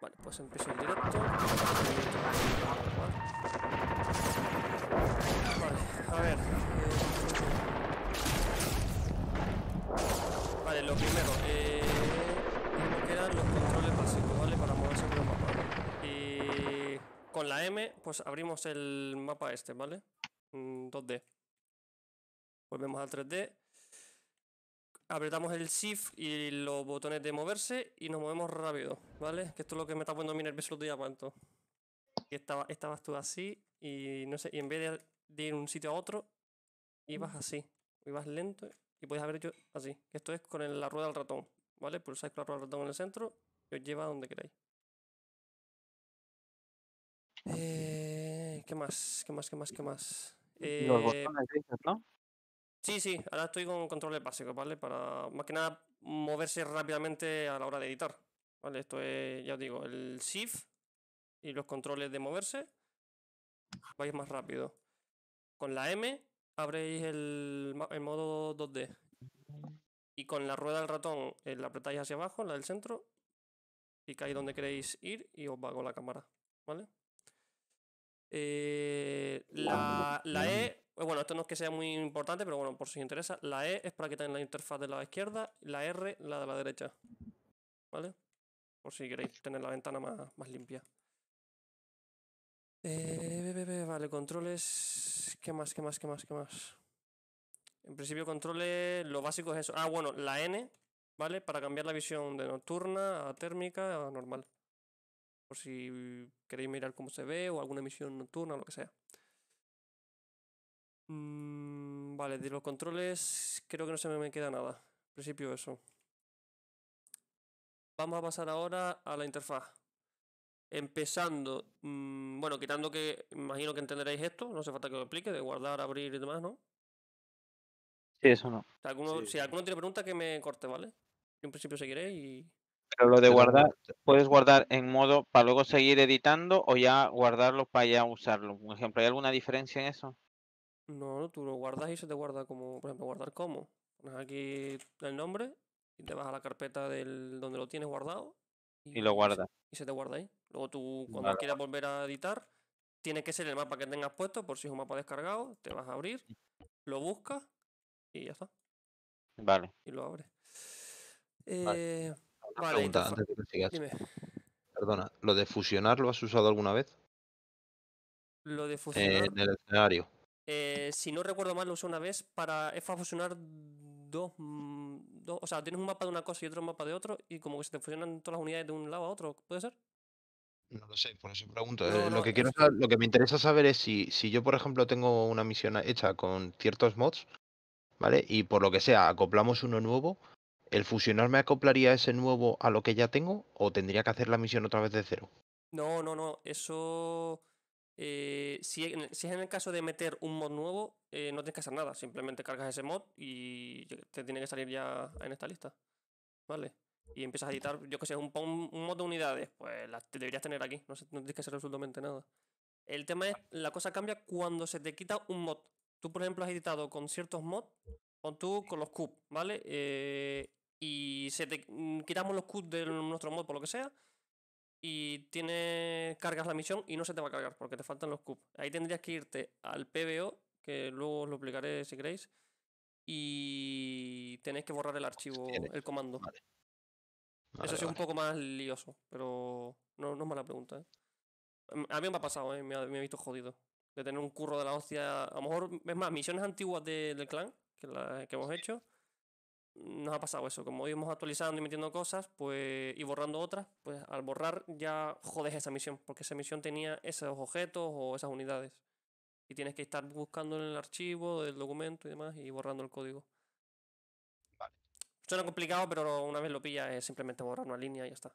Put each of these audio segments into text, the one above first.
Vale, pues empiezo el directo. Vale, a ver. Vale, lo primero, eh... que quedan los controles básicos, ¿vale? Para moverse por el mapa. Y con la M, pues abrimos el mapa este, ¿vale? 2D. Mm, Volvemos al 3D apretamos el shift y los botones de moverse y nos movemos rápido, ¿vale? Que esto es lo que me está poniendo mí nervioso el día cuánto. Que estaba, estabas tú así y no sé, y en vez de, ir de un sitio a otro, ibas así, ibas lento y puedes haber hecho así. Que esto es con la rueda del ratón, ¿vale? Pulsáis con la rueda del ratón en el centro y os lleva a donde queráis. Eh, ¿Qué más? ¿Qué más? ¿Qué más? ¿Qué más? Eh, los botones, ¿no? Sí, sí, ahora estoy con controles básicos, ¿vale? Para más que nada moverse rápidamente a la hora de editar. ¿Vale? Esto es, ya os digo, el shift y los controles de moverse. Vais más rápido. Con la M abréis el, el modo 2D. Y con la rueda del ratón eh, la apretáis hacia abajo, la del centro. Picáis donde queréis ir y os va con la cámara. ¿Vale? Eh, la, la E pues bueno, esto no es que sea muy importante, pero bueno, por si os interesa, la E es para que quitar la interfaz de la izquierda, la R la de la derecha. ¿Vale? Por si queréis tener la ventana más, más limpia. Eh, vale, controles. ¿Qué más, qué más, qué más, qué más? En principio, controles. Lo básico es eso. Ah, bueno, la N, ¿vale? Para cambiar la visión de nocturna a térmica a normal. Por si queréis mirar cómo se ve o alguna emisión nocturna o lo que sea. Mm, vale, de los controles creo que no se me queda nada. En principio eso. Vamos a pasar ahora a la interfaz. Empezando, mm, bueno, quitando que imagino que entenderéis esto, no hace falta que lo explique, de guardar, abrir y demás, ¿no? Sí, eso no. Si alguno, tiene pregunta, que me corte, ¿vale? Yo en principio seguiré y. Pero lo de guardar, puedes guardar en modo para luego seguir editando o ya guardarlo para ya usarlo. Por ejemplo, ¿hay alguna diferencia en eso? No, tú lo guardas y se te guarda como, por ejemplo, guardar como. Pones aquí el nombre y te vas a la carpeta del donde lo tienes guardado. Y, lo guardas. Y se te guarda ahí. Luego tú, cuando quieras volver a editar, tiene que ser el mapa que tengas puesto, por si es un mapa descargado, te vas a abrir, lo buscas y ya está. Vale. Y lo abres. pregunta, Perdona, ¿lo de fusionar lo has usado alguna vez? Lo de eh, fusionar. en el escenario. Eh, si no recuerdo mal, lo usé una vez para. Es eh, fusionar mm, dos, O sea, tienes un mapa de una cosa y otro mapa de otro, y como que se te fusionan todas las unidades de un lado a otro, ¿puede ser? No lo sé, por eso pregunto. Eh, lo, que quiero lo que me interesa saber es si, si yo, por ejemplo, tengo una misión hecha con ciertos mods, ¿vale? Y por lo que sea, acoplamos uno nuevo, ¿el fusionar me acoplaría ese nuevo a lo que ya tengo o tendría que hacer la misión otra vez de cero? No, no, no. Eso eh, si, es en el caso de meter un mod nuevo, eh, no tienes que hacer nada, simplemente cargas ese mod y te tiene que salir ya en esta lista. ¿Vale? Y empiezas a editar, yo que sé, un, mod de unidades, pues las deberías tener aquí, no, tienes que hacer absolutamente nada. El tema es, la cosa cambia cuando se te quita un mod. Tú, por ejemplo, has editado con ciertos mods, con tú, con los cubes, ¿vale? Eh, y se te mm, quitamos los cubes de nuestro mod, por lo que sea, y tiene, cargas la misión y no se te va a cargar porque te faltan los cubos. Ahí tendrías que irte al PBO, que luego os lo explicaré si queréis, y tenéis que borrar el archivo, el comando. Eso es un poco más lioso, pero no, es mala pregunta. ¿eh? Mm, a mí me ha pasado, ¿eh? me, ha, visto jodido. De tener un curro de la hostia. A lo mejor, es más, misiones antiguas del clan que, la, que hemos hecho nos ha pasado eso. Como íbamos actualizando y metiendo cosas pues, y borrando otras, pues al borrar ya jodes esa misión, porque esa misión tenía esos objetos o esas unidades. Y tienes que estar buscando en el archivo del documento y demás y borrando el código. Vale. Suena complicado, pero una vez lo pillas es simplemente borrar una línea y ya está.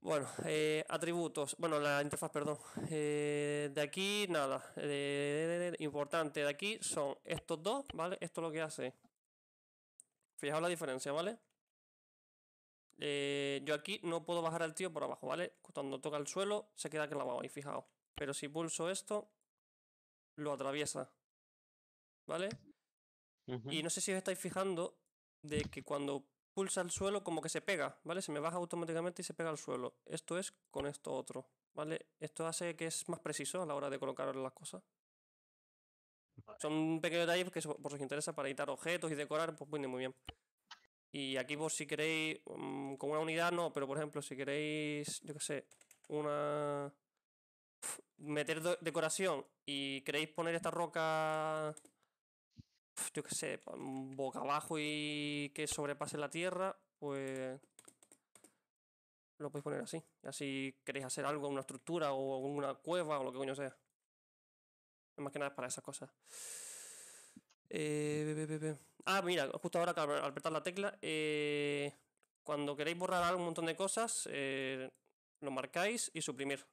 Bueno, eh, atributos. Bueno, la interfaz, perdón. Eh, de aquí, nada. Eh, importante, de aquí son estos dos, ¿vale? Esto lo que hace Fijaos la diferencia, ¿vale? Eh, yo aquí no puedo bajar al tío por abajo, ¿vale? Cuando toca el suelo se queda clavado ahí, fijaos. Pero si pulso esto, lo atraviesa, ¿vale? Y no sé si os estáis fijando de que cuando pulsa el suelo como que se pega, ¿vale? Se me baja automáticamente y se pega al suelo. Esto es con esto otro, ¿vale? Esto hace que es más preciso a la hora de colocar las cosas. Son pequeños detalles que por si os interesa para editar objetos y decorar, pues viene muy bien. Y aquí vos pues, si queréis, mm, con una unidad no, pero por ejemplo, si queréis, yo qué sé, una... meter decoración y queréis poner esta roca, yo qué sé, mm, boca abajo y que sobrepase la tierra, pues lo podéis poner así. Así queréis hacer algo, una estructura o alguna cueva o lo que coño sea. Más que nada es para esas cosas. Eh, ah, mira, justo ahora al apretar la tecla, eh, cuando queréis borrar un montón de cosas, eh, lo marcáis y suprimir.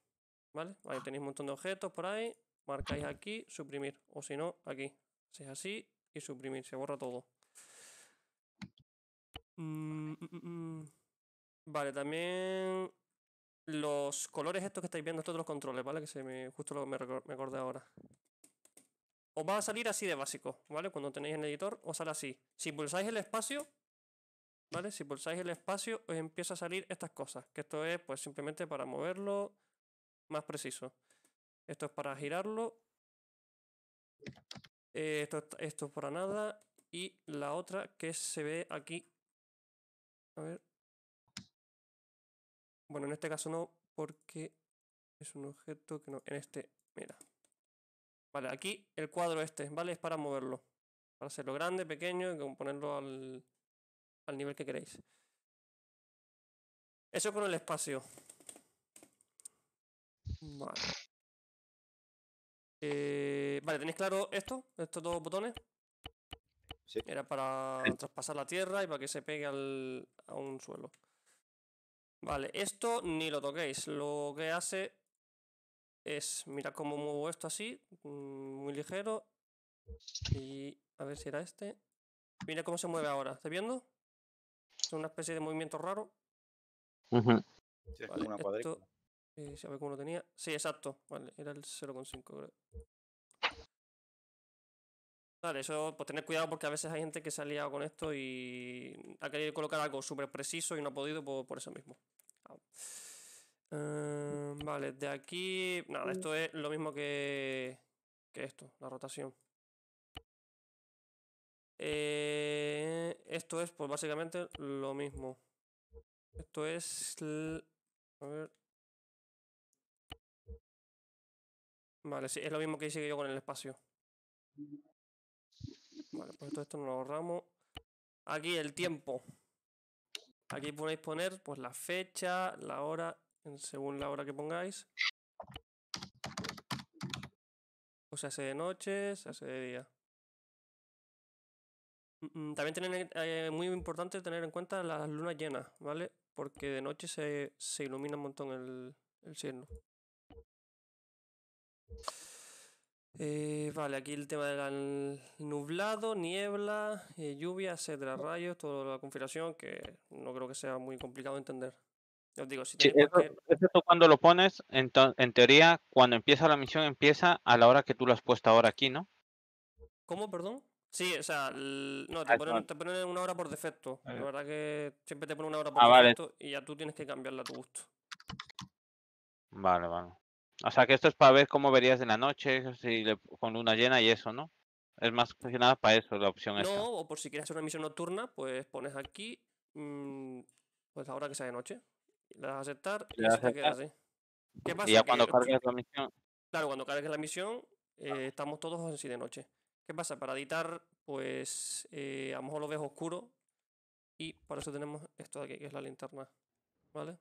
¿Vale? tenéis un montón de objetos por ahí, marcáis aquí, suprimir. O si no, aquí. Si es así, y suprimir, se borra todo. Mm, mm, mm, vale, también los colores estos que estáis viendo, estos de los controles, ¿vale? Que se me, justo me acordé ahora. Os va a salir así de básico, ¿vale? Cuando tenéis el editor, os sale así. Si pulsáis el espacio, ¿vale? Si pulsáis el espacio, os empieza a salir estas cosas. Que esto es, pues, simplemente para moverlo más preciso. Esto es para girarlo. Eh, esto, esto es para nada. Y la otra que se ve aquí. A ver. Bueno, en este caso no, porque es un objeto que no... En este, mira, Vale, aquí el cuadro este, ¿vale? Es para moverlo. Para hacerlo grande, pequeño y ponerlo al, al nivel que queréis. Eso con el espacio. Vale. Eh, vale, ¿tenéis claro esto? Estos dos botones. Sí. Era para traspasar la tierra y para que se pegue al, a un suelo. Vale, esto ni lo toquéis. Lo que hace es, mira cómo muevo esto así, mm, muy ligero. Y a ver si era este. Mira cómo se mueve ahora, ¿estás viendo? Es una especie de movimiento raro. sí, cómo tenía. Sí, exacto. Vale, era el 0,5 creo. Vale, eso, pues tener cuidado porque a veces hay gente que se ha liado con esto y ha querido colocar algo súper preciso y no ha podido por eso mismo. Em, vale, de aquí. Nada, mm. esto es lo mismo que, que esto, la rotación. Eh, esto es, pues básicamente lo mismo. Esto es. A ver. Vale, sí, es lo mismo que hice yo con el espacio. Vale, pues esto nos lo ahorramos. Aquí el tiempo. Aquí podéis poner pues la fecha, la hora según la hora que pongáis. O se hace de noche, se hace de día. Mm, mm, también tener eh, muy importante tener en cuenta las lunas llenas, ¿vale? Porque de noche se, ilumina un montón el, el cielo. Eh, vale, aquí el tema del nublado, niebla, eh, lluvia, etcétera, rayos, toda la configuración que no creo que sea muy complicado entender si cuando lo pones, en, teoría, cuando empieza la misión, empieza a la hora que tú lo has puesto ahora aquí, ¿no? ¿Cómo, perdón? Sí, o sea, no, ah, te ponen, una hora por defecto. Ah, la verdad que siempre te ponen una hora por ah, defecto y ya tú tienes que cambiarla a tu gusto. Vale, vale. O sea, que esto es para ver cómo verías en la noche, si con luna llena y eso, ¿no? Es más funcionada para eso la opción No, o por si quieres hacer una misión nocturna, pues pones aquí, mm, pues ahora que sea de noche. Le a aceptar y se queda así. ¿Qué pasa? cuando cargues la misión. Claro, cuando cargues la misión, ah. eh, estamos todos así de noche. ¿Qué pasa? Para editar, pues eh, a lo mejor lo ves oscuro. Y por eso tenemos esto de aquí, que es la linterna. ¿Vale?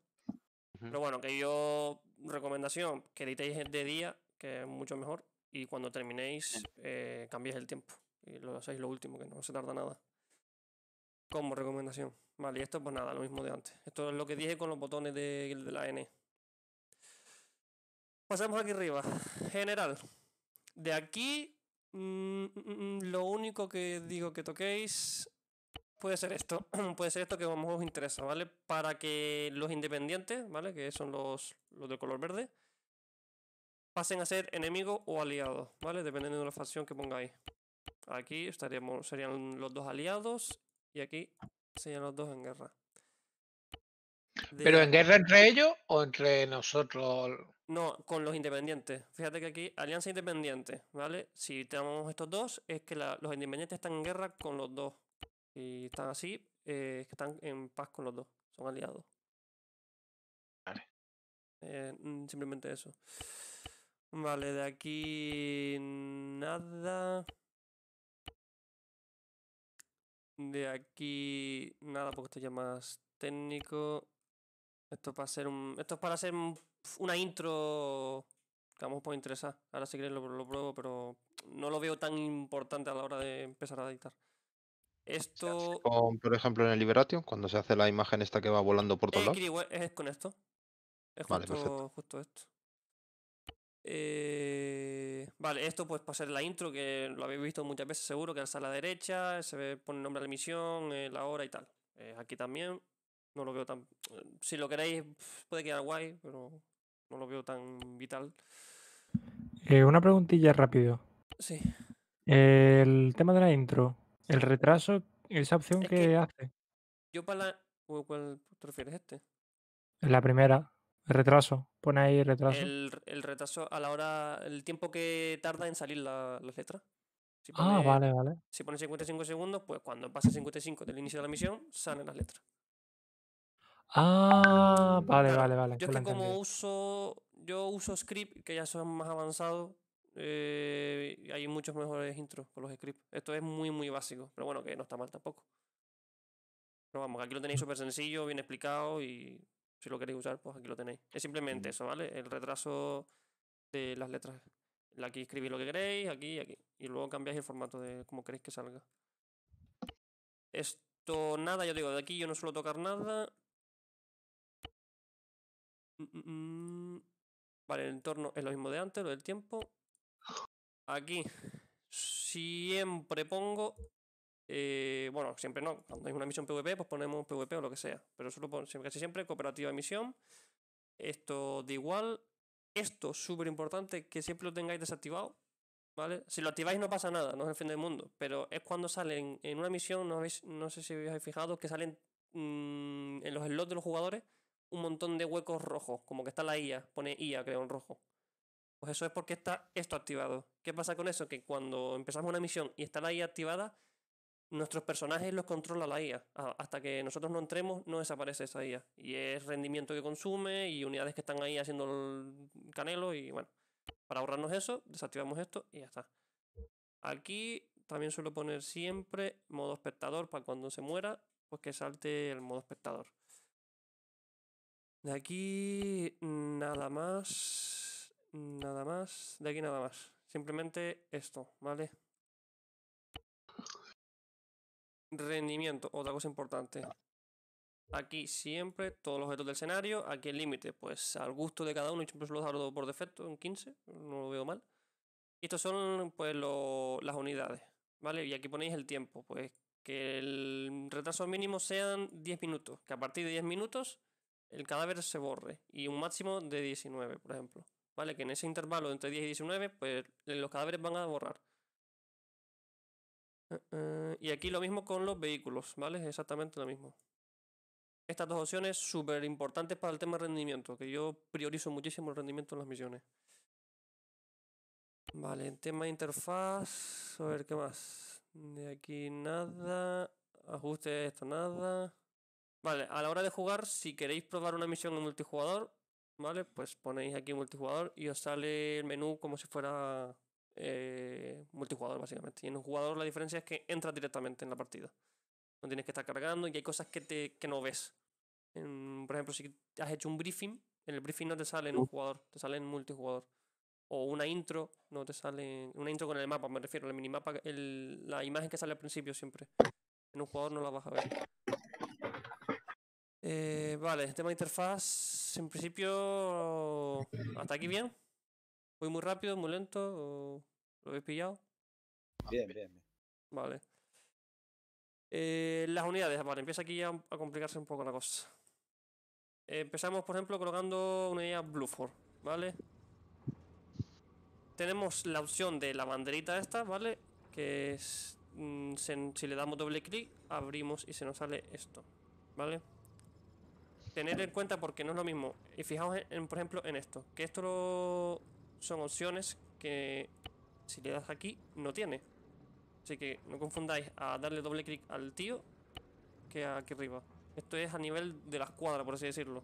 Pero bueno, que yo. Recomendación: que editéis de día, que es mucho mejor. Y cuando terminéis, eh, cambiéis el tiempo. Y lo hacéis lo último, que no se tarda nada. Como recomendación. Vale, y esto pues nada, lo mismo de antes. Esto es lo que dije con los botones de, la N. Pasemos aquí arriba. General. De aquí, mm, mm, mm, lo único que digo que toquéis puede ser esto. puede ser esto que a lo os interesa, ¿vale? Para que los independientes, ¿vale? Que son los, los de color verde, pasen a ser enemigos o aliados, ¿vale? Dependiendo de la facción que pongáis. Aquí estaríamos, serían los dos aliados y aquí serían los dos en guerra. ¿Pero en guerra entre ellos o entre nosotros? No, con los independientes. Fíjate que aquí, Alianza Independiente, ¿vale? Si tenemos estos dos, es que los independientes están en guerra con los dos. Y están así, eh, están en paz con los dos. Son aliados. Vale. Eh, mm, simplemente eso. Vale, de aquí nada. De aquí, nada, porque esto ya más técnico. Esto, para ser un, esto es para hacer una intro que a lo interesar. Ahora si queréis lo, pruebo, pero no lo veo tan importante a la hora de empezar a editar. Esto... por ejemplo, en el Liberation, cuando se hace la imagen esta que va volando por todos lados. Es con esto. Es vale, justo esto. Eh, vale, esto pues para ser la intro, que lo habéis visto muchas veces seguro, que alza a la derecha, se pone el nombre de la emisión, eh, la hora y tal. Eh, aquí también, no lo veo tan... Eh, si lo queréis, puede quedar guay, pero no lo veo tan vital. una preguntilla rápido. Sí. El tema de la intro, el retraso, esa opción que, hace. Yo para la... ¿Cuál te refieres este? La primera, Retraso, pone ahí retraso. El, retraso a la hora, el tiempo que tarda en salir las letras. ah, vale, vale. Si pone 55 segundos, pues cuando pasa 55 del inicio de la misión, salen las letras. Ah, vale, vale, vale. Yo es que como uso, yo uso script, que ya son más avanzados, eh, hay muchos mejores intros con los scripts. Esto es muy, muy básico, pero bueno, que no está mal tampoco. Pero vamos, aquí lo tenéis súper sencillo, bien explicado y si lo queréis usar, pues aquí lo tenéis. Es simplemente eso, ¿vale? El retraso de las letras. Aquí escribís lo que queréis, aquí y aquí. Y luego cambiáis el formato de cómo queréis que salga. Esto, nada, yo digo, de aquí yo no suelo tocar nada. Mm, mm, mm. Vale, el entorno es lo mismo de antes, lo del tiempo. Aquí siempre pongo eh, bueno, siempre no. Cuando hay una misión PvP, pues ponemos PvP o lo que sea. Pero solo siempre casi siempre cooperativa de misión. Esto de igual. Esto súper importante que siempre lo tengáis desactivado. ¿Vale? Si lo activáis no pasa nada, no es el fin del mundo. Pero es cuando salen en una misión, no, sé si habéis fijado, que salen mm, en los slots de los jugadores un montón de huecos rojos. Como que está la IA, pone IA, creo, en rojo. Pues eso es porque está esto activado. ¿Qué pasa con eso? Que cuando empezamos una misión y está la IA activada, nuestros personajes los controla la IA. Ah, hasta que nosotros no entremos, no desaparece esa IA. Y es rendimiento que consume y unidades que están ahí haciendo el canelo. Y bueno, para ahorrarnos eso, desactivamos esto y ya está. Aquí también suelo poner siempre modo espectador para cuando se muera, pues que salte el modo espectador. De aquí nada más. Nada más. De aquí nada más. Simplemente esto, ¿vale? Rendimiento, otra cosa importante. Aquí siempre todos los objetos del escenario, aquí el límite, pues al gusto de cada uno, yo siempre los abro por defecto en 15, no lo veo mal. Y estos son pues las unidades, ¿vale? Y aquí ponéis el tiempo, pues que el retraso mínimo sean 10 minutos, que a partir de 10 minutos el cadáver se borre y un máximo de 19, por ejemplo. ¿Vale? Que en ese intervalo entre 10 y 19, pues los cadáveres van a borrar. Eh, y aquí lo mismo con los vehículos, ¿vale? exactamente lo mismo. Estas dos opciones súper importantes para el tema rendimiento, que yo priorizo muchísimo el rendimiento en las misiones. Vale, en tema interfaz, a ver qué más. De aquí nada, ajuste esto nada. Vale, a la hora de jugar, si queréis probar una misión en multijugador, ¿vale? Pues ponéis aquí multijugador y os sale el menú como si fuera eh, multijugador, básicamente. Y en un jugador la diferencia es que entras directamente en la partida. No tienes que estar cargando y hay cosas que, te, no ves. por ejemplo, si has hecho un briefing, en el briefing no te sale en un jugador, te sale en multijugador. O una intro, no te sale. Una intro con el mapa, me refiero, el minimapa, el, la imagen que sale al principio siempre. En un jugador no la vas a ver. Eh, vale, tema de interfaz. En principio, hasta aquí bien. Voy muy rápido, muy lento. ¿Lo habéis pillado? Ah, bien, bien, Vale. Eh, las unidades, vale, empieza aquí ya a complicarse un poco la cosa. Empezamos, por ejemplo, colocando una unidad Blueford, ¿vale? Tenemos la opción de la banderita esta, ¿vale? Que es, mm, si le damos doble clic, abrimos y se nos sale esto, ¿vale? Tener en cuenta porque no es lo mismo. Y fijaos, en, por ejemplo, en esto. Que esto son opciones que si le das aquí, no tiene. Así que no confundáis a darle doble clic al tío que aquí arriba. Esto es a nivel de la escuadra, por así decirlo.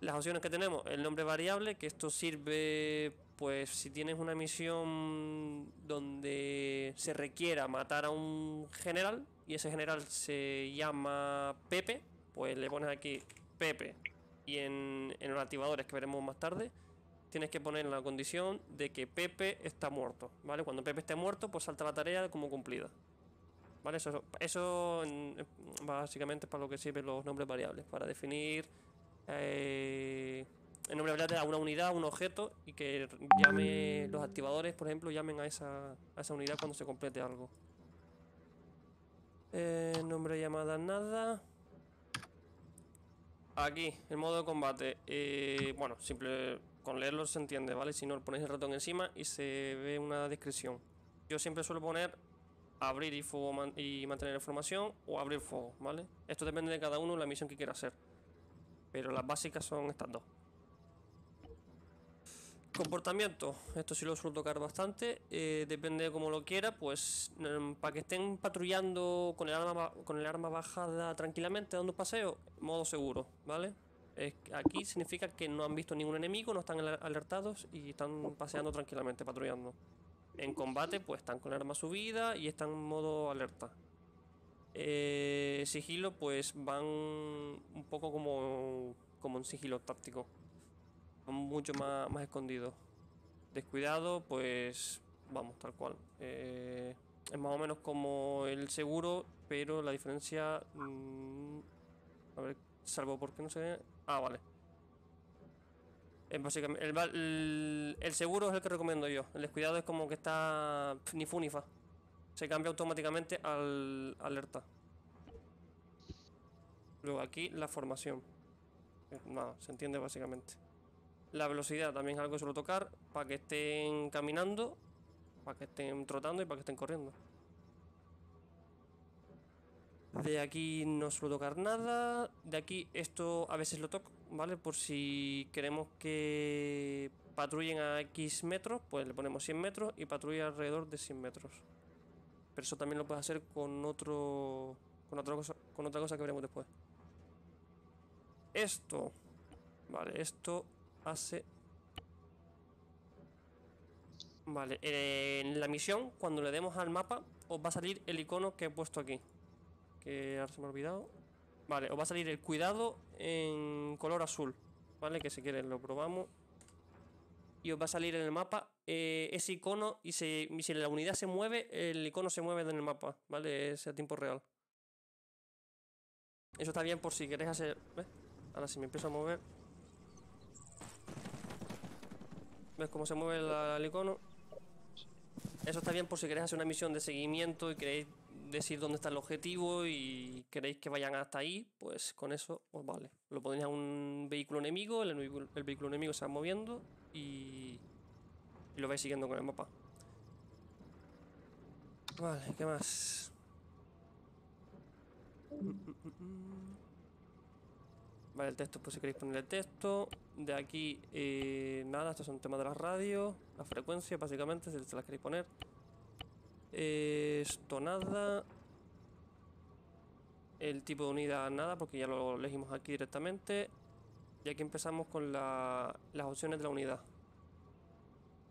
Las opciones que tenemos, el nombre variable, que esto sirve pues si tienes una misión donde se requiera matar a un general y ese general se llama Pepe, pues le pones aquí Pepe y en, en los activadores que veremos más tarde tienes que poner la condición de que Pepe está muerto, ¿vale? Cuando Pepe esté muerto, pues salta la tarea como cumplida. ¿Vale? Eso, eso básicamente es para lo que sirven los nombres variables, para definir eh, el nombre variable a una unidad, un objeto, y que llame los activadores, por ejemplo, llamen a esa, a esa unidad cuando se complete algo. Eh, nombre llamada nada. Aquí, el modo de combate. Eh, bueno, simple con leerlo se entiende, ¿vale? Si no, le pones el ratón encima y se ve una descripción. Yo siempre suelo poner abrir y, fuego y mantener información o abrir fuego, ¿vale? Esto depende de cada uno la misión que quiera hacer. Pero las básicas son estas dos. Comportamiento, esto sí lo suelo tocar bastante, eh, depende de cómo lo quiera, pues mm, para que estén patrullando con el, arma, con el arma bajada tranquilamente, dando un paseo, modo seguro, ¿vale? aquí significa que no han visto ningún enemigo, no están alertados y están paseando tranquilamente, patrullando. En combate, pues están con arma subida y están en modo alerta. Eh, sigilo, pues van un poco como, como un sigilo táctico. Van mucho más, más escondidos. Descuidado, pues vamos, tal cual. Eh, es más o menos como el seguro, pero la diferencia... Mm, a ver, salvo porque no sé... Ah, vale. Eh, básicamente, el, seguro es el que recomiendo yo. El descuidado es como que está ni funifa Se cambia automáticamente al alerta. Luego aquí la formación. Eh, nada, se entiende básicamente. La velocidad también es algo que suelo tocar para que estén caminando, para que estén trotando y para que estén corriendo. De aquí no suelo tocar nada. De aquí esto a veces lo toco, ¿vale? Por si queremos que patrullen a X metros, pues le ponemos 100 metros y patrulla alrededor de 100 metros. Pero eso también lo puedes hacer con otro... Con otra cosa, con otra cosa que veremos después. Esto. Vale, esto hace... Vale, en la misión, cuando le demos al mapa, os va a salir el icono que he puesto aquí. Que ahora se me ha olvidado. Vale, os va a salir el cuidado en color azul. ¿Vale? Que si quieren lo probamos. Y os va a salir en el mapa eh, ese icono. Y, si la unidad se mueve, el icono se mueve en el mapa. ¿Vale? Es a tiempo real. Eso está bien por si queréis hacer... ¿Ves? Ahora si me empiezo a mover... ¿Ves cómo se mueve el icono? Eso está bien por si queréis hacer una misión de seguimiento y queréis decir dónde está el objetivo y queréis que vayan hasta ahí, pues con eso os pues vale. Lo ponéis a un vehículo enemigo, el, vehículo enemigo se va moviendo y, lo vais siguiendo con el mapa. Vale, ¿qué más? Vale, el texto, pues si queréis poner el texto. De aquí, eh, nada, nada, es un tema de la radio, la frecuencia, básicamente, si se las queréis poner. Esto nada. El tipo de unidad nada, porque ya lo elegimos aquí directamente. Y aquí empezamos con las opciones de la unidad.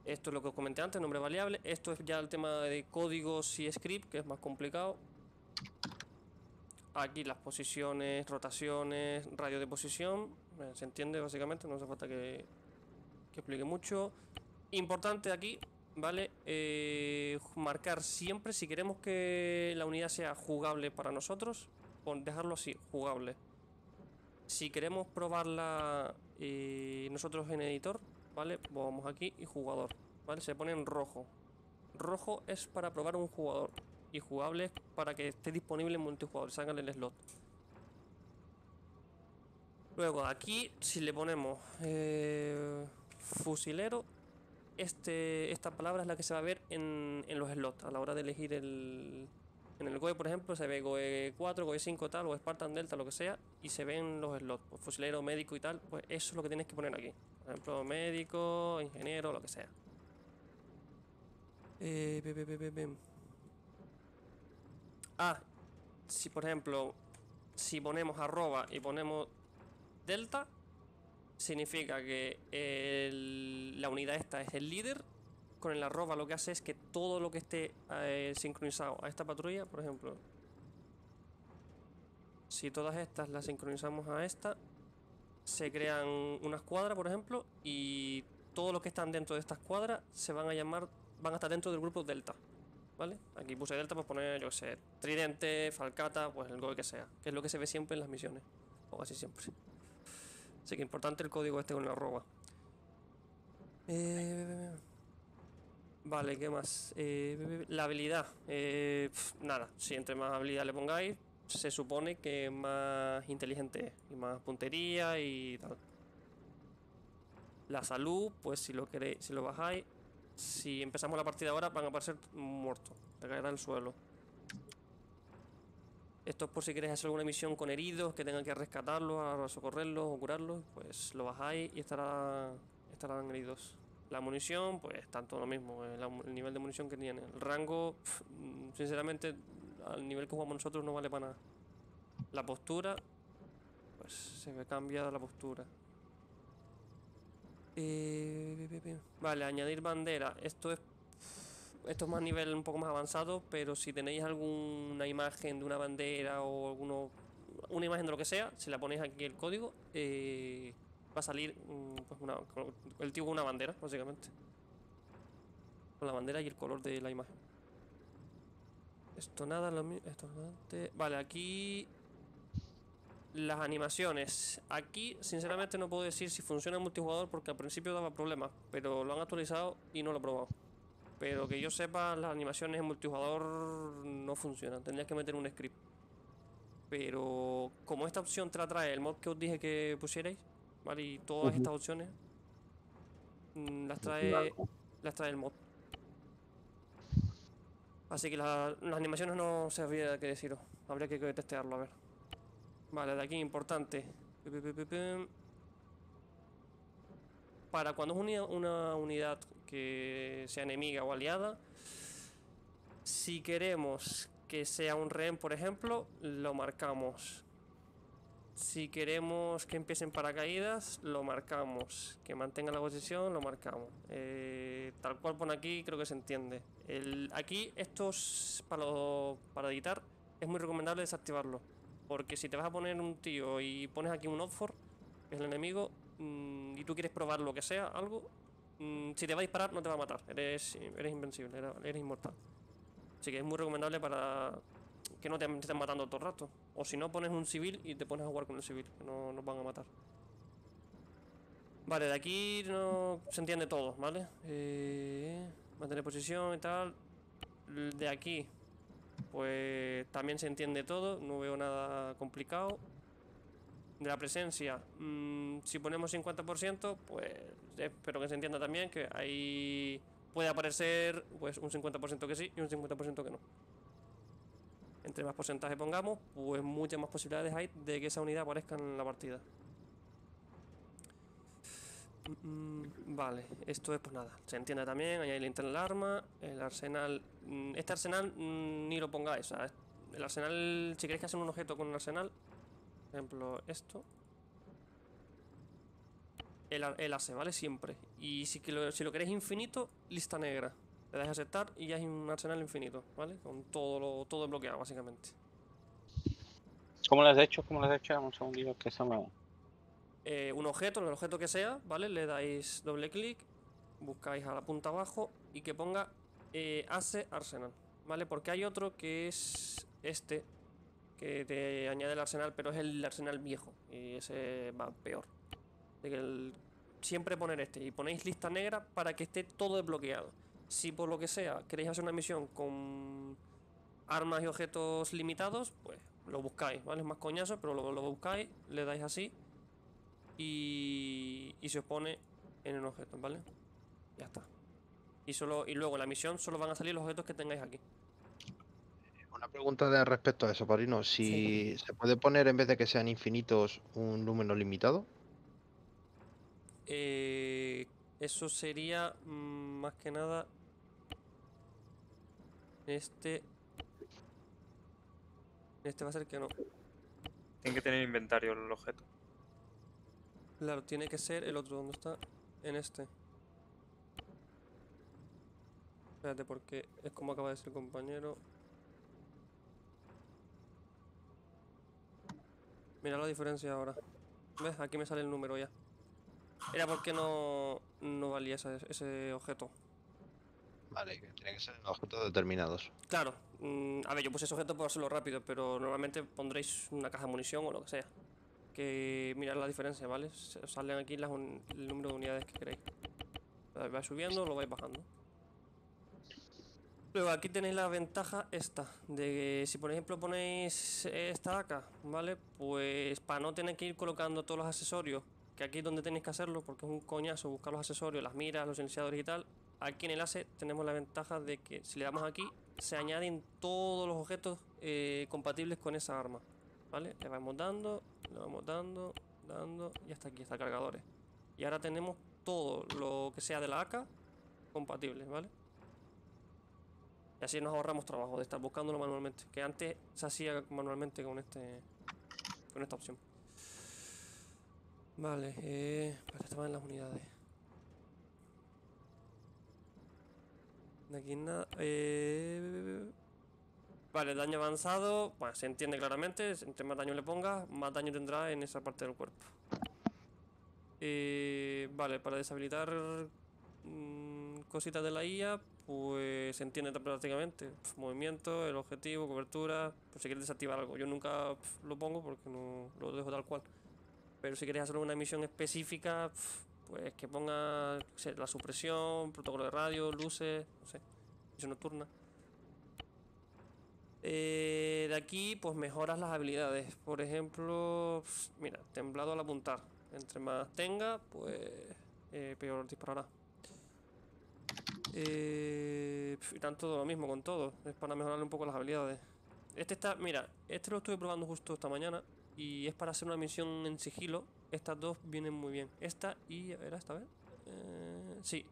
Esto es lo que os comenté antes, nombre variable. Esto es ya el tema de códigos y script, que es más complicado. Aquí las posiciones, rotaciones, radio de posición. Eh, se entiende básicamente, no hace falta que, que explique mucho. Importante aquí, ¿vale? Eh, marcar siempre, si queremos que la unidad sea jugable para nosotros, dejarlo así, jugable. Si queremos probarla eh, nosotros en editor, ¿vale? Vamos aquí y jugador, ¿vale? Se pone en rojo. Rojo es para probar un jugador y jugable es para que esté disponible en multijugador, salgan el slot. Luego aquí, si le ponemos eh, fusilero, este, esta palabra es la que se va a ver en, en los slots a la hora de elegir el, en el GOE, por ejemplo, se ve GOE 4, GOE 5 tal, o Spartan Delta, lo que sea, y se ven los slots, pues, fusilero, médico y tal, pues eso es lo que tienes que poner aquí. Por ejemplo, médico, ingeniero, lo que sea. Eh, Ah, si por ejemplo, si ponemos arroba y ponemos delta, significa que la unidad esta es el líder. Con el arroba lo que hace es que todo lo que esté eh, sincronizado a esta patrulla, por ejemplo, si todas estas las sincronizamos a esta, se crean una escuadra, por ejemplo, y todo lo que están dentro de esta escuadra se van a llamar, van a estar dentro del grupo Delta. ¿Vale? Aquí puse Delta para pues poner, yo sé, Tridente, Falcata, pues el gol que sea, que es lo que se ve siempre en las misiones, o casi siempre. Así que importante el código este con la arroba. Eh, vale, ¿qué más? Eh, la habilidad. Eh, nada, si entre más habilidad le pongáis, se supone que más inteligente Y más puntería y tal. La salud, pues si lo queréis, si lo bajáis, si empezamos la partida ahora, van a aparecer muertos. Te caerá al suelo. Esto es por si queréis hacer alguna misión con heridos que tengan que rescatarlos, socorrerlos o curarlos, pues lo bajáis y estará, estarán heridos. La munición, pues tanto lo mismo, eh, el, nivel de munición que tiene. El rango, mm, sinceramente, al nivel que jugamos nosotros no vale para nada. La postura, pues se me cambia la postura. Eh, vale, añadir bandera. Esto es esto es más nivel un poco más avanzado, pero si tenéis alguna imagen de una bandera o alguno, una imagen de lo que sea, si la ponéis aquí el código, eh, va a salir mm, pues el tío una bandera, básicamente. Con la bandera y el color de la imagen. Esto nada, lo mismo. Esto Vale, aquí. Las animaciones. Aquí, sinceramente, no puedo decir si funciona el multijugador porque al principio daba problemas, pero lo han actualizado y no lo he probado. Pero que yo sepa, las animaciones en multijugador no funcionan. Tendrías que meter un script. Pero como esta opción te trae el mod que os dije que pusierais, ¿vale? Y todas estas opciones mm, las trae, las trae el mod. Así que las animaciones no se olviden que deciros. Habría que testearlo, a ver. Vale, de aquí importante. Para cuando es una unidad que sea enemiga o aliada. Si queremos que sea un rehén, por ejemplo, lo marcamos. Si queremos que empiecen paracaídas, lo marcamos. Que mantenga la posición, lo marcamos. Eh, tal cual pone aquí, creo que se entiende. El, aquí, estos, para, para editar, es muy recomendable desactivarlo. Porque si te vas a poner un tío y pones aquí un Oxford, que es el enemigo, mm, y tú quieres probar lo que sea, algo, Mm, si te va a disparar no te va a matar, eres, eres invencible, eres inmortal. Así que es muy recomendable para que no te estén matando todo el rato. O si no, pones un civil y te pones a jugar con el civil, no nos van a matar. Vale, de aquí no se entiende todo, ¿vale? Eh, mantener posición y tal. De aquí, pues también se entiende todo, no veo nada complicado de la presencia, mm, si ponemos 50%, pues espero que se entienda también que ahí puede aparecer pues un 50% que sí y un 50% que no. Entre más porcentaje pongamos, pues muchas más posibilidades hay de que esa unidad aparezca en la partida. Mm, vale, esto es pues nada, se entiende también, añadir el al arma, el arsenal, mm, este arsenal ni lo pongáis, el arsenal, si queréis que hacen un objeto con un arsenal, ejemplo, esto. El, el AC, ¿vale? Siempre. Y si, lo, si lo queréis infinito, lista negra. Le dais a aceptar y ya es un arsenal infinito, ¿vale? Con todo todo bloqueado, básicamente. ¿Cómo lo has hecho? ¿Cómo lo has hecho? Un segundito que se eh, un objeto, el objeto que sea, ¿vale? Le dais doble clic, buscáis a la punta abajo y que ponga eh, Arsenal, ¿vale? Porque hay otro que es este, que te añade el arsenal, pero es el arsenal viejo y ese va peor. De siempre poner este y ponéis lista negra para que esté todo desbloqueado. Si por lo que sea queréis hacer una misión con armas y objetos limitados, pues lo buscáis, ¿vale? Es más coñazo, pero lo, lo buscáis, le dais así y, se os pone en el objeto, ¿vale? Ya está. Y, solo, y luego en la misión solo van a salir los objetos que tengáis aquí. Una pregunta de respecto a eso, Parino. Si se puede poner en vez de que sean infinitos un número limitado. Eh, eso sería mm, más que nada este. Este va a ser que no. Tiene que tener inventario el objeto. Claro, tiene que ser el otro. donde está? En este. Espérate, porque es como acaba de ser el compañero. Mira la diferencia ahora. ¿Ves? Aquí me sale el número ya. Era porque no, no valía ese, objeto. Vale, que que ser objetos determinados. Claro. Mm, a ver, yo puse ese objeto por hacerlo rápido, pero normalmente pondréis una caja de munición o lo que sea. Que mirad la diferencia, ¿vale? Salen aquí las el número de unidades que queréis. Vais subiendo o lo vais bajando. Luego aquí tenéis la ventaja esta, de que si por ejemplo ponéis esta AK, ¿vale? Pues para no tener que ir colocando todos los accesorios, que aquí es donde tenéis que hacerlo, porque es un coñazo buscar los accesorios, las miras, los silenciadores y tal, aquí en el ACE tenemos la ventaja de que si le damos aquí, se añaden todos los objetos eh, compatibles con esa arma, ¿vale? Le vamos dando, le vamos dando, dando, y hasta aquí, hasta cargadores. Y ahora tenemos todo lo que sea de la AK compatible, ¿vale? Y así nos ahorramos trabajo de estar buscándolo manualmente, que antes se hacía manualmente con este con esta opción. Vale, eh, estaban en las unidades. De aquí nada. Eh, vale, daño avanzado. Bueno, pues se entiende claramente. Entre más daño le pongas, más daño tendrá en esa parte del cuerpo. Eh, vale, para deshabilitar mm, cositas de la IA, pues se entiende prácticamente. movimiento, el objetivo, cobertura, si quieres desactivar algo. Yo nunca lo pongo porque no lo dejo tal cual. Pero si quieres hacer una misión específica, pues que ponga la supresión, protocolo de radio, luces, no sé, misión nocturna. Eh, de aquí, pues mejoras las habilidades. Por ejemplo, mira, temblado al apuntar. Entre más tenga, pues eh, peor disparará. Eh, y tanto lo mismo con todo. Es para mejorarle un poco las habilidades. Este está, mira, este lo estuve probando justo esta mañana. Y es para hacer una misión en sigilo. Estas dos vienen muy bien. Esta y... ¿Era esta vez? Eh, sí.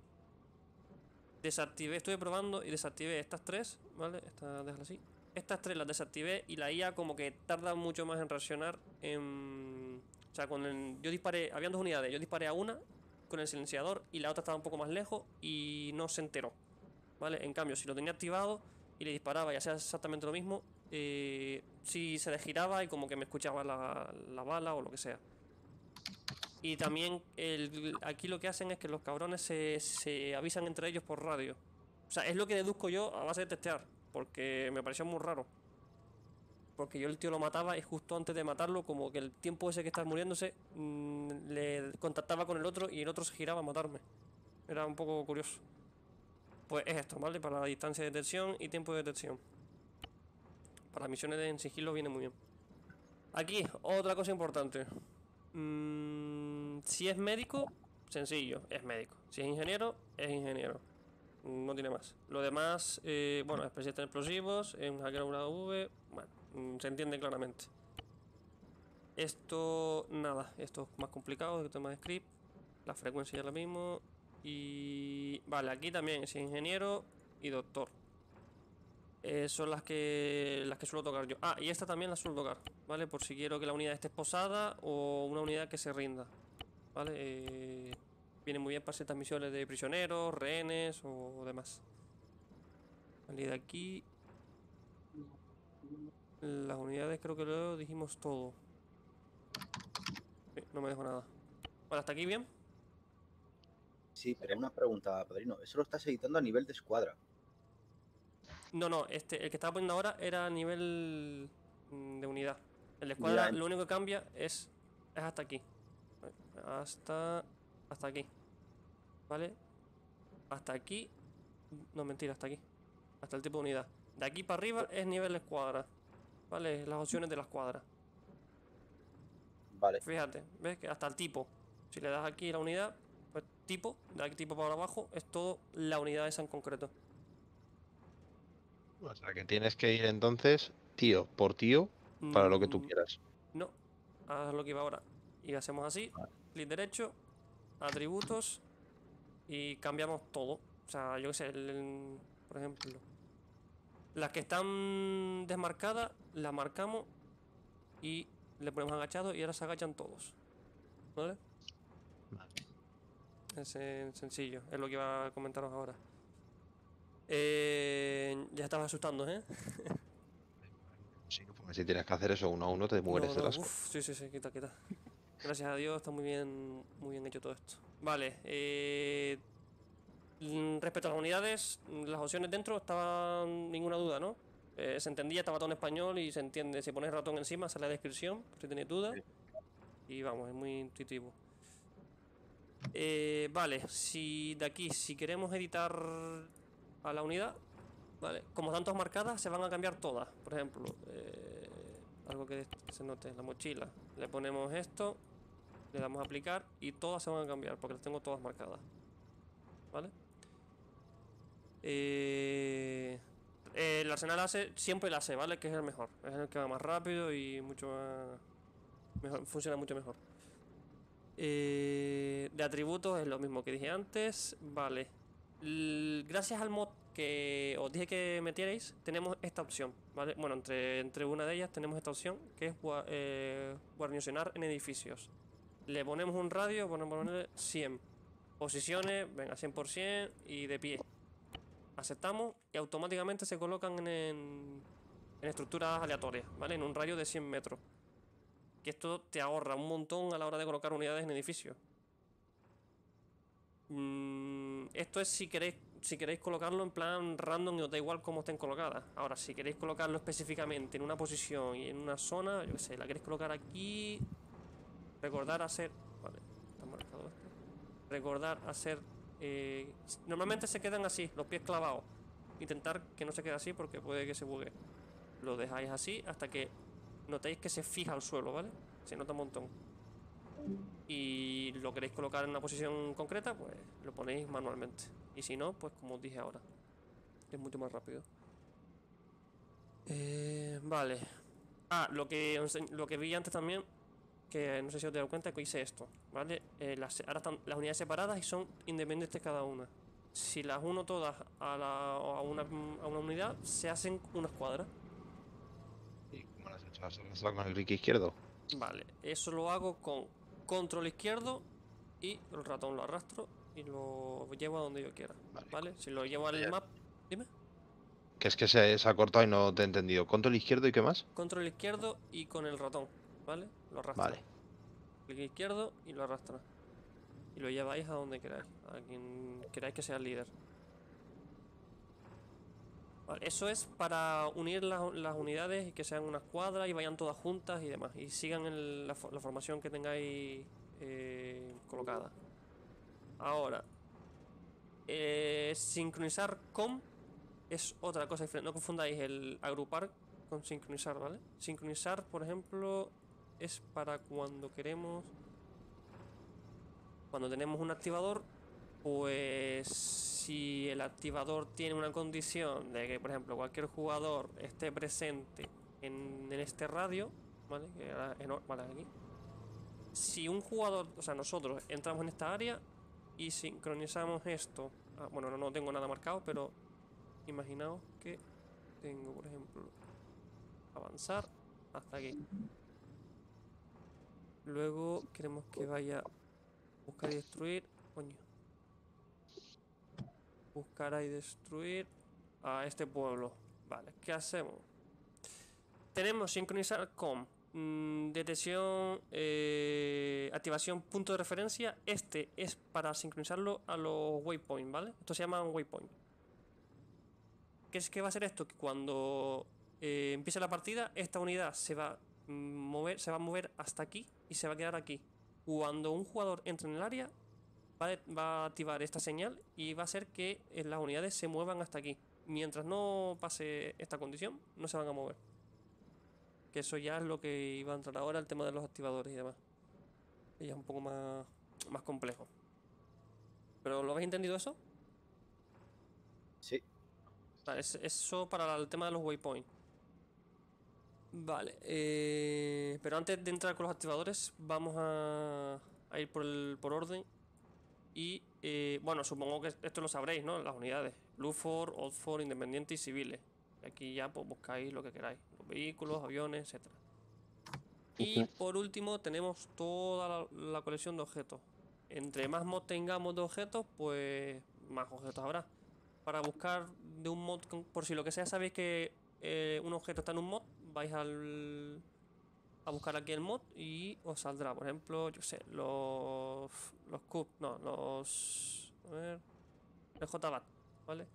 Desactivé, estuve probando y desactivé estas tres. ¿Vale? estas déjala así. Estas tres las desactivé y la IA como que tarda mucho más en reaccionar en... O sea, con yo disparé, habían dos unidades, yo disparé a una con el silenciador y la otra estaba un poco más lejos y no se enteró. ¿Vale? En cambio, si lo tenía activado y le disparaba y hacía exactamente lo mismo, eh, si se desgiraba y como que me escuchaba la, bala o lo que sea. Y también aquí lo que hacen es que los cabrones se, se, avisan entre ellos por radio. O sea, es lo que deduzco yo a base de testear, porque me pareció muy raro porque yo el tío lo mataba y justo antes de matarlo, como que el tiempo ese que está muriéndose, mm, le contactaba con el otro y el otro se giraba a matarme. Era un poco curioso. Pues es esto, ¿vale? Para la distancia de detección y tiempo de detección. Para misiones en sigilo viene muy bien. Aquí, otra cosa importante. Mm, si es médico, sencillo, es médico. Si es ingeniero, es ingeniero. No tiene más. Lo demás, eh, bueno, especialista en explosivos, en hacker grado V, bueno. Mm, se entiende claramente. Esto, nada, esto es más complicado, el tema de script, la frecuencia ya es la mismo Y vale, aquí también es ingeniero y doctor. Eh, son las que las que suelo tocar yo. Ah, y esta también la suelo tocar, ¿vale? Por si quiero que la unidad esté posada o una unidad que se rinda, ¿vale? Eh, viene muy bien para ciertas misiones de prisioneros, rehenes o demás. Vale, de aquí las unidades creo que lo dijimos todo. Eh, no me dejo nada. Bueno, ¿hasta aquí bien? Sí, pero una pregunta, padrino. Eso lo estás editando a nivel de escuadra. No, no, este, el que estaba poniendo ahora era a nivel mm, de unidad. El de escuadra lo único que cambia es, es hasta aquí. Hasta. Hasta aquí. ¿Vale? Hasta aquí. No, mentira, hasta aquí. Hasta el tipo de unidad. De aquí para arriba es nivel de escuadra. ¿vale? Las opciones de las cuadras. Vale. Fíjate, ves que hasta el tipo. Si le das aquí la unidad, pues tipo, da aquí tipo para abajo, es todo la unidad esa en concreto. O sea que tienes que ir entonces tío por tío para lo que tú mm, quieras. No, haz lo que iba ahora. Y hacemos así, clic derecho, atributos y cambiamos todo. O sea, yo qué sé, por ejemplo, las que están desmarcadas, las marcamos y le ponemos agachado y ahora se agachan todos. ¿Vale? Vale. Es sencillo, es lo que iba a comentaros ahora. Eh, ya estabas asustando, ¿eh? sí, porque si tienes que hacer eso uno a uno te mueres de Sí, sí, sí, quita, quita. Gracias a Dios está muy bien, muy bien hecho todo esto. Vale, eh... Mm, respecto a las unidades, mm, las opciones dentro estaban ninguna duda, ¿no? Eh, se entendía, estaba todo en español y se entiende. Si pones ratón encima, sale la descripción, si tenéis dudas. Y vamos, es muy intuitivo. Eh, vale, si de aquí, si queremos editar a la unidad, vale, como tantos marcadas, se van a cambiar todas. Por ejemplo, eh, algo que se note, la mochila. Le ponemos esto, le damos a aplicar y todas se van a cambiar porque las tengo todas marcadas. ¿Vale? Eh, el eh, Arsenal hace siempre la hace, ¿vale? Que es el mejor. Es el que va más rápido y mucho funciona mucho mejor. Eh, de atributos es lo mismo que dije antes. Vale. gracias al mod que os dije que metierais, tenemos esta opción, ¿vale? Bueno, entre, entre una de ellas tenemos esta opción que es eh, guarnicionar en edificios. Le ponemos un radio, ponemos 100. Posiciones, venga, 100% y de pie aceptamos y automáticamente se colocan en, estructuras aleatorias, ¿vale? En un rayo de 100 metros. Que esto te ahorra un montón a la hora de colocar unidades en edificios. Mm, esto es si queréis, si queréis colocarlo en plan random y os da igual cómo estén colocadas. Ahora, si queréis colocarlo específicamente en una posición y en una zona, yo qué sé, la queréis colocar aquí. Recordar hacer. Vale, está marcado esto. Recordar hacer eh, normalmente se quedan así, los pies clavados. Intentar que no se quede así porque puede que se bugue. Lo dejáis así hasta que notéis que se fija al suelo, ¿vale? Se nota un montón. Y lo queréis colocar en una posición concreta, pues lo ponéis manualmente. Y si no, pues como os dije ahora, es mucho más rápido. Eh, vale. Ah, lo que, lo que vi antes también que no sé si os dado cuenta que hice esto, ¿vale? Eh, las, ahora están las unidades separadas y son independientes cada una. Si las uno todas a, una, a una unidad, se hacen una escuadra. ¿Y cómo las he hecho? con el rique izquierdo? Vale, eso lo hago con control izquierdo y el ratón lo arrastro y lo llevo a donde yo quiera, ¿vale? Si lo llevo al map, dime. Que es que se, se ha cortado y no te he entendido. ¿Control izquierdo y qué más? Control izquierdo y con el ratón, ¿vale? Lo arrastra. Vale. Clic izquierdo y lo arrastra. Y lo lleváis a donde queráis, a quien queráis que sea el líder. eso es para unir las, unidades y que sean una escuadra y vayan todas juntas y demás. Y sigan la, formación que tengáis eh, colocada. Ahora, eh, sincronizar con es otra cosa diferente. No confundáis el agrupar con sincronizar, ¿vale? Sincronizar, por ejemplo, es para cuando queremos... Cuando tenemos un activador, pues si el activador tiene una condición de que, por ejemplo, cualquier jugador esté presente en, este radio, ¿vale? Que aquí. Si un jugador, o sea, nosotros entramos en esta área y sincronizamos esto. Ah, bueno, no tengo nada marcado, pero imaginaos que tengo, por ejemplo, avanzar hasta aquí. Luego queremos que vaya buscar y destruir. Coño. Buscar y destruir a este pueblo. Vale, ¿qué hacemos? Tenemos sincronizar con mm, detección, eh, activación, punto de referencia. Este es para sincronizarlo a los waypoints, ¿vale? Esto se llama un waypoint. ¿Qué es que va a ser esto? Que cuando eh, empiece la partida, esta unidad se va mover, se va a mover hasta aquí y se va a quedar aquí. Cuando un jugador entre en el área, va, a activar esta señal y va a hacer que eh, las unidades se muevan hasta aquí. Mientras no pase esta condición, no se van a mover. Que eso ya es lo que iba a entrar ahora, el tema de los activadores y demás. es un poco más, más complejo. ¿Pero lo habéis entendido eso? Sí. es, eso para el tema de los waypoints. Vale, eh, pero antes de entrar con los activadores, vamos a, ir por, el, por orden. Y eh, bueno, supongo que esto lo sabréis, ¿no? Las unidades: blue old for, Independiente y Civiles. Aquí ya pues, buscáis lo que queráis: los vehículos, aviones, etcétera. Y por último, tenemos toda la, colección de objetos. Entre más mods tengamos de objetos, pues más objetos habrá. Para buscar de un mod, por si lo que sea, sabéis que eh, un objeto está en un mod, vais a buscar aquí el mod y os saldrá, por ejemplo, yo sé, los, los cubes, no, los, a ver, el JBAT, ¿vale?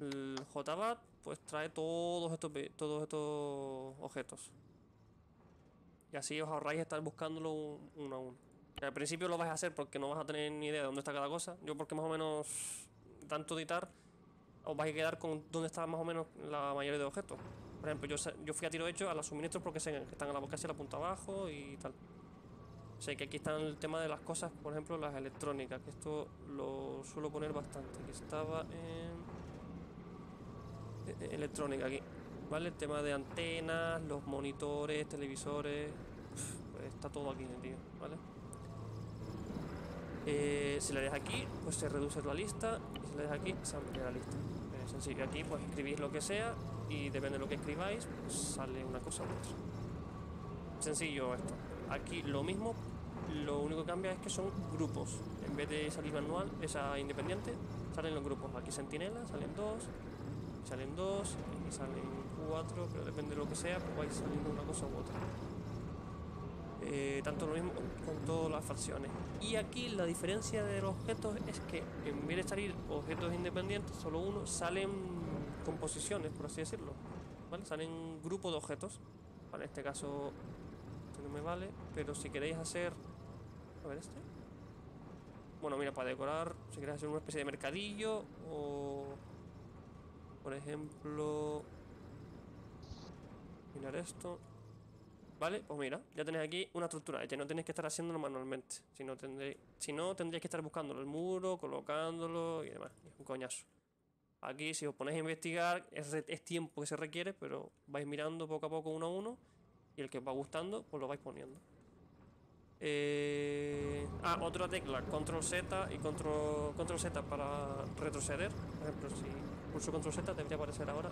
El JBAT pues trae todos estos, todos estos objetos. Y así os ahorráis estar buscándolo uno a uno. al principio lo vais a hacer porque no vas a tener ni idea de dónde está cada cosa. Yo porque más o menos tanto editar, os vais a quedar con dónde está más o menos la mayoría de objetos. Por ejemplo, yo, fui a tiro hecho a los suministros porque sé que están a la boca hacia la punta abajo y tal. Sé que aquí está el tema de las cosas, por ejemplo, las electrónicas, que esto lo suelo poner bastante. Que estaba en... E-, e-, electrónica aquí. ¿Vale? El tema de antenas, los monitores, televisores... Pues está todo aquí, tío, ¿vale? Eh, si le dejas aquí, pues se reduce la lista. Y si le dejas aquí, se amplía la lista. Es eh, sencillo. Aquí, pues escribís lo que sea y depende de lo que escribáis, pues sale una cosa u otra. Sencillo esto. Aquí lo mismo, lo único que cambia es que son grupos. En vez de salir manual, esa independiente, salen los grupos. Aquí sentinela, salen dos, salen dos, aquí salen cuatro, pero depende de lo que sea, pues vais saliendo una cosa u otra. Eh, tanto lo mismo con todas las facciones. Y aquí la diferencia de los objetos es que en vez de salir objetos independientes, solo uno, salen composiciones, por así decirlo. ¿Vale? Salen un grupo de objetos. En este caso no me vale, pero si queréis hacer... A ver este. Bueno, mira, para decorar, si queréis hacer una especie de mercadillo o... Por ejemplo... Mirar esto. Vale, pues mira, ya tenéis aquí una estructura hecha, no tenéis que estar haciéndolo manualmente. Si no, tendréis, si no, tendríais que estar buscando el muro, colocándolo y demás. un coñazo. Aquí, si os ponéis a investigar, es, tiempo que se requiere, pero vais mirando poco a poco uno a uno y el que os va gustando, pues lo vais poniendo. Eh, ah, otra tecla, control Z y control, control Z para retroceder. Por ejemplo, si pulso control Z debería aparecer ahora.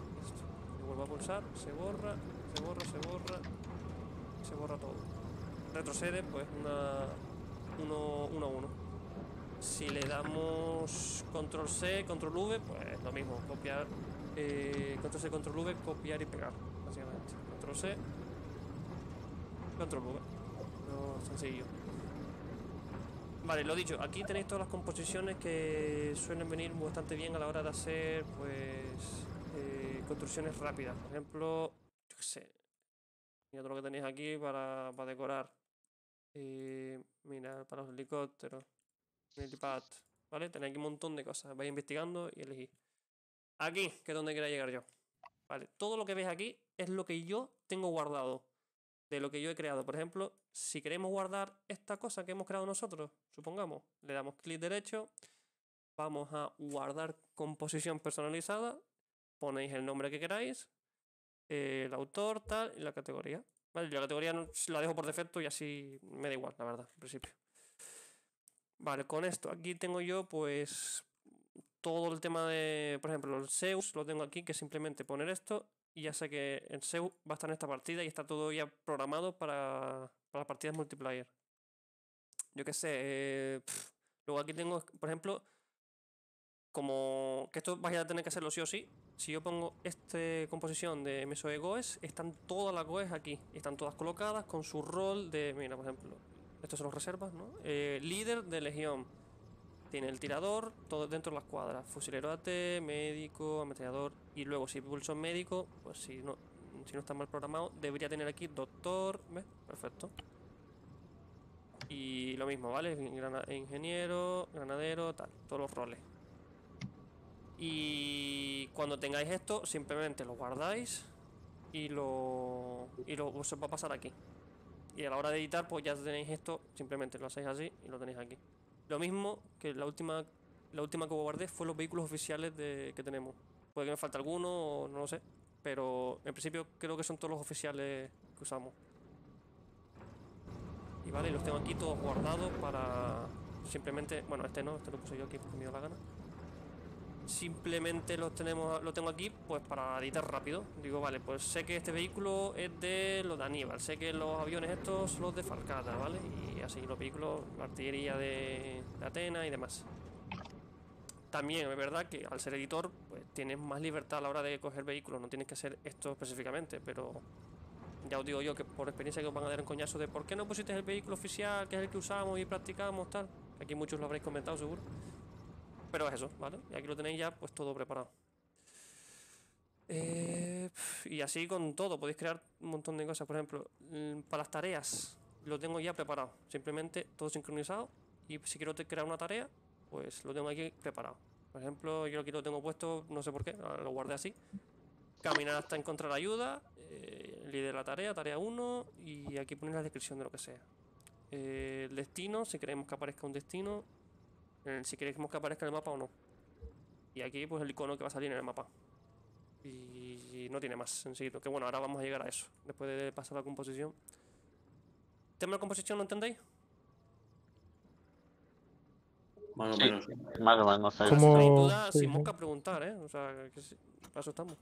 Lo vuelvo a pulsar, se borra, se borra, se borra, se borra todo. Retrocede, pues una, uno, a uno. Si le damos control C, control V, pues lo mismo, copiar, eh, control C, control V, copiar y pegar, básicamente. Control C, control V. Lo sencillo. Vale, lo dicho, aquí tenéis todas las composiciones que suelen venir bastante bien a la hora de hacer, pues, eh, construcciones rápidas. Por ejemplo, yo qué sé, y lo que tenéis aquí para, para decorar. Y eh, para los helicópteros. ¿Vale? Tenéis aquí un montón de cosas. Vais investigando y elegís. Aquí, que es donde quiera llegar yo. ¿Vale? Todo lo que veis aquí es lo que yo tengo guardado. De lo que yo he creado. Por ejemplo, si queremos guardar esta cosa que hemos creado nosotros, supongamos, le damos clic derecho, vamos a guardar composición personalizada, ponéis el nombre que queráis, eh, el autor, tal, y la categoría. Vale, la categoría la dejo por defecto y así me da igual, la verdad, al principio. Vale, con esto aquí tengo yo pues todo el tema de, por ejemplo, el Zeus lo tengo aquí que simplemente poner esto y ya sé que el Zeus va a estar en esta partida y está todo ya programado para, para partidas multiplayer. Yo qué sé, eh, luego aquí tengo, por ejemplo, como que esto vaya a tener que hacerlo sí o sí. Si yo pongo esta composición de MSOE Goes, están todas las Goes aquí. Están todas colocadas con su rol de, mira, por ejemplo, estos son los reservas, ¿no? Eh, líder de legión. Tiene el tirador, todo dentro de la escuadra. Fusilero AT, médico, ametrallador. Y luego, si pulso médico, pues si no, si no está mal programado, debería tener aquí doctor. ¿Ves? Perfecto. Y lo mismo, ¿vale? Ingeniero, granadero, tal. Todos los roles. Y cuando tengáis esto, simplemente lo guardáis y lo. Y lo, os va a pasar aquí. Y a la hora de editar, pues ya tenéis esto, simplemente lo hacéis así y lo tenéis aquí. Lo mismo que la última, la última que guardé fue los vehículos oficiales que tenemos. Puede que me falte alguno no lo sé, pero en principio creo que son todos los oficiales que usamos. Y vale, los tengo aquí todos guardados para simplemente... Bueno, este no, este lo puse yo aquí porque me dio la gana simplemente los tenemos, lo tengo aquí pues para editar rápido. Digo, vale, pues sé que este vehículo es de los de Aníbal, sé que los aviones estos son los de falcata ¿vale? Y así los vehículos, la artillería de, Atena y demás. También es verdad que al ser editor, pues tienes más libertad a la hora de coger vehículos, no tienes que hacer esto específicamente, pero ya os digo yo que por experiencia que os van a dar un coñazo de por qué no pusiste el vehículo oficial, que es el que usamos y practicamos, tal. Aquí muchos lo habréis comentado seguro pero es eso, ¿vale? Y aquí lo tenéis ya pues todo preparado. Eh, y así con todo, podéis crear un montón de cosas. Por ejemplo, para las tareas lo tengo ya preparado. Simplemente todo sincronizado. Y si quiero crear una tarea, pues lo tengo aquí preparado. Por ejemplo, yo aquí lo tengo puesto, no sé por qué, lo guardé así. Caminar hasta encontrar ayuda, eh, de la tarea, tarea 1, y aquí poner la descripción de lo que sea. Eh, el destino, si queremos que aparezca un destino, eh, si queréis que aparezca en el mapa o no. Y aquí pues el icono que va a salir en el mapa. Y no tiene más sencillo. Que bueno, ahora vamos a llegar a eso. Después de pasar la composición. tema de composición lo entendéis? bueno pero no Sin duda, sin mosca preguntar, ¿eh? O sea, que para eso estamos.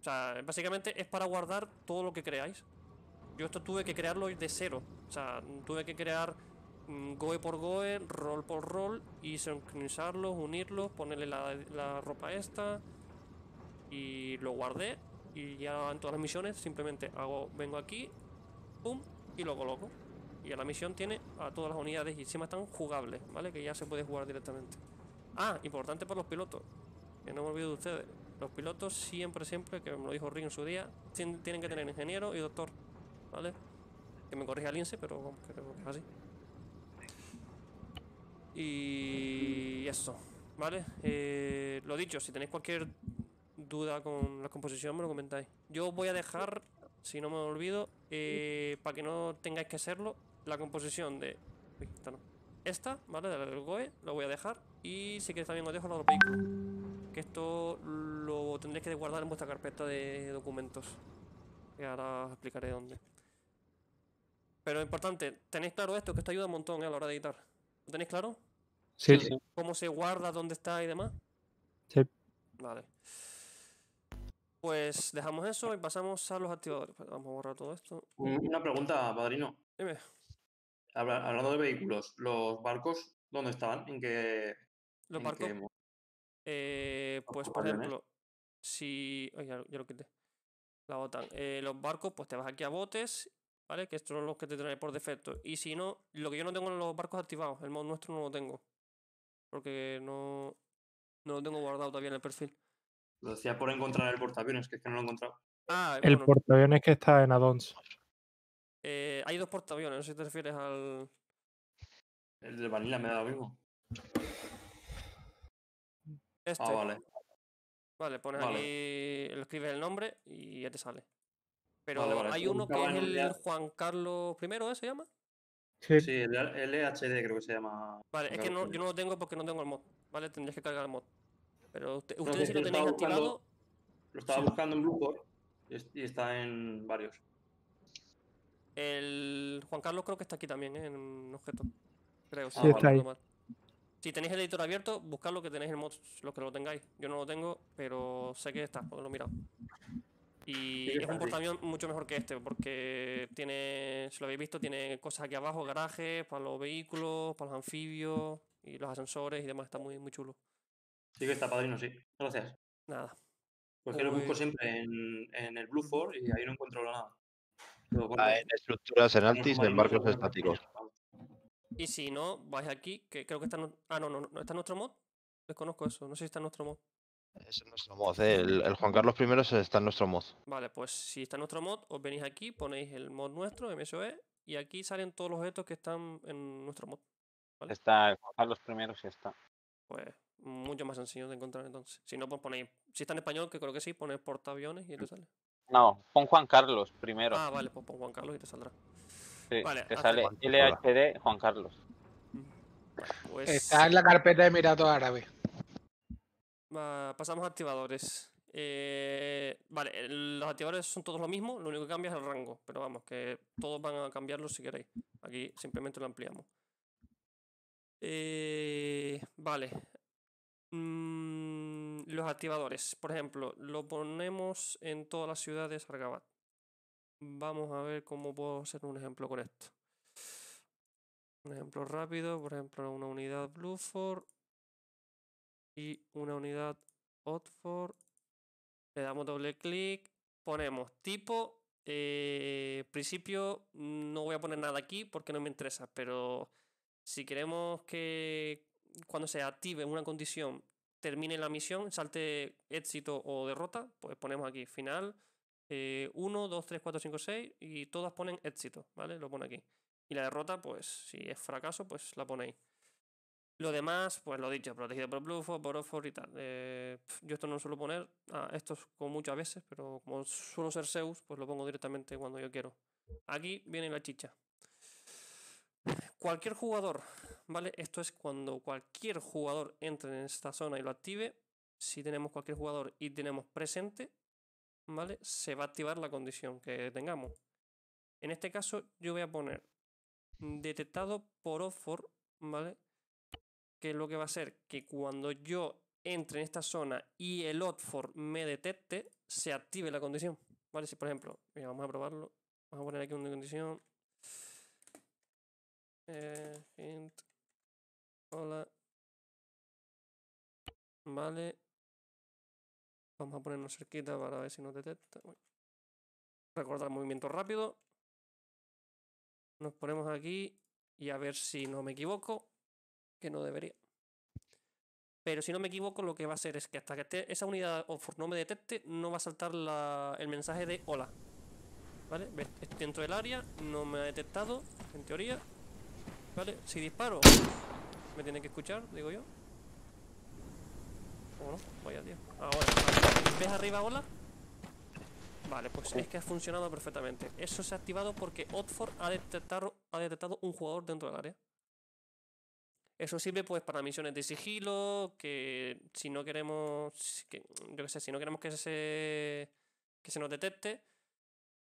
O sea, básicamente es para guardar todo lo que creáis. Yo esto tuve que crearlo de cero. O sea, tuve que crear Mm, goe por Goe, Roll por Roll y sincronizarlos, unirlos, ponerle la, la ropa esta y lo guardé y ya en todas las misiones simplemente hago, vengo aquí, pum y lo coloco y a la misión tiene a todas las unidades y encima están jugables, ¿vale? Que ya se puede jugar directamente. Ah, importante para los pilotos, que no me olvido de ustedes. Los pilotos siempre, siempre, que me lo dijo Rick en su día, tienen que tener ingeniero y doctor, ¿vale? Que me corrija el INSE, pero vamos, que es así. Y eso, ¿vale? Eh, lo dicho, si tenéis cualquier duda con la composición, me lo comentáis. Yo voy a dejar, si no me olvido, eh, para que no tengáis que hacerlo, la composición de... esta ¿vale? De ¿vale? Del GOE, lo voy a dejar. Y si queréis también os dejo lo Que esto lo tendréis que guardar en vuestra carpeta de documentos. Y ahora os explicaré dónde. Pero importante, tenéis claro esto, que esto ayuda un montón ¿eh? a la hora de editar. ¿Lo tenéis claro? Sí, ¿Cómo se guarda, dónde está y demás? Sí. Vale. Pues dejamos eso y pasamos a los activadores. Pues vamos a borrar todo esto. Una pregunta, padrino. Dime. Hablando de vehículos, ¿los barcos dónde estaban? ¿En qué? ¿Los barcos? Eh, pues por ejemplo, si. Oye, ya, lo quité. La OTAN. Eh, los barcos, pues te vas aquí a botes ¿Vale? Que estos son los que te trae por defecto. Y si no, lo que yo no tengo en los barcos activados, el mod nuestro no lo tengo. Porque no, no lo tengo guardado todavía en el perfil. Lo decía por encontrar el portaaviones, que es que no lo he encontrado. Ah, El portaaviones que está en addons. Eh, hay dos portaaviones, no sé si te refieres al. El de Vanilla me da lo mismo. Este. Ah, vale. Vale, pones aquí, escribes el nombre y ya te sale. Pero hay uno que es el, Juan Carlos I, ¿eh? ¿se llama? Sí, el LHD creo que se llama. Vale, es que yo no lo tengo porque no tengo el mod. Vale, Tendrías que cargar el mod. Pero ustedes si lo tenéis activado. lo estaba buscando en Bluecore y está en varios. El Juan Carlos creo que está aquí también, ¿eh? en un objeto. Creo, sí, está ahí. Si tenéis el editor abierto, buscad lo que tenéis en mod, los que lo tengáis. Yo no lo tengo, pero sé que está, porque lo he mirado. Y es un portaavión mucho mejor que este, porque tiene, si lo habéis visto, tiene cosas aquí abajo, garajes para los vehículos, para los anfibios y los ascensores y demás. Está muy, muy chulo. Sí que está padrino, sí. Gracias. Nada. Porque lo busco siempre en, el Blue y ahí no encuentro nada. Ah, en estructuras en altis, en barcos estáticos. Y si no, vais aquí, que creo que está... ah, no, no, no, está nuestro mod. Desconozco eso, no sé si está en nuestro mod. Es nuestro mod, ¿eh? el, Juan Carlos I está en nuestro mod. Vale, pues si está en nuestro mod, os venís aquí, ponéis el mod nuestro, MSOE, y aquí salen todos los objetos que están en nuestro mod. Está el Juan Carlos I, sí está. Pues mucho más sencillo de encontrar entonces. Si no, pues ponéis, si está en español, que creo que sí, ponéis portaaviones y te sale. No, pon Juan Carlos primero. Ah, vale, pues pon Juan Carlos y te saldrá. Sí, te sale LHD Juan Carlos. Pues está en la carpeta de Emiratos Árabes pasamos a activadores. Eh, vale, los activadores son todos lo mismo, lo único que cambia es el rango, pero vamos, que todos van a cambiarlo si queréis. Aquí simplemente lo ampliamos. Eh, vale. Mm, los activadores, por ejemplo, lo ponemos en todas las ciudades de Vamos a ver cómo puedo hacer un ejemplo con esto. Un ejemplo rápido, por ejemplo, una unidad Blueford y una unidad Otford. Le damos doble clic, ponemos tipo, eh, principio no voy a poner nada aquí porque no me interesa, pero si queremos que cuando se active una condición termine la misión, salte éxito o derrota, pues ponemos aquí final 1, 2, 3, 4, 5, 6 y todas ponen éxito, ¿vale? Lo pone aquí. Y la derrota, pues si es fracaso, pues la pone ahí. Lo demás, pues lo dicho, protegido por Bluefo, por Oxford y tal. Eh, yo esto no suelo poner, ah, esto es como muchas veces, pero como suelo ser Zeus, pues lo pongo directamente cuando yo quiero. Aquí viene la chicha. Cualquier jugador, ¿vale? Esto es cuando cualquier jugador entre en esta zona y lo active. Si tenemos cualquier jugador y tenemos presente, ¿vale? Se va a activar la condición que tengamos. En este caso, yo voy a poner detectado por Offer, ¿vale? que lo que va a hacer que cuando yo entre en esta zona y el Otford me detecte, se active la condición. ¿Vale? Si por ejemplo, vamos a probarlo. Vamos a poner aquí una condición. Eh, hola. Vale. Vamos a ponernos cerquita para ver si nos detecta. Recordar movimiento rápido. Nos ponemos aquí y a ver si no me equivoco que no debería. Pero si no me equivoco, lo que va a hacer es que hasta que esa unidad o no me detecte, no va a saltar el mensaje de hola. ¿Vale? Estoy Dentro del área, no me ha detectado, en teoría. ¿Vale? Si disparo, me tiene que escuchar, digo yo. Bueno, Vaya tío. Ahora, ¿ves arriba hola? Vale, pues es que ha funcionado perfectamente. Eso se ha activado porque Otford ha detectado, ha detectado un jugador dentro del área. Eso sirve pues para misiones de sigilo, que si no queremos, que, si no queremos que se, que se nos detecte,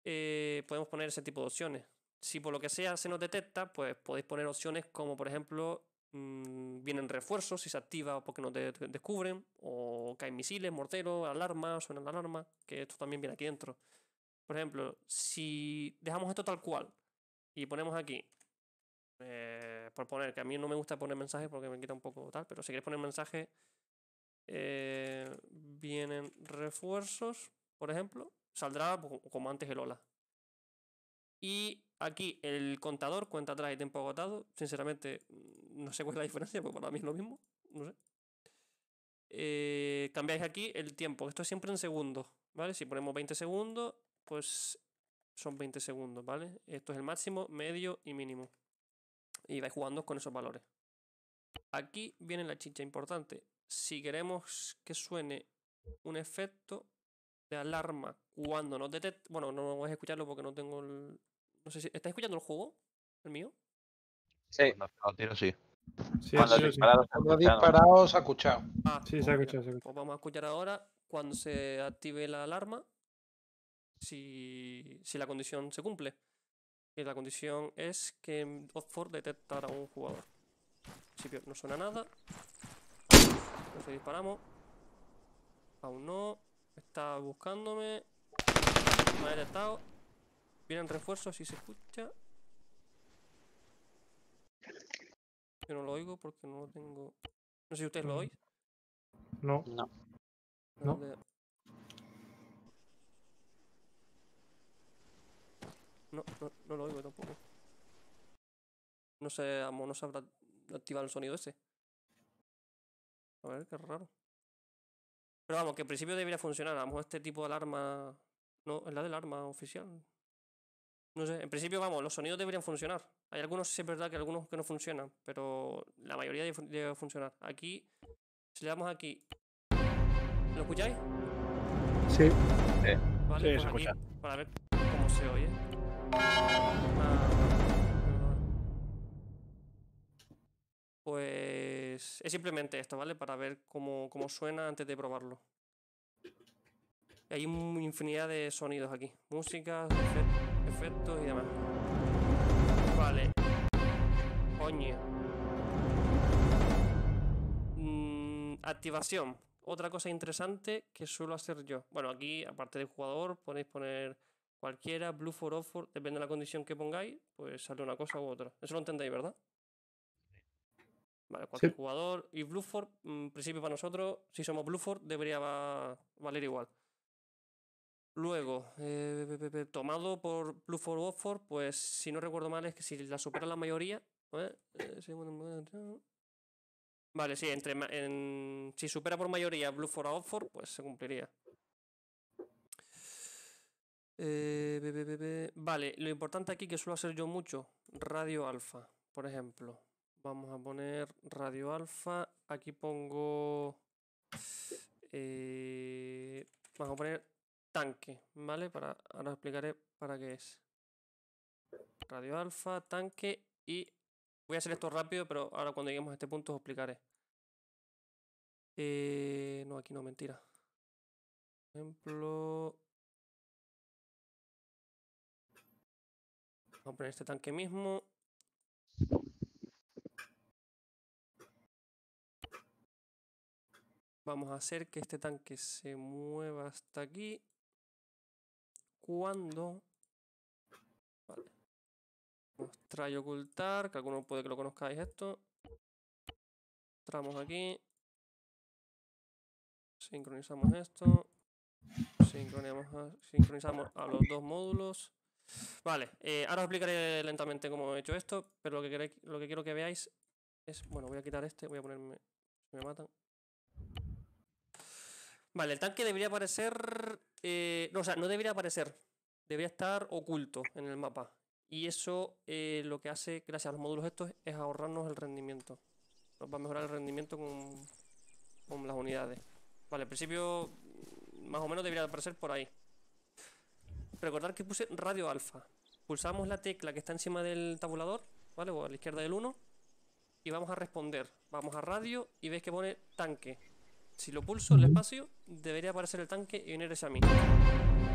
eh, podemos poner ese tipo de opciones. Si por lo que sea se nos detecta, pues podéis poner opciones como por ejemplo mm, vienen refuerzos, si se activa o porque nos descubren, o caen misiles, morteros, alarmas, suena la alarma, que esto también viene aquí dentro. Por ejemplo, si dejamos esto tal cual y ponemos aquí eh, por poner, que a mí no me gusta poner mensajes porque me quita un poco tal, pero si quieres poner mensaje, eh, vienen refuerzos, por ejemplo, saldrá como antes el hola. Y aquí el contador, cuenta atrás y tiempo agotado, sinceramente mm, no sé cuál es la diferencia, porque para mí es lo mismo, no sé. Eh, cambiáis aquí el tiempo, esto es siempre en segundos, ¿vale? Si ponemos 20 segundos, pues son 20 segundos, ¿vale? Esto es el máximo, medio y mínimo y vais jugando con esos valores. Aquí viene la chicha importante. Si queremos que suene un efecto de alarma cuando nos detecte. Bueno, no voy a escucharlo porque no tengo el. No sé si. ¿Estáis escuchando el juego? ¿El mío? Sí. Cuando tiro, sí. sí cuando sí, disparado, se ha escuchado. Ah, sí, se ha escuchado. Pues vamos a escuchar ahora cuando se active la alarma. Si, si la condición se cumple. Y la condición es que Oxford detectara a un jugador. no suena nada. Entonces disparamos. Aún no. Está buscándome. Me ha detectado. Vienen refuerzos así se escucha. Yo no lo oigo porque no lo tengo. No sé si ustedes lo mm. oís. No. No. No. No, no, lo oigo tampoco. No sé, vamos, no habrá activar el sonido ese. A ver, qué raro. Pero vamos, que en principio debería funcionar. A lo mejor este tipo de alarma. No, es la del arma oficial. No sé, en principio, vamos, los sonidos deberían funcionar. Hay algunos, sí es verdad que algunos que no funcionan, pero la mayoría debe, funcionar. Aquí, si le damos aquí. ¿Lo escucháis? Sí. sí. Vale, pues se aquí, para ver cómo se oye. Pues es simplemente esto, ¿vale? Para ver cómo, suena antes de probarlo. Hay una infinidad de sonidos aquí. Música, efectos y demás. Vale. Coño mm, activación. Otra cosa interesante que suelo hacer yo. Bueno, aquí, aparte del jugador, podéis poner Cualquiera, blue for depende de la condición que pongáis, pues sale una cosa u otra. Eso lo entendéis, ¿verdad? Vale, cualquier jugador. Y Blueford, en mm, principio para nosotros, si somos Blueford, debería valer igual. Luego, eh, tomado por Blueford Offord, pues si no recuerdo mal, es que si la supera la mayoría. ¿eh? Eh, vale, sí, entre, si supera por mayoría Blueford o Offford, pues se cumpliría. Eh, vale, lo importante aquí que suelo hacer yo mucho, radio alfa, por ejemplo. Vamos a poner radio alfa, aquí pongo... Eh, vamos a poner tanque, ¿vale? Para, ahora explicaré para qué es. Radio alfa, tanque y... Voy a hacer esto rápido, pero ahora cuando lleguemos a este punto os explicaré. Eh, no, aquí no, mentira. Por ejemplo... a poner este tanque mismo. Vamos a hacer que este tanque se mueva hasta aquí. Cuando... Vale. Mostrar y ocultar, que alguno puede que lo conozcáis esto. Entramos aquí. Sincronizamos esto. Sincronizamos sincronizamos a los dos módulos. Vale, eh, ahora os explicaré lentamente cómo he hecho esto, pero lo que, lo que quiero que veáis es... Bueno, voy a quitar este, voy a ponerme... me matan. Vale, el tanque debería aparecer... Eh, no, o sea, no debería aparecer. Debería estar oculto en el mapa. Y eso eh, lo que hace, gracias a los módulos estos, es ahorrarnos el rendimiento. Nos va a mejorar el rendimiento con, con las unidades. Vale, al principio mm, más o menos debería aparecer por ahí recordar que puse radio alfa. Pulsamos la tecla que está encima del tabulador, ¿vale? O a la izquierda del 1. Y vamos a responder. Vamos a radio y ves que pone tanque. Si lo pulso el espacio, debería aparecer el tanque y venir esa mí.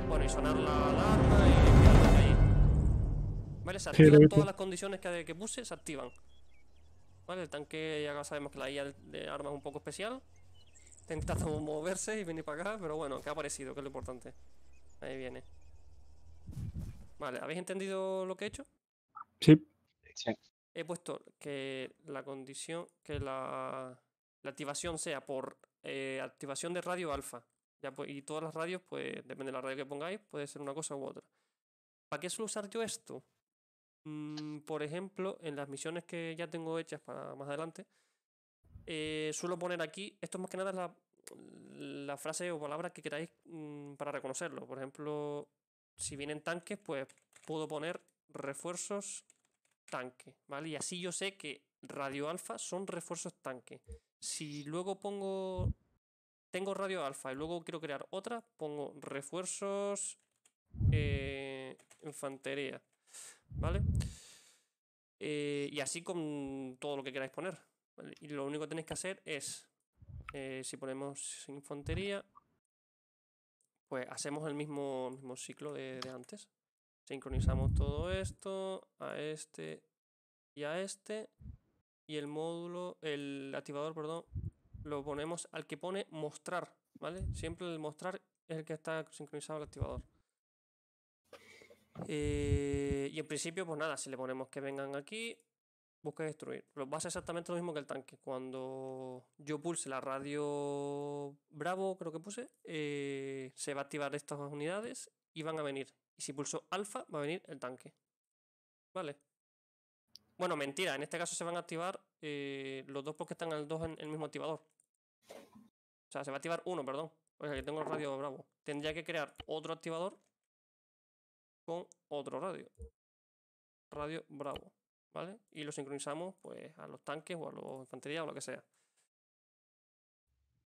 Bueno, y sonar la alarma y ¿Vale? Se activan todas las condiciones que, que puse, se activan. ¿Vale? El tanque ya sabemos que la IA de arma es un poco especial. Intenta moverse y venir para acá, pero bueno, que ha aparecido, que es lo importante. Ahí viene. Vale, ¿habéis entendido lo que he hecho? Sí. He puesto que la condición, que la, activación sea por eh, activación de radio alfa. Ya, pues, y todas las radios, pues depende de la radio que pongáis, puede ser una cosa u otra. ¿Para qué suelo usar yo esto? Mm, por ejemplo, en las misiones que ya tengo hechas para más adelante, eh, suelo poner aquí, esto más que nada la, la frase o palabra que queráis mm, para reconocerlo. Por ejemplo, si vienen tanques, pues puedo poner refuerzos tanque, ¿vale? Y así yo sé que radio alfa son refuerzos tanque. Si luego pongo. Tengo radio alfa y luego quiero crear otra, pongo refuerzos. Eh, infantería, ¿vale? Eh, y así con todo lo que queráis poner. Y lo único que tenéis que hacer es. Eh, si ponemos infantería, pues hacemos el mismo, mismo ciclo de, antes. Sincronizamos todo esto a este y a este. Y el módulo, el activador, perdón, lo ponemos al que pone mostrar, ¿vale? Siempre el mostrar es el que está sincronizado al activador. Eh, y en principio, pues nada, si le ponemos que vengan aquí, busca destruir. Lo va a ser exactamente lo mismo que el tanque. Cuando yo pulse la radio Bravo, creo que puse, eh, se va a activar estas unidades y van a venir. Y si pulso Alfa, va a venir el tanque. ¿Vale? Bueno, mentira, en este caso se van a activar eh, los dos porque están los dos en el mismo activador. O sea, se va a activar uno, perdón. O sea, que tengo el radio Bravo. Tendría que crear otro activador con otro radio. Radio Bravo. ¿vale? Y lo sincronizamos pues a los tanques o a los infantería o lo que sea.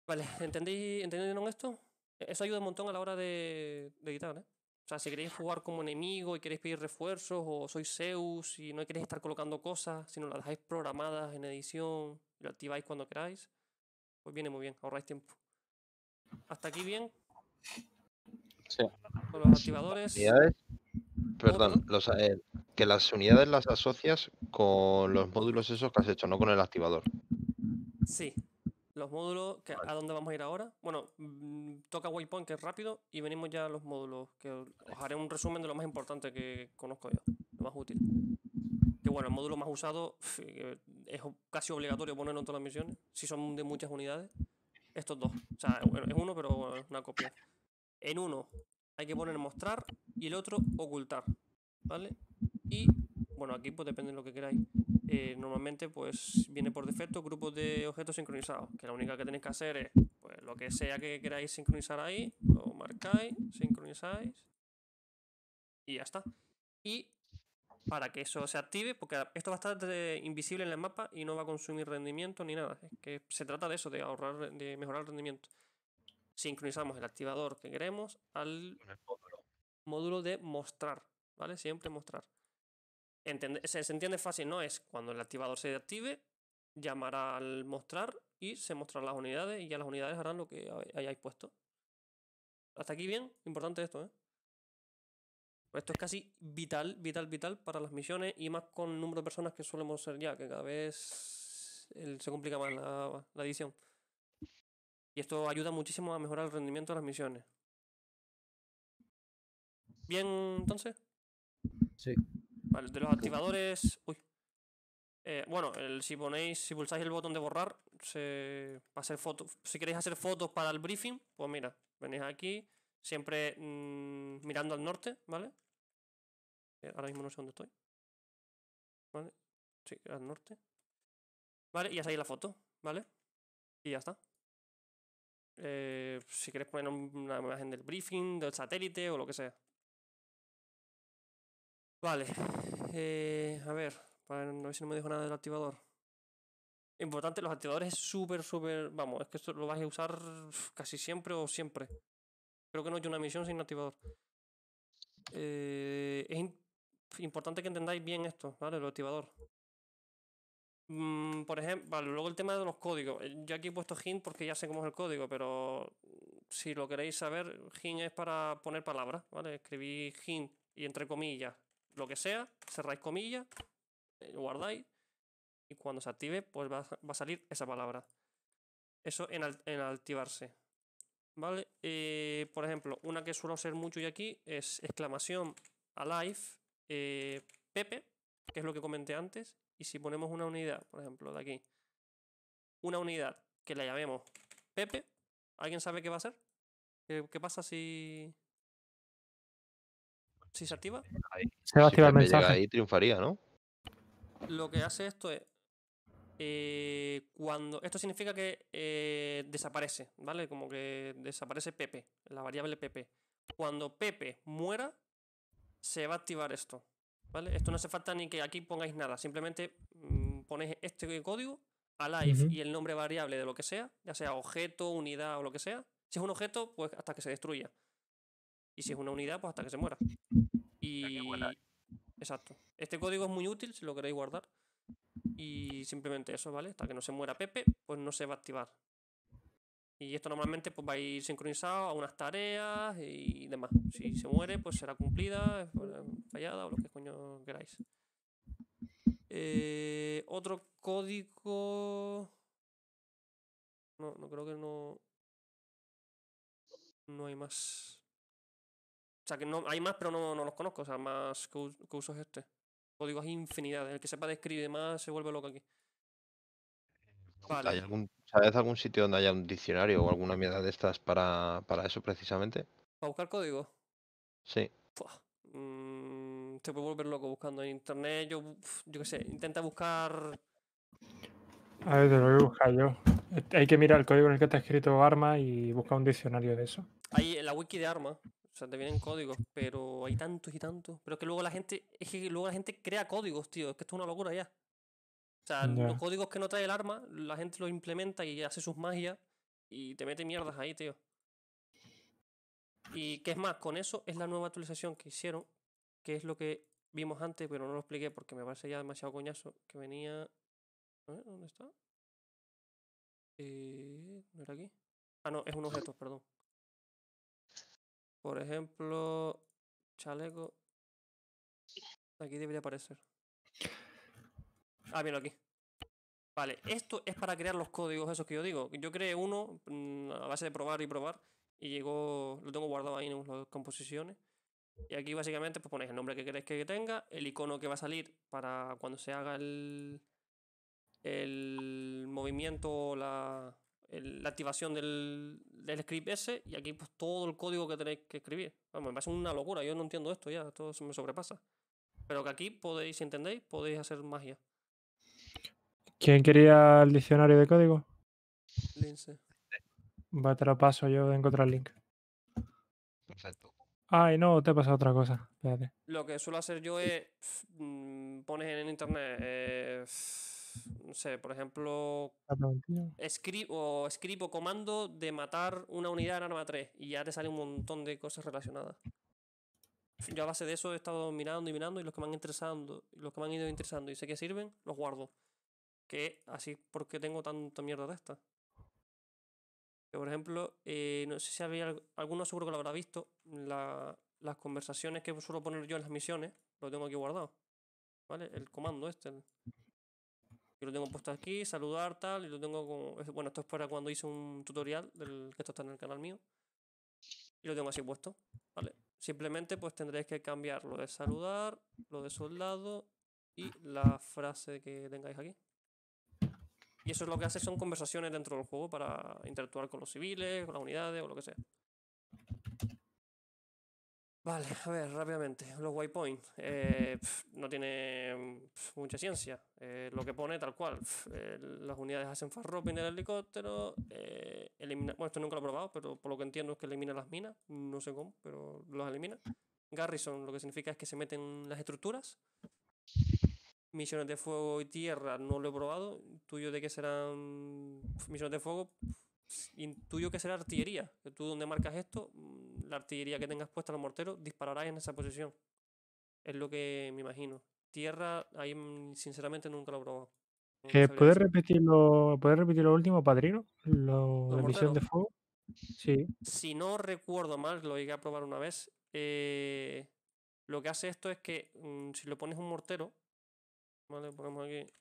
Vale, ¿entendéis, ¿entendieron esto? Eso ayuda un montón a la hora de, de editar, ¿eh? O sea, si queréis jugar como enemigo y queréis pedir refuerzos, o sois Zeus y no queréis estar colocando cosas, sino las dejáis programadas en edición y lo activáis cuando queráis, pues viene muy bien, ahorráis tiempo. ¿Hasta aquí bien? Sí. Con los activadores. Perdón, eh, que las unidades las asocias con los módulos esos que has hecho, no con el activador. Sí, los módulos a dónde vamos a ir ahora. Bueno, mm, toca Waypoint que es rápido y venimos ya a los módulos que os haré un resumen de lo más importante que conozco yo, lo más útil. Que bueno, el módulo más usado eh, es casi obligatorio ponerlo en todas las misiones, si son de muchas unidades. Estos dos, o sea, es uno pero es una copia. En uno hay que poner mostrar y el otro ocultar, ¿vale? Y bueno, aquí pues depende de lo que queráis. Eh, normalmente pues viene por defecto grupos de objetos sincronizados, que la única que tenéis que hacer es pues, lo que sea que queráis sincronizar ahí, lo marcáis, sincronizáis y ya está. Y para que eso se active, porque esto va a estar invisible en el mapa y no va a consumir rendimiento ni nada. Es que se trata de eso, de ahorrar, de mejorar el rendimiento sincronizamos el activador que queremos al módulo. de mostrar, ¿vale? Siempre mostrar. se, entiende fácil, ¿no? Es cuando el activador se active, llamará al mostrar y se mostrarán las unidades y ya las unidades harán lo que hayáis puesto. Hasta aquí bien, importante esto, ¿eh? Esto es casi vital, vital, vital para las misiones y más con el número de personas que solemos ser ya, que cada vez se complica más la edición. Y esto ayuda muchísimo a mejorar el rendimiento de las misiones. ¿Bien, entonces? Sí. Vale, de los activadores. Uy. Eh, bueno, el, si ponéis, si pulsáis el botón de borrar, se, para hacer fotos. Si queréis hacer fotos para el briefing, pues mira, venís aquí, siempre mm, mirando al norte, ¿vale? Eh, ahora mismo no sé dónde estoy. ¿Vale? Sí, al norte. Vale, y ahí la foto, ¿vale? Y ya está. Eh, si quieres poner una imagen del briefing, del satélite o lo que sea. Vale, eh, a ver, para no ver si no me dijo nada del activador. Importante, los activadores es súper, súper. Vamos, es que esto lo vas a usar casi siempre o siempre. Creo que no hay una misión sin activador. Eh, es importante que entendáis bien esto, ¿vale? El activador. Mm, por ejemplo, luego el tema de los códigos. Eh, yo aquí he puesto hint porque ya sé cómo es el código, pero si lo queréis saber, hint es para poner palabras, ¿vale? Escribís hint y entre comillas, lo que sea, cerráis comillas, eh, guardáis y cuando se active, pues va, a salir esa palabra. Eso en, activarse. ¿Vale? Eh, por ejemplo, una que suelo hacer mucho y aquí es exclamación alive Pepe, que es lo que comenté antes, y si ponemos una unidad, por ejemplo, de aquí, una unidad que la llamemos Pepe, ¿alguien sabe qué va a hacer? ¿Qué, pasa si... si se activa? Se va a activar el mensaje. ahí triunfaría, ¿no? Lo que hace esto es... Eh, cuando esto significa que eh, desaparece, ¿vale? Como que desaparece Pepe, la variable Pepe. Cuando Pepe muera, se va a activar esto. Esto no hace falta ni que aquí pongáis nada, simplemente mm, ponéis este código, a live y el nombre variable de lo que sea, ya sea objeto, unidad o lo que sea. Si es un objeto, pues hasta que se destruya. Y si es una unidad, pues hasta que se muera. Y. Exacto. Este código es muy útil si lo queréis guardar. Y simplemente eso, ¿vale? Hasta que no se muera Pepe, pues no se va a activar. Y esto normalmente pues, va a ir sincronizado a unas tareas y demás. Si se muere, pues será cumplida, fallada o lo que coño queráis. Eh, otro código. No, no creo que no. No hay más. O sea, que no hay más, pero no, no los conozco. O sea, más que, usos este. Códigos infinidad. El que sepa de más se vuelve loco aquí. ¿Hay algún, ¿Sabes algún sitio donde haya un diccionario o alguna mierda de estas para, para eso precisamente? ¿Para buscar código? Sí. te mm, puedo volver loco buscando en internet. Yo, yo qué sé, intenta buscar. A ver, te lo voy a buscar yo. Este, hay que mirar el código en el que está escrito arma y buscar un diccionario de eso. Hay en la wiki de arma. O sea, te vienen códigos, pero hay tantos y tantos. Pero que luego la gente, es que luego la gente crea códigos, tío. Es que esto es una locura ya sea, los códigos que no trae el arma, la gente los implementa y hace sus magias y te mete mierdas ahí, tío. Y qué es más, con eso es la nueva actualización que hicieron, que es lo que vimos antes, pero no lo expliqué porque me parece ya demasiado coñazo, que venía... A ver, ¿dónde está? Eh... ¿No era aquí? Ah, no, es un objeto, perdón. Por ejemplo, chaleco. Aquí debería aparecer. Ah, bien, aquí. Vale, esto es para crear los códigos esos que yo digo. Yo creé uno mm, a base de probar y probar y llegó, lo tengo guardado ahí en las composiciones. Y aquí básicamente pues ponéis el nombre que queréis que tenga, el icono que va a salir para cuando se haga el, el movimiento, la, la activación del, del, script ese y aquí pues todo el código que tenéis que escribir. Vamos, me parece una locura, yo no entiendo esto ya, esto me sobrepasa. Pero que aquí podéis, si entendéis, podéis hacer magia. ¿Quién quería el diccionario de código? Lince. Va, te lo paso yo de encontrar el link. Perfecto. Ay, no, te pasado otra cosa. Lo que suelo hacer yo es. Mm, pones en internet. Eh, no sé, por ejemplo. Escribo, escribo comando de matar una unidad en arma 3 y ya te sale un montón de cosas relacionadas. Yo a base de eso he estado mirando y mirando y los que me han interesado, los que me han ido interesando y sé que sirven, los guardo que así porque tengo tanta mierda de esta. Que, por ejemplo, eh, no sé si había, alguno seguro que lo habrá visto, las conversaciones que suelo poner yo en las misiones, lo tengo aquí guardado. ¿Vale? El comando este. y yo lo tengo puesto aquí, saludar, tal, y lo tengo como... Bueno, esto es para cuando hice un tutorial, del que esto está en el canal mío. Y lo tengo así puesto, ¿vale? Simplemente pues tendréis que cambiar lo de saludar, lo de soldado y la frase que tengáis aquí. Y eso es lo que hace, son conversaciones dentro del juego para interactuar con los civiles, con las unidades o lo que sea. Vale, a ver, rápidamente. Los waypoints. Eh, no tiene mucha ciencia. Eh, lo que pone tal cual. las unidades hacen fast en del helicóptero. Eh, elimina, bueno, esto nunca lo he probado, pero por lo que entiendo es que elimina las minas. No sé cómo, pero las elimina. Garrison, lo que significa es que se meten las estructuras. Misiones de Fuego y Tierra no lo he probado. Tuyo de que serán Misiones de Fuego. tuyo que será artillería. Que tú donde marcas esto, mm, la artillería que tengas puesta los mortero, dispararás en esa posición. Es lo que me imagino. Tierra, ahí mm, sinceramente nunca lo he probado. Eh, ¿puedes, repetir lo, último, Padrino? la misión de fuego. Sí. Si no recuerdo mal, lo llegué a probar una vez. Eh, lo que hace esto es que mm, si lo pones un mortero, Vale, ponemos aquí.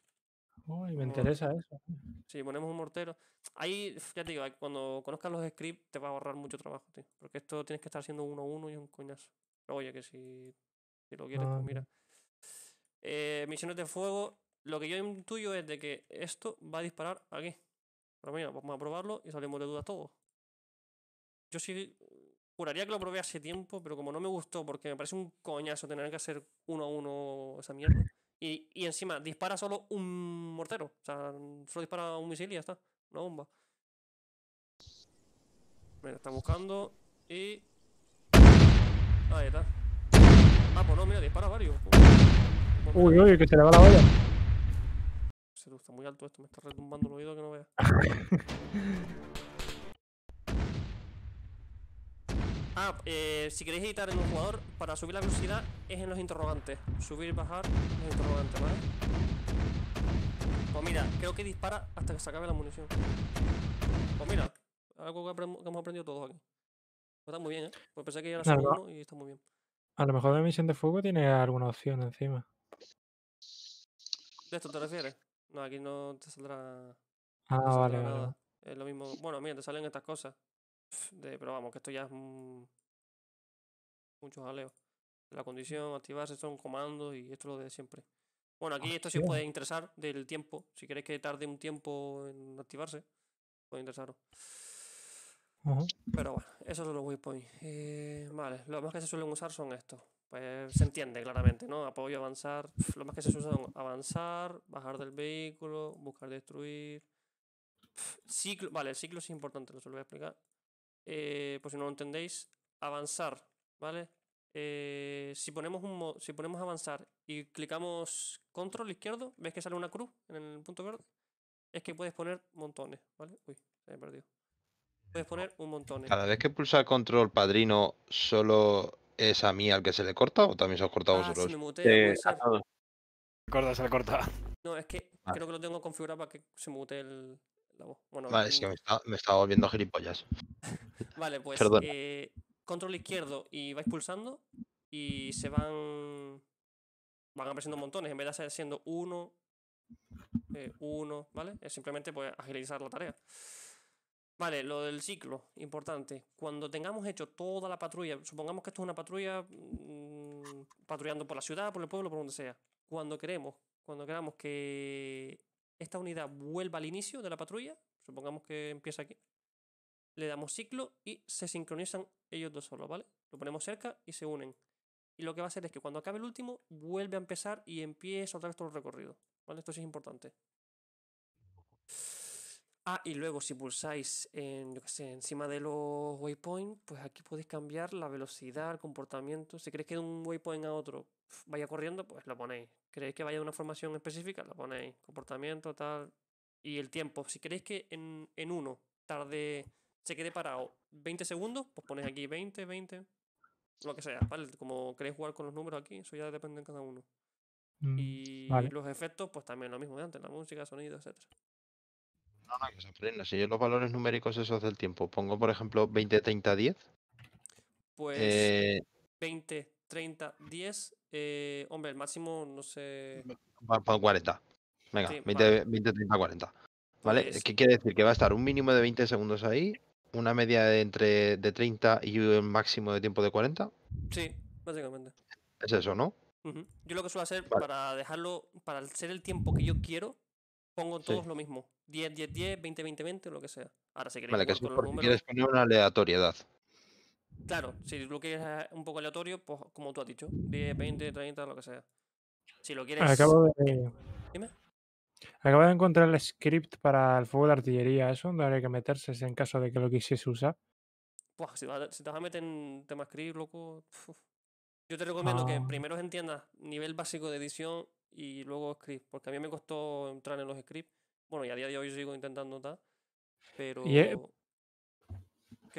Uy, me interesa eso. Sí, ponemos un mortero. Ahí, ya te digo, cuando conozcas los scripts te va a ahorrar mucho trabajo, tío. Porque esto tienes que estar haciendo uno a uno y un coñazo. Oye, que si, lo quieres, pues mira. Eh, misiones de fuego. Lo que yo intuyo es de que esto va a disparar aquí. Pero mira, vamos a probarlo y salimos de dudas todos. Yo sí juraría que lo probé hace tiempo, pero como no me gustó, porque me parece un coñazo tener que hacer uno a uno esa mierda y, y, encima dispara solo un mortero. O sea, mm, solo dispara un misil y ya está. Una bomba. Mira, está buscando. Y. Ahí está. Ah, pues no, mira, dispara varios. Pues. Uy, uy, que se le va la olla. Se te muy alto esto, me está retumbando el oído que no veas. Ah, eh, si queréis editar en un jugador, para subir la velocidad es en los interrogantes. Subir, bajar, los interrogantes, ¿vale? Pues mira, creo que dispara hasta que se acabe la munición. Pues mira, algo que, hemos aprendido todos aquí. Pues está muy bien, ¿eh? Pues pensé que ya era y está muy bien. A lo mejor la misión de fuego tiene alguna opción encima. ¿De esto te refieres? No, aquí no te saldrá. Ah, vale, vale. Es lo mismo. Bueno, mira, te salen estas cosas de, pero vamos, que esto ya es mucho jaleo. La mm. condición, activarse, son comandos y esto lo de siempre. Bueno, aquí esto sí puede interesar del tiempo. Si queréis que tarde un tiempo en activarse, puede interesaros. Pero bueno, esos son los waypoints. Eh, vale, lo más que se suelen usar son estos. Pues se entiende claramente, ¿no? Apoyo, avanzar. lo más que se usan son avanzar, bajar del vehículo, buscar destruir. Ciclo, vale, el ciclo es importante, lo se lo voy a explicar. Eh, por si no lo entendéis, avanzar, ¿vale? Eh, si, ponemos un si ponemos avanzar y clicamos control izquierdo, ¿ves que sale una cruz en el punto verde? Es que puedes poner montones, ¿vale? Uy, me he perdido. Puedes poner un montón. ¿eh? Cada vez que pulsa control padrino, solo es a mí al que se le corta o también se os corta ah, vosotros. Si Se corta, se No, es que ah. creo que lo tengo configurado para que se mute el, vale, es que mm me estaba, me gilipollas. vale, pues eh, control izquierdo y vais pulsando y se van. Van apareciendo montones. En vez de ser siendo uno, eh, uno, ¿vale? Es simplemente pues, agilizar la tarea. Vale, lo del ciclo, importante. Cuando tengamos hecho toda la patrulla, supongamos que esto es una patrulla mm, patrullando por la ciudad, por el pueblo, por donde sea. Cuando queremos, cuando queramos que esta unidad vuelva al inicio de la patrulla, supongamos que empieza aquí, le damos ciclo y se sincronizan ellos dos solos, ¿vale? Lo ponemos cerca y se unen. Y lo que va a hacer es que cuando acabe el último, vuelve a empezar y empieza otra vez todo el recorrido, ¿vale? Esto sí es importante. Ah, y luego si pulsáis en, encima de los waypoints, pues aquí podéis cambiar la velocidad, el comportamiento. Si queréis que de un waypoint a otro vaya corriendo, pues lo ponéis queréis que vaya una formación específica, la ponéis. Comportamiento, tal. Y el tiempo. Si queréis que en, uno tarde, se quede parado 20 segundos, pues ponéis aquí 20, 20. Lo que sea, ¿vale? Como queréis jugar con los números aquí, eso ya depende de cada uno. Mm, y los efectos, pues también lo mismo de antes, la música, sonido, etcétera. No, no, que se aprenda. Si yo los valores numéricos esos del tiempo pongo, por ejemplo, 20, 30, 10. Pues eh... 20, 30, 10. Eh, hombre, el máximo, no sé. Para 40. Venga, 20, 20, 30, 40. ¿Vale? Pues ¿Qué quiere decir? Que va a estar un mínimo de 20 segundos ahí, una media de entre de 30 y un máximo de tiempo de 40. Sí, básicamente. Es eso, ¿no? Yo lo que suelo hacer para dejarlo, para ser el tiempo que yo quiero, pongo todos lo mismo. 10, 10, 10, 20, 20, 20, lo que sea. Ahora, si queréis vale, que si quieres poner una aleatoriedad. Claro, si lo quieres eh, un poco aleatorio, pues como tú has dicho, 10, 20, 30, lo que sea. Si lo quieres. Acabo de. Dime. Acabo de encontrar el script para el fuego de artillería, eso, donde habría que meterse en caso de que lo quisiese usar. Pues si, te vas a meter en tema script, loco. Yo te recomiendo que ah. primero entiendas nivel básico de edición y luego script, porque a mí me costó entrar en los scripts. Bueno, y a día de hoy sigo intentando tal, pero.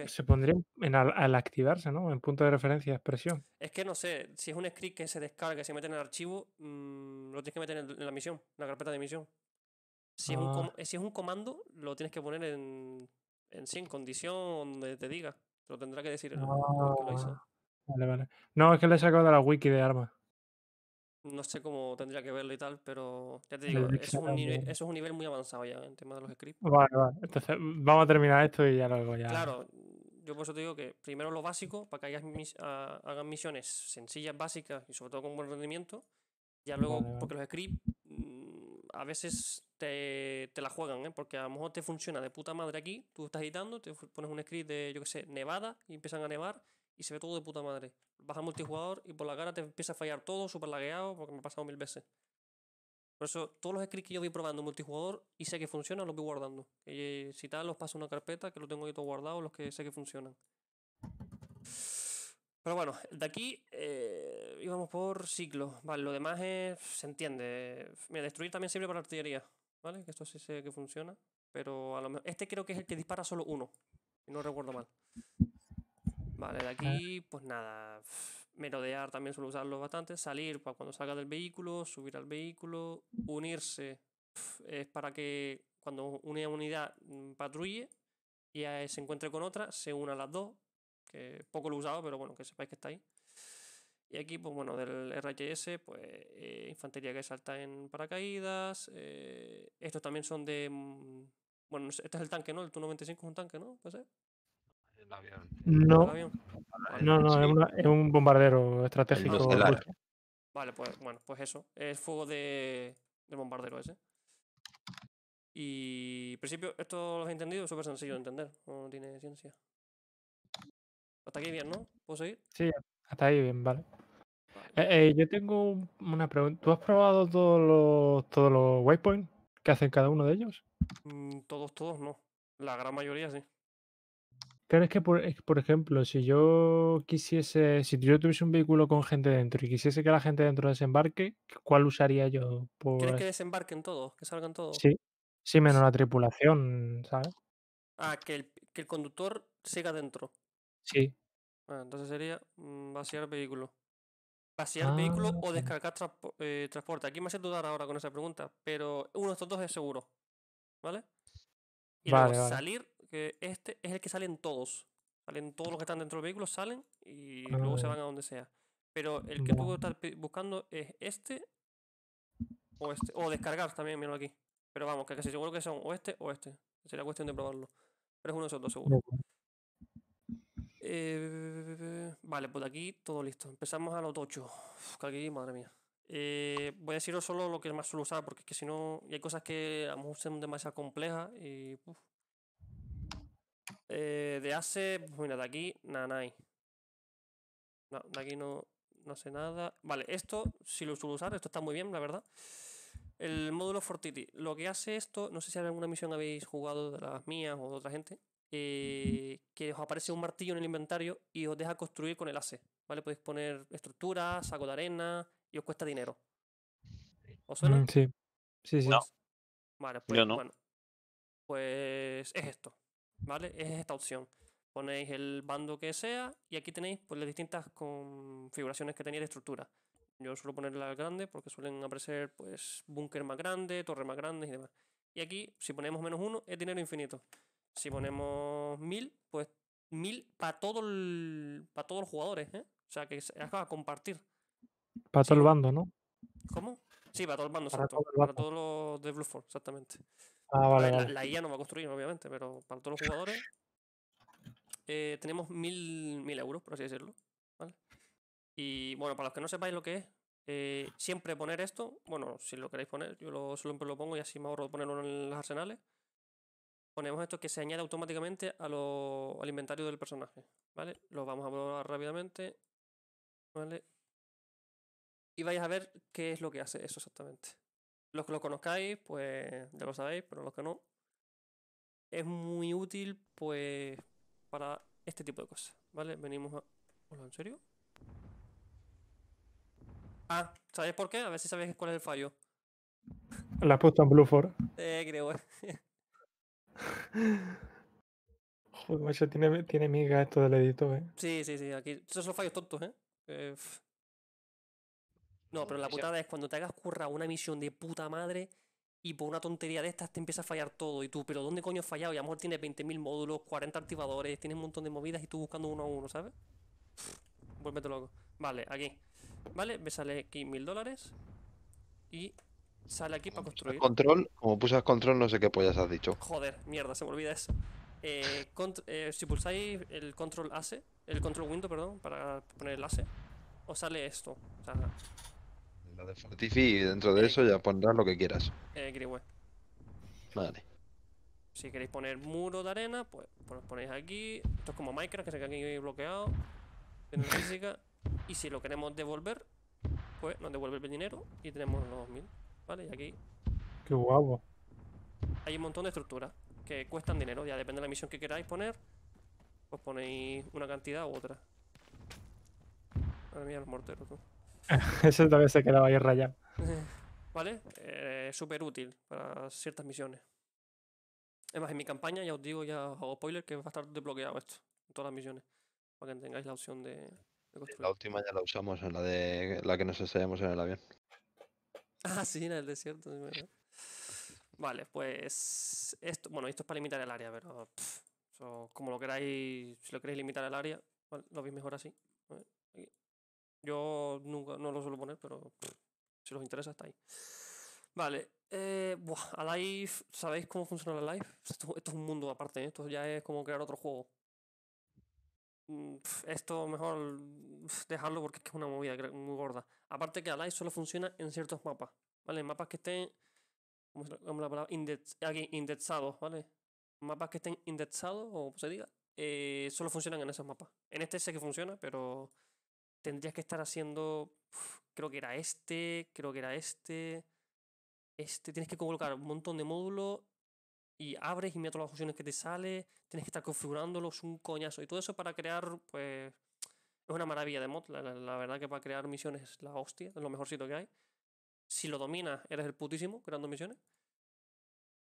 Se pondría al, activarse, ¿no? En punto de referencia, expresión. Es que no sé, si es un script que se descarga y se mete en el archivo, mm, lo tienes que meter en, la misión, en la carpeta de misión. Ah. Si, es un comando, lo tienes que poner en, en sí, en condición donde te diga. lo tendrá que decir el, ah, Vale, vale. No, es que le he sacado de la wiki de armas no sé cómo tendría que verlo y tal, pero ya te digo, eso es, un nivel, es, un nivel, muy avanzado ya en tema de los scripts. Vale, vale. Entonces vamos a terminar esto y ya luego ya. Claro, yo por eso te digo que primero lo básico, para que ah, hagas hagan misiones sencillas, básicas y sobre todo con buen rendimiento. Ya luego, porque los scripts mm, a veces te, te la juegan, ¿eh? porque a lo mejor te funciona de puta madre aquí, tú estás editando, te pones un script de, yo qué sé, nevada y empiezan a nevar y se ve todo de puta madre. baja multijugador y por la cara te empieza a fallar todo, super lagueado, porque me ha pasado mil veces. Por eso, todos los scripts que yo voy probando multijugador y sé que funcionan, los voy guardando. Y, eh, si tal, los paso a una carpeta que lo tengo ahí todo guardado, los que sé que funcionan. Pero bueno, de aquí eh, íbamos por ciclos. Vale, lo demás es, se entiende. Mira, destruir también sirve para artillería. ¿Vale? Que esto sí sé que funciona. Pero a lo Este creo que es el que dispara solo uno. Y no recuerdo mal. Vale, de ah. aquí, pues nada, merodear también suelo usarlo bastante, salir para cuando salga del vehículo, subir al vehículo, unirse es para que cuando una unidad mm, patrulle y se encuentre con otra, se una las dos, que poco lo he usado, pero bueno, que sepáis que está ahí. Y aquí, pues bueno, del RHS, pues eh, infantería que salta en paracaídas. Eh, estos también son de. Mm, bueno, este es el tanque, ¿no? El Tu-95 es un tanque, ¿no? pues no, no, no, es, un bombardero estratégico. Vale, pues bueno, pues eso. Es fuego de, bombardero ese. Y en principio, esto lo has entendido, súper sencillo de entender. No tiene ciencia. Hasta aquí bien, ¿no? ¿Puedo seguir? Sí, hasta ahí bien, vale. Eh, eh, yo tengo una pregunta. ¿Tú has probado todos los, todos los waypoints que hacen cada uno de ellos? Mm, todos, todos no. La gran mayoría sí crees que, por, por ejemplo, si yo quisiese, si yo tuviese un vehículo con gente dentro y quisiese que la gente dentro desembarque, ¿cuál usaría yo? Por... ¿Quieres que pues desembarquen todos? ¿Que salgan todos? Sí, sí, menos la tripulación, ¿sabes? Ah, que el, que el conductor siga dentro. Sí. Bueno, ah, entonces sería mm, vaciar el vehículo. Vaciar el ah, vehículo o descargar eh, transporte. Aquí me hace dudar ahora con esa pregunta, pero uno de estos dos es seguro. ¿Vale? Y vale, luego salir que este es el que salen todos. Salen todos los que están dentro del vehículo, salen y luego se ah. van a donde sea. Pero el que tú puedo estar buscando es este o este. O descargar también, míralo aquí. Pero vamos, que casi seguro que son o este o este. Sería cuestión de probarlo. Pero es uno de esos dos, seguro. Eh, vale, pues aquí todo listo. Empezamos a los Que aquí, madre mía. Eh, voy a deciros solo lo que más suelo usar, porque es que si no, hay cosas que a lo mejor son demasiado complejas y eh, de hace. Mira, de aquí, nanai No, de aquí no, no sé nada. Vale, esto, si lo suelo usar, esto está muy bien, la verdad. El módulo fortiti Lo que hace esto, no sé si en alguna misión habéis jugado de las mías o de otra gente, eh, que os aparece un martillo en el inventario y os deja construir con el ACE. ¿Vale? Podéis poner estructuras, saco de arena y os cuesta dinero. ¿Os suena? Mm, sí. Sí, sí. No. Vale, pues, bueno, pues es esto. ¿vale? Es esta opción. Ponéis el bando que sea y aquí tenéis pues, las distintas configuraciones que tenéis de estructura. Yo suelo la grande porque suelen aparecer pues búnker más grande, torre más grande y demás. Y aquí, si ponemos menos uno, es dinero infinito. Si ponemos mil, pues mil para todo para todos los jugadores, ¿eh? O sea, que se acaba a compartir. Para todo el bando, ¿no? ¿Cómo? Sí, para todo el bando, para, todos los de Force, exactamente. Ah, la, IA no va a construir, obviamente, pero para todos los jugadores eh, tenemos mil, mil euros, por así decirlo. Y bueno, para los que no sepáis lo que es, eh, siempre poner esto, bueno, si lo queréis poner, yo lo, siempre lo pongo y así me ahorro ponerlo en los arsenales. Ponemos esto que se añade automáticamente a lo, al inventario del personaje, ¿vale? Lo vamos a probar rápidamente, Y vais a ver qué es lo que hace eso exactamente. Los que lo conozcáis, pues ya lo sabéis, pero los que no, es muy útil, pues, para este tipo de cosas, ¿vale? Venimos a... ¿en serio? Ah, ¿sabéis por qué? A ver si sabéis cuál es el fallo. La has puesto en Blueford. Eh, creo. Eh. Joder, macho, tiene, tiene miga esto del editor, eh. Sí, sí, sí, aquí. Esos son fallos tontos, eh. eh no, pero la putada es cuando te hagas curra una misión de puta madre y por una tontería de estas te empieza a fallar todo. Y tú, pero ¿dónde coño has fallado? Y a lo mejor tienes 20.000 módulos, 40 activadores, tienes un montón de movidas y tú buscando uno a uno, ¿sabes? vuelvete loco. Vale, aquí. Vale, me sale aquí mil dólares. Y sale aquí para construir. Control, como pulsas control, no sé qué pollas has dicho. Joder, mierda, se me olvida eso. Eh, eh si pulsáis el control hace el control window, perdón, para poner el AC, os sale esto. O sea, y dentro de eh. eso ya pondrás lo que quieras. Eh, Vale. Si queréis poner muro de arena, pues, pues ponéis aquí. Esto es como Minecraft, que se queda aquí bloqueado. Y si lo queremos devolver, pues nos devuelve el dinero y tenemos los 2000. ¿Vale? Y aquí. Qué guapo. Hay un montón de estructuras que cuestan dinero. Ya depende de la misión que queráis poner, pues ponéis una cantidad u otra. Madre mía, los morteros, tú. Eso también se quedaba ahí rayado. ¿Vale? es eh, Súper útil para ciertas misiones. Además, en mi campaña ya os digo, ya os hago spoiler, que va a estar desbloqueado esto, en todas las misiones, para que tengáis la opción de, construir. La última ya la usamos, en la de la que nos enseñamos en el avión. Ah, sí, en el desierto. vale, pues esto, bueno, esto es para limitar el área, pero como lo queráis, si lo queréis limitar el área, lo veis mejor así. Yo nunca, no lo suelo poner, pero si os interesa está ahí. Vale, eh, buah, Alive, ¿sabéis cómo funciona la Live? Esto, es un mundo aparte, ¿eh? esto ya es como crear otro juego. Mm, esto mejor dejarlo porque es que es una movida muy gorda. Aparte que Alive solo funciona en ciertos mapas, ¿vale? Mapas que estén, la, palabra? Index, indexados, ¿vale? Mapas que estén indexados, o se diga, eh, solo funcionan en esos mapas. En este sé que funciona, pero tendrías que estar haciendo, creo que era este, creo que era este, este, tienes que colocar un montón de módulos y abres y mira todas las opciones que te sale, tienes que estar configurándolos, un coñazo, y todo eso para crear, pues, es una maravilla de mod, la, verdad que para crear misiones es la hostia, es lo mejorcito que hay. Si lo dominas, eres el putísimo creando misiones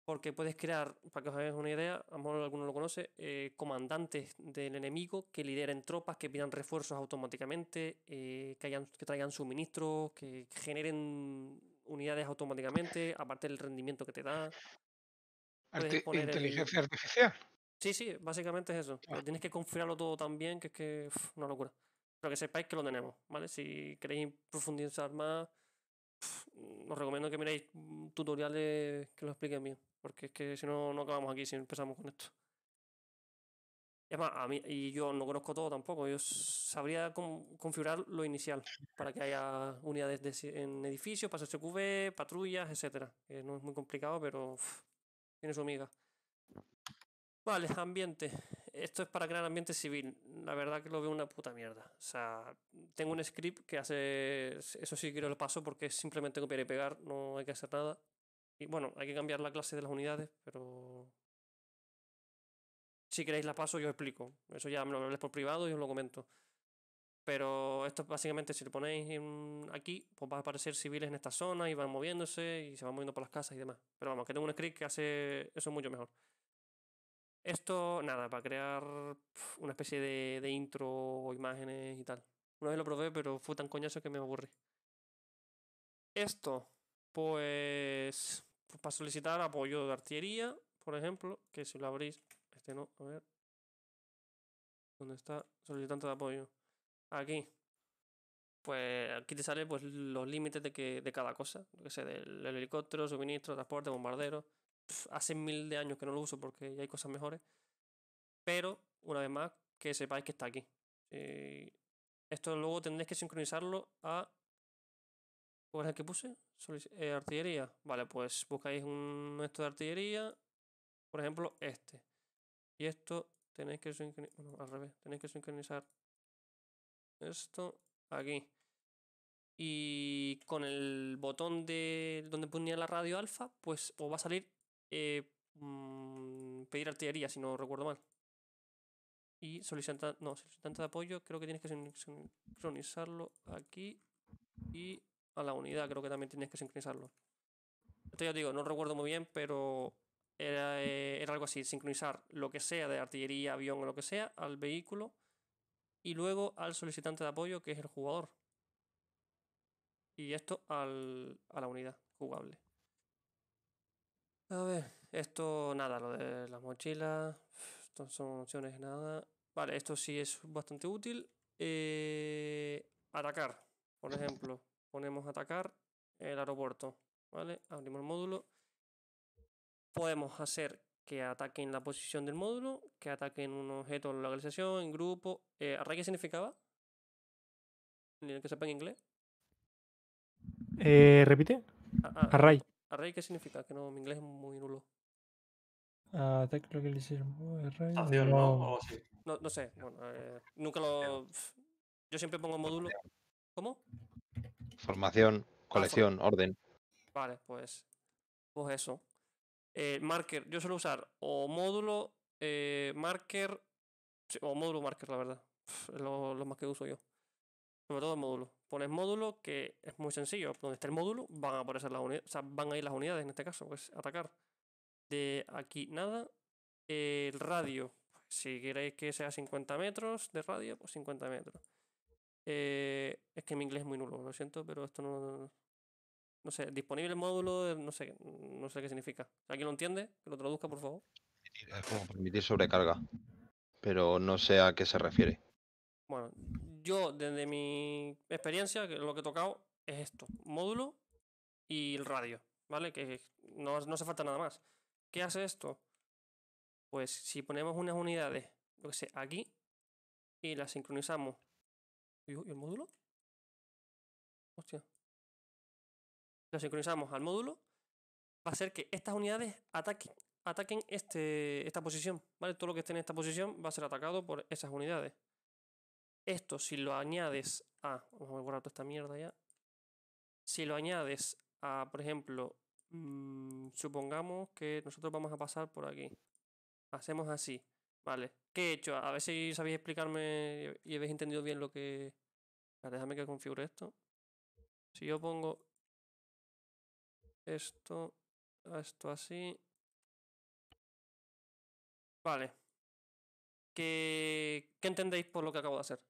porque puedes crear, para que os hagáis una idea, a lo mejor alguno lo conoce, eh, comandantes del enemigo que lideren tropas, que pidan refuerzos automáticamente, eh, que, hayan, que traigan suministros, que generen unidades automáticamente, aparte del rendimiento que te da. inteligencia artificial. Sí, sí, básicamente es eso. Ah. Tienes que confiarlo todo también que es que una locura. Pero que sepáis que lo tenemos, ¿vale? Si queréis profundizar más, os recomiendo que miréis mm, tutoriales que lo expliquen bien porque es que si no, no acabamos aquí si empezamos con esto. Y a mí, y yo no conozco todo tampoco, yo sabría configurar lo inicial para que haya unidades en edificios, pasos QV, patrullas, etcétera. no es muy complicado, pero tiene su amiga. Vale, ambiente. Esto es para crear ambiente civil. La verdad que lo veo una puta mierda. O sea, tengo un script que hace. Eso sí quiero el paso porque es simplemente copiar y pegar, no hay que hacer nada. Y bueno, hay que cambiar la clase de las unidades, pero... Si queréis la paso, yo os explico. Eso ya me lo hablé por privado y os lo comento. Pero esto básicamente, si lo ponéis aquí, pues van a aparecer civiles en esta zona y van moviéndose y se van moviendo por las casas y demás. Pero vamos, que tengo un script que hace eso mucho mejor. Esto, nada, para crear una especie de, de intro o imágenes y tal. Una vez lo probé, pero fue tan coñazo que me aburrí. Esto, pues, pues, para solicitar apoyo de artillería, por ejemplo, que si lo abrís, este no, a ver, ¿dónde está? Solicitante de apoyo. Aquí. Pues aquí te sale pues, los límites de, que, de cada cosa, lo que sé, del helicóptero, suministro, transporte, bombardero. hace mil de años que no lo uso porque ya hay cosas mejores. Pero, una vez más, que sepáis que está aquí. Eh, esto luego tendréis que sincronizarlo a ¿Cuál es el que puse? Eh, artillería. Vale, pues buscáis un esto de artillería. Por ejemplo, este. Y esto tenéis que sincronizar. Bueno, al revés. Tenéis que sincronizar esto aquí. Y con el botón de donde ponía la radio alfa, pues os va a salir eh, mm, pedir artillería, si no recuerdo mal. Y solicitante, no, solicitante de apoyo, creo que tienes que sincronizarlo aquí. Y a la unidad, creo que también tienes que sincronizarlo. Esto ya os digo, no recuerdo muy bien, pero eh, era, algo así, sincronizar lo que sea de artillería, avión o lo que sea al vehículo y luego al solicitante de apoyo que es el jugador. Y esto a la unidad jugable. A ver, esto nada, lo de las mochilas, esto son opciones nada. Vale, esto sí es bastante útil. Eh, atacar, por ejemplo ponemos atacar el aeropuerto, ¿vale? Abrimos el módulo. Podemos hacer que ataquen la posición del módulo, que ataquen un objeto en localización, en grupo. Eh, ¿Array qué significaba? Ni el que sepa en inglés. Eh, ¿Repite? array. ¿Array qué significa? Que no, mi inglés es muy nulo. Ataque lo que array. no, no, sé. Eh, nunca lo. Yo siempre pongo módulo. ¿Cómo? Formación, ah, colección, orden. Vale, pues, pues eso. Eh, marker, yo suelo usar o módulo, eh, marker, o módulo marker, la verdad. es lo, más que uso yo. Sobre todo módulo. Pones módulo, que es muy sencillo. Donde está el módulo, van a aparecer las unidades. O sea, van a ir las unidades en este caso, pues atacar. De aquí nada. el radio. Si queréis que sea 50 metros de radio, pues 50 metros. Eh, es que mi inglés es muy nulo, lo siento, pero esto no. No sé, disponible módulo, eh, no sé, no sé qué significa. ¿Alguien lo entiende? Que lo traduzca, por favor. Es como permitir sobrecarga, pero no sé a qué se refiere. Bueno, yo desde mi experiencia, lo que he tocado es esto: módulo y el radio, ¿vale? Que no, no hace falta nada más. ¿Qué hace esto? Pues si ponemos unas unidades, lo que sé, aquí y las sincronizamos ¿Y el módulo? Hostia. Lo sincronizamos al módulo. Va a ser que estas unidades ataquen, ataquen este, esta posición. ¿Vale? Todo lo que esté en esta posición va a ser atacado por esas unidades. Esto, si lo añades a. Vamos a borrar toda esta mierda ya. Si lo añades a, por ejemplo, mm, supongamos que nosotros vamos a pasar por aquí. Hacemos así. Vale, ¿qué he hecho? A ver si sabéis explicarme y habéis entendido bien lo que... déjame que configure esto. Si yo pongo esto, esto así. Vale. ¿Qué, ¿Qué entendéis por lo que acabo de hacer?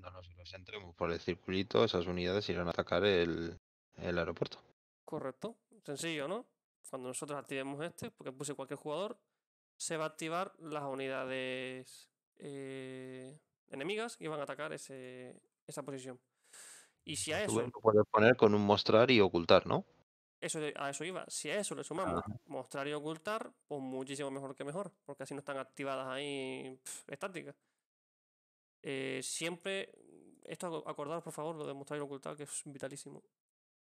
Cuando nos entremos por el circulito, esas unidades irán a atacar el, el aeropuerto. Correcto. Sencillo, ¿no? Cuando nosotros activemos este, porque puse cualquier jugador, se va a activar las unidades eh, enemigas y van a atacar ese, esa posición. Y si a eso. lo puedes poner con un mostrar y ocultar, ¿no? Eso, a eso iba. Si a eso le sumamos ah. mostrar y ocultar, pues muchísimo mejor que mejor, porque así no están activadas ahí estáticas. Eh, siempre, esto acordaros por favor, lo de mostrar y ocultar, que es vitalísimo.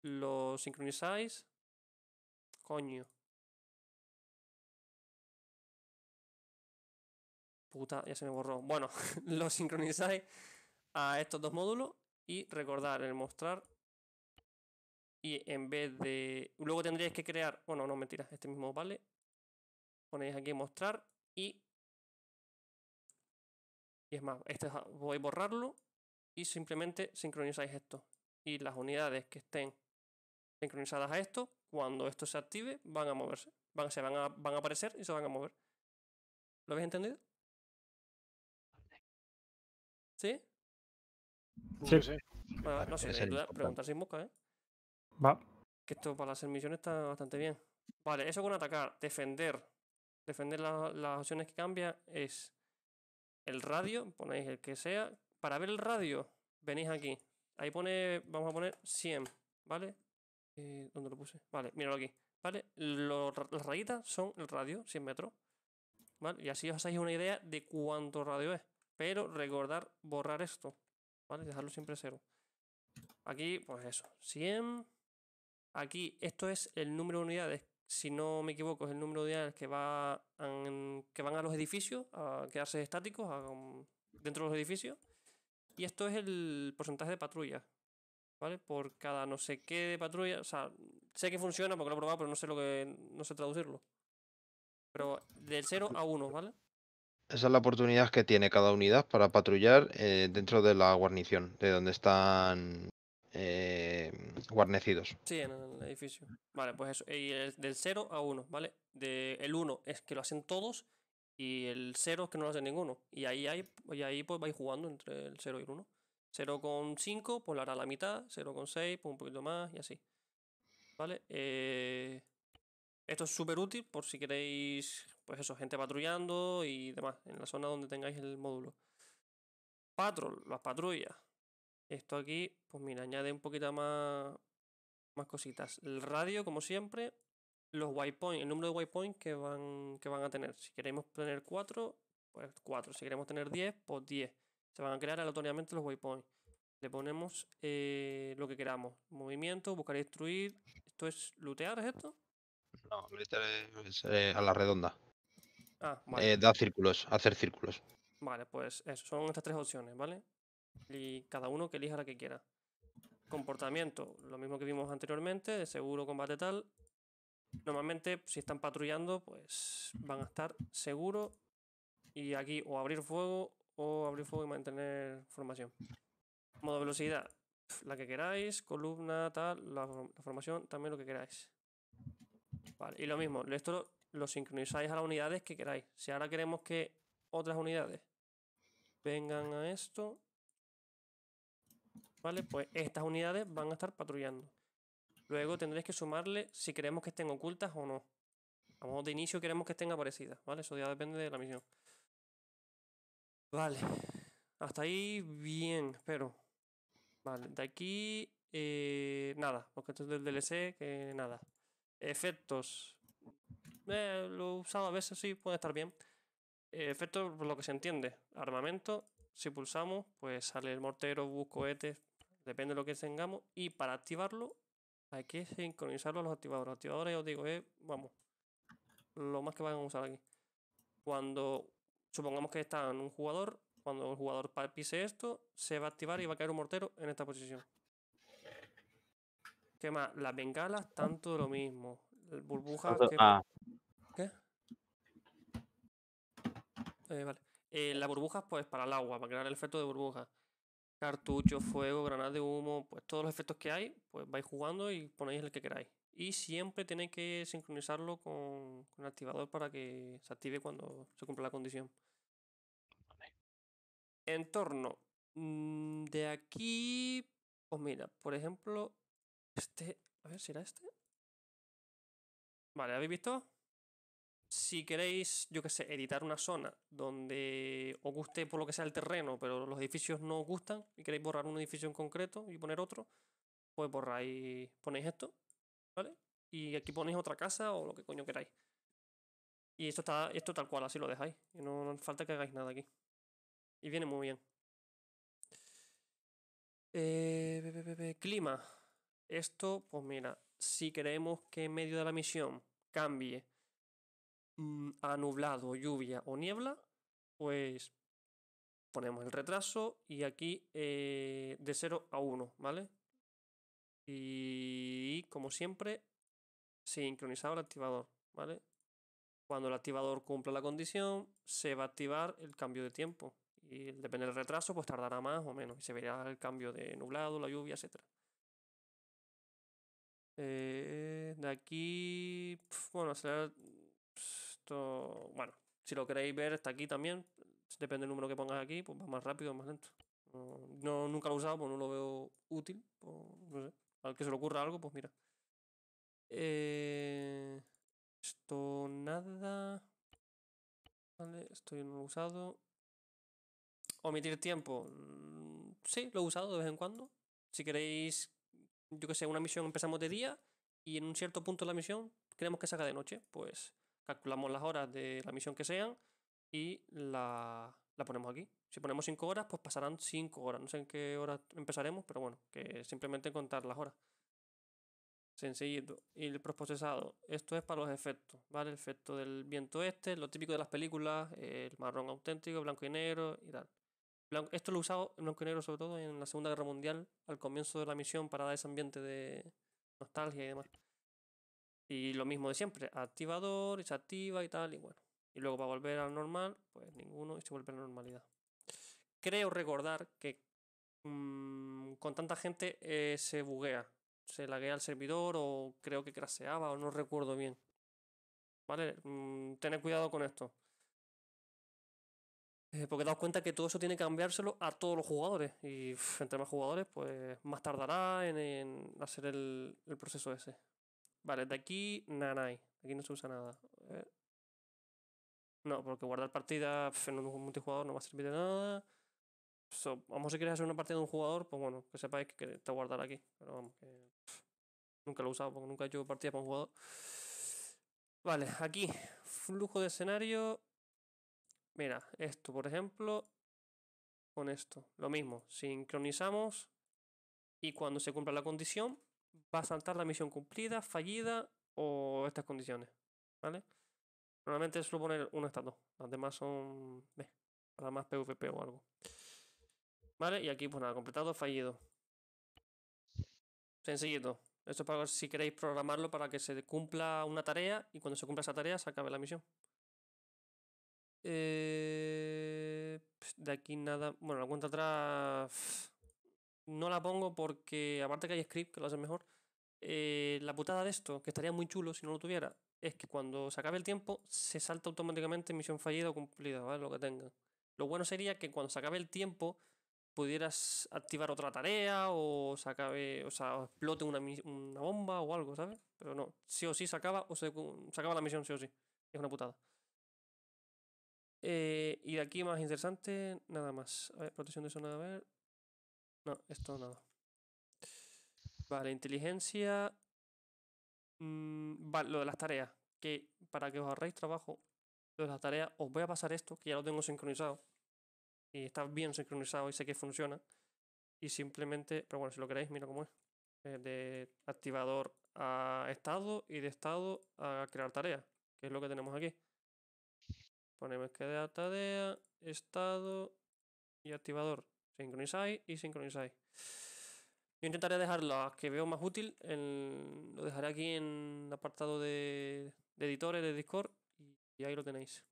Lo sincronizáis. Coño, Puta, ya se me borró. Bueno, lo sincronizáis a estos dos módulos y recordar el mostrar. Y en vez de. Luego tendríais que crear. Bueno, no, mentira, este mismo vale. Ponéis aquí mostrar y. Y es más, este voy a borrarlo y simplemente sincronizáis esto. Y las unidades que estén sincronizadas a esto, cuando esto se active, van a moverse. Van, se van, van a aparecer y se van a mover. ¿Lo habéis entendido? ¿Sí? Sí. no sé, preguntar sin mosca, ¿eh? Va. Que esto para las misiones está bastante bien. Vale, eso con atacar, defender. Defender las opciones que cambia es el radio, ponéis el que sea. Para ver el radio, venís aquí. Ahí pone, vamos a poner 100, ¿vale? Eh, ¿Dónde lo puse? Vale, míralo aquí. ¿Vale? las rayitas son el radio, 100 metros. ¿Vale? Y así os hacéis una idea de cuánto radio es. Pero recordar borrar esto, ¿vale? Dejarlo siempre cero. Aquí, pues eso, 100. Aquí, esto es el número de unidades, si no me equivoco, es el número de unidades que, va que van a los edificios, a quedarse estáticos dentro de los edificios. Y esto es el porcentaje de patrulla, ¿vale? Por cada no sé qué de patrulla, o sea, sé que funciona porque lo he probado, pero no sé lo que no sé traducirlo. Pero del cero a uno, ¿vale? Esa es la oportunidad que tiene cada unidad para patrullar eh, dentro de la guarnición, de donde están eh, guarnecidos. Sí, en el edificio. Vale, pues eso. Y del 0 a 1, ¿vale? el 1 es que lo hacen todos y el 0 es que no lo hace ninguno. Y ahí, hay, y ahí pues vais jugando entre el 0 y el 1. 0 con 5, pues lo hará la mitad. 0 con 6, pues un poquito más y así. ¿Vale? Eh, esto es súper útil por si queréis pues eso, gente patrullando y demás, en la zona donde tengáis el módulo. Patrol, las patrullas. Esto aquí, pues mira, añade un poquito más, más cositas. El radio, como siempre, los waypoints, el número de waypoints que van, que van a tener. Si queremos tener 4, pues 4. Si queremos tener 10, pues 10. Se van a crear aleatoriamente los waypoints. Le ponemos eh, lo que queramos. Movimiento, buscar destruir. ¿Esto es lootear, es esto? No, es, a la redonda. Ah, eh, vale. da círculos, hacer círculos. Vale, pues eso, son estas tres opciones, ¿vale? Y cada uno que elija la que quiera. Comportamiento, lo mismo que vimos anteriormente, de seguro, combate tal. Normalmente, si están patrullando, pues van a estar seguro y aquí o abrir fuego o abrir fuego y mantener formación. Modo velocidad, la que queráis, columna, tal, la, la formación, también lo que queráis. Vale, y lo mismo, esto lo sincronizáis a las unidades que queráis. Si ahora queremos que otras unidades vengan a esto, ¿vale? Pues estas unidades van a estar patrullando. Luego tendréis que sumarle si queremos que estén ocultas o no. A modo de inicio queremos que estén aparecidas, ¿vale? Eso ya depende de la misión. Vale. Hasta ahí bien, espero. Vale, de aquí eh, nada, porque esto es del DLC, que nada. Efectos. Eh, lo he usado a veces, sí, puede estar bien. Eh, efecto, por lo que se entiende. Armamento, si pulsamos, pues sale el mortero, Busco cohetes, depende de lo que tengamos. Y para activarlo, hay que sincronizarlo a los activadores. Los activadores, os digo, es, eh, vamos, lo más que van a usar aquí. Cuando, supongamos que está en un jugador, cuando el jugador pise esto, se va a activar y va a caer un mortero en esta posición. ¿Qué más? Las bengalas, tanto lo mismo. Burbujas. ¿Qué? vale. Eh, las burbujas, pues para el agua, para crear el efecto de burbuja, cartucho, fuego, granada de humo, pues todos los efectos que hay, pues vais jugando y ponéis el que queráis. Y siempre tenéis que sincronizarlo con, el activador para que se active cuando se cumpla la condición. Entorno. Mm, de aquí. Pues mira, por ejemplo. Este. A ver, era este? Vale, ¿habéis visto? si queréis, yo qué sé, editar una zona donde os guste por lo que sea el terreno, pero los edificios no os gustan y queréis borrar un edificio en concreto y poner otro, pues borráis, ponéis esto, ¿vale? Y aquí ponéis otra casa o lo que coño queráis. Y esto está, esto tal cual, así lo dejáis. Y no, falta que hagáis nada aquí. Y viene muy bien. Eh, clima. Esto, pues mira, si queremos que en medio de la misión cambie Mm, a nublado, lluvia o niebla, pues ponemos el retraso y aquí eh, de 0 a 1, ¿vale? Y como siempre, sincronizado el activador, ¿vale? Cuando el activador cumpla la condición, se va a activar el cambio de tiempo. Y depende del retraso, pues tardará más o menos. Y se verá el cambio de nublado, la lluvia, etc. Eh, de aquí, bueno, acelerar bueno, si lo queréis ver, está aquí también. Depende del número que pongas aquí, pues va más rápido o más lento. No, nunca lo he usado, pues no lo veo útil. Pues, Al que se le ocurra algo, pues mira. Eh, esto nada. Vale, esto no lo he usado. Omitir tiempo. Mm, sí, lo he usado de vez en cuando. Si queréis, yo que sé, una misión empezamos de día y en un cierto punto de la misión queremos que salga de noche, pues calculamos las horas de la misión que sean y la, ponemos aquí. Si ponemos 5 horas, pues pasarán 5 horas. No sé en qué hora empezaremos, pero bueno, que simplemente contar las horas. Sencillito. Y el procesado. Esto es para los efectos, ¿vale? El efecto del viento este, lo típico de las películas, el marrón auténtico, blanco y negro y tal. Esto lo he usado en blanco y negro sobre todo en la Segunda Guerra Mundial, al comienzo de la misión para dar ese ambiente de nostalgia y demás. Y lo mismo de siempre, activador, y se activa y tal, y bueno. Y luego para volver al normal, pues ninguno y se vuelve a la normalidad. Creo recordar que mm, con tanta gente eh, se buguea. Se laguea el servidor o creo que craseaba o no recuerdo bien. ¿Vale? Mm, tened cuidado con esto. Eh, porque daos cuenta que todo eso tiene que cambiárselo a todos los jugadores. Y entre más jugadores, pues más tardará en, hacer el proceso ese. Vale, de aquí, nada hay aquí no se usa nada. Eh. No, porque guardar partida en un multijugador no va a servir de nada. vamos, si quieres hacer una partida de un jugador, pues bueno, que sepáis que, está guardar aquí. Pero vamos, que nunca lo he usado porque nunca he hecho partida para un jugador. Vale, aquí, flujo de escenario. Mira, esto, por ejemplo, con esto. Lo mismo, sincronizamos y cuando se cumpla la condición, va a saltar la misión cumplida, fallida o estas condiciones. ¿Vale? Normalmente suelo poner uno estas dos. Las demás son eh, para más PvP o algo. ¿Vale? Y aquí, pues nada, completado, fallido. Sencillito. Esto es para si queréis programarlo para que se cumpla una tarea y cuando se cumpla esa tarea se acabe la misión. Eh, de aquí nada. Bueno, la cuenta atrás no la pongo porque, aparte que hay script que lo hace mejor, eh, la putada de esto, que estaría muy chulo si no lo tuviera, es que cuando se acabe el tiempo se salta automáticamente misión fallida o cumplida, ¿vale? Lo que tenga. Lo bueno sería que cuando se acabe el tiempo pudieras activar otra tarea o se acabe, o sea, explote una, una bomba o algo, ¿sabes? Pero no, sí o sí se acaba o se, se acaba la misión sí o sí. Es una putada. Eh, y de aquí más interesante, nada más. A ver, protección de zona, a ver. No, esto no. Vale, inteligencia. Mm, vale, lo de las tareas. Que para que os ahorréis trabajo, lo de las tareas, os voy a pasar esto, que ya lo tengo sincronizado. Y está bien sincronizado y sé que funciona. Y simplemente, pero bueno, si lo queréis, mira cómo es. Eh, de activador a estado y de estado a crear tarea, que es lo que tenemos aquí. Ponemos que de tarea, estado y activador. Sincronizáis y sincronizáis. Yo intentaré dejar las que veo más útil. lo dejaré aquí en el apartado de, editores de Discord y, ahí lo tenéis.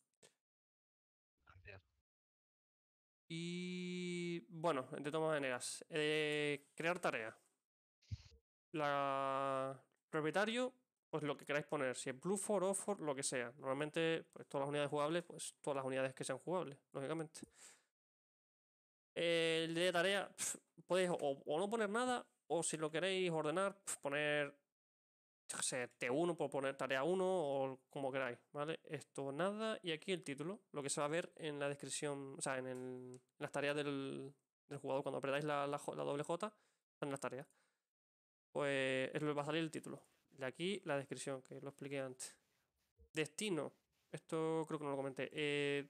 Y bueno, de todas maneras, eh, crear tarea. La propietario, pues lo que queráis poner, si es Blue for o for, lo que sea. Normalmente, pues todas las unidades jugables, pues todas las unidades que sean jugables, lógicamente. Eh, el de tarea, podéis o, no poner nada, o si lo queréis ordenar, poner, T1 por poner tarea 1 o como queráis, ¿vale? Esto nada, y aquí el título, lo que se va a ver en la descripción, o sea, en, el, las tareas del, jugador, cuando apretáis la, doble J, en las tareas. Pues es lo va a salir el título. De aquí la descripción, que lo expliqué antes. Destino. Esto creo que no lo comenté. Eh,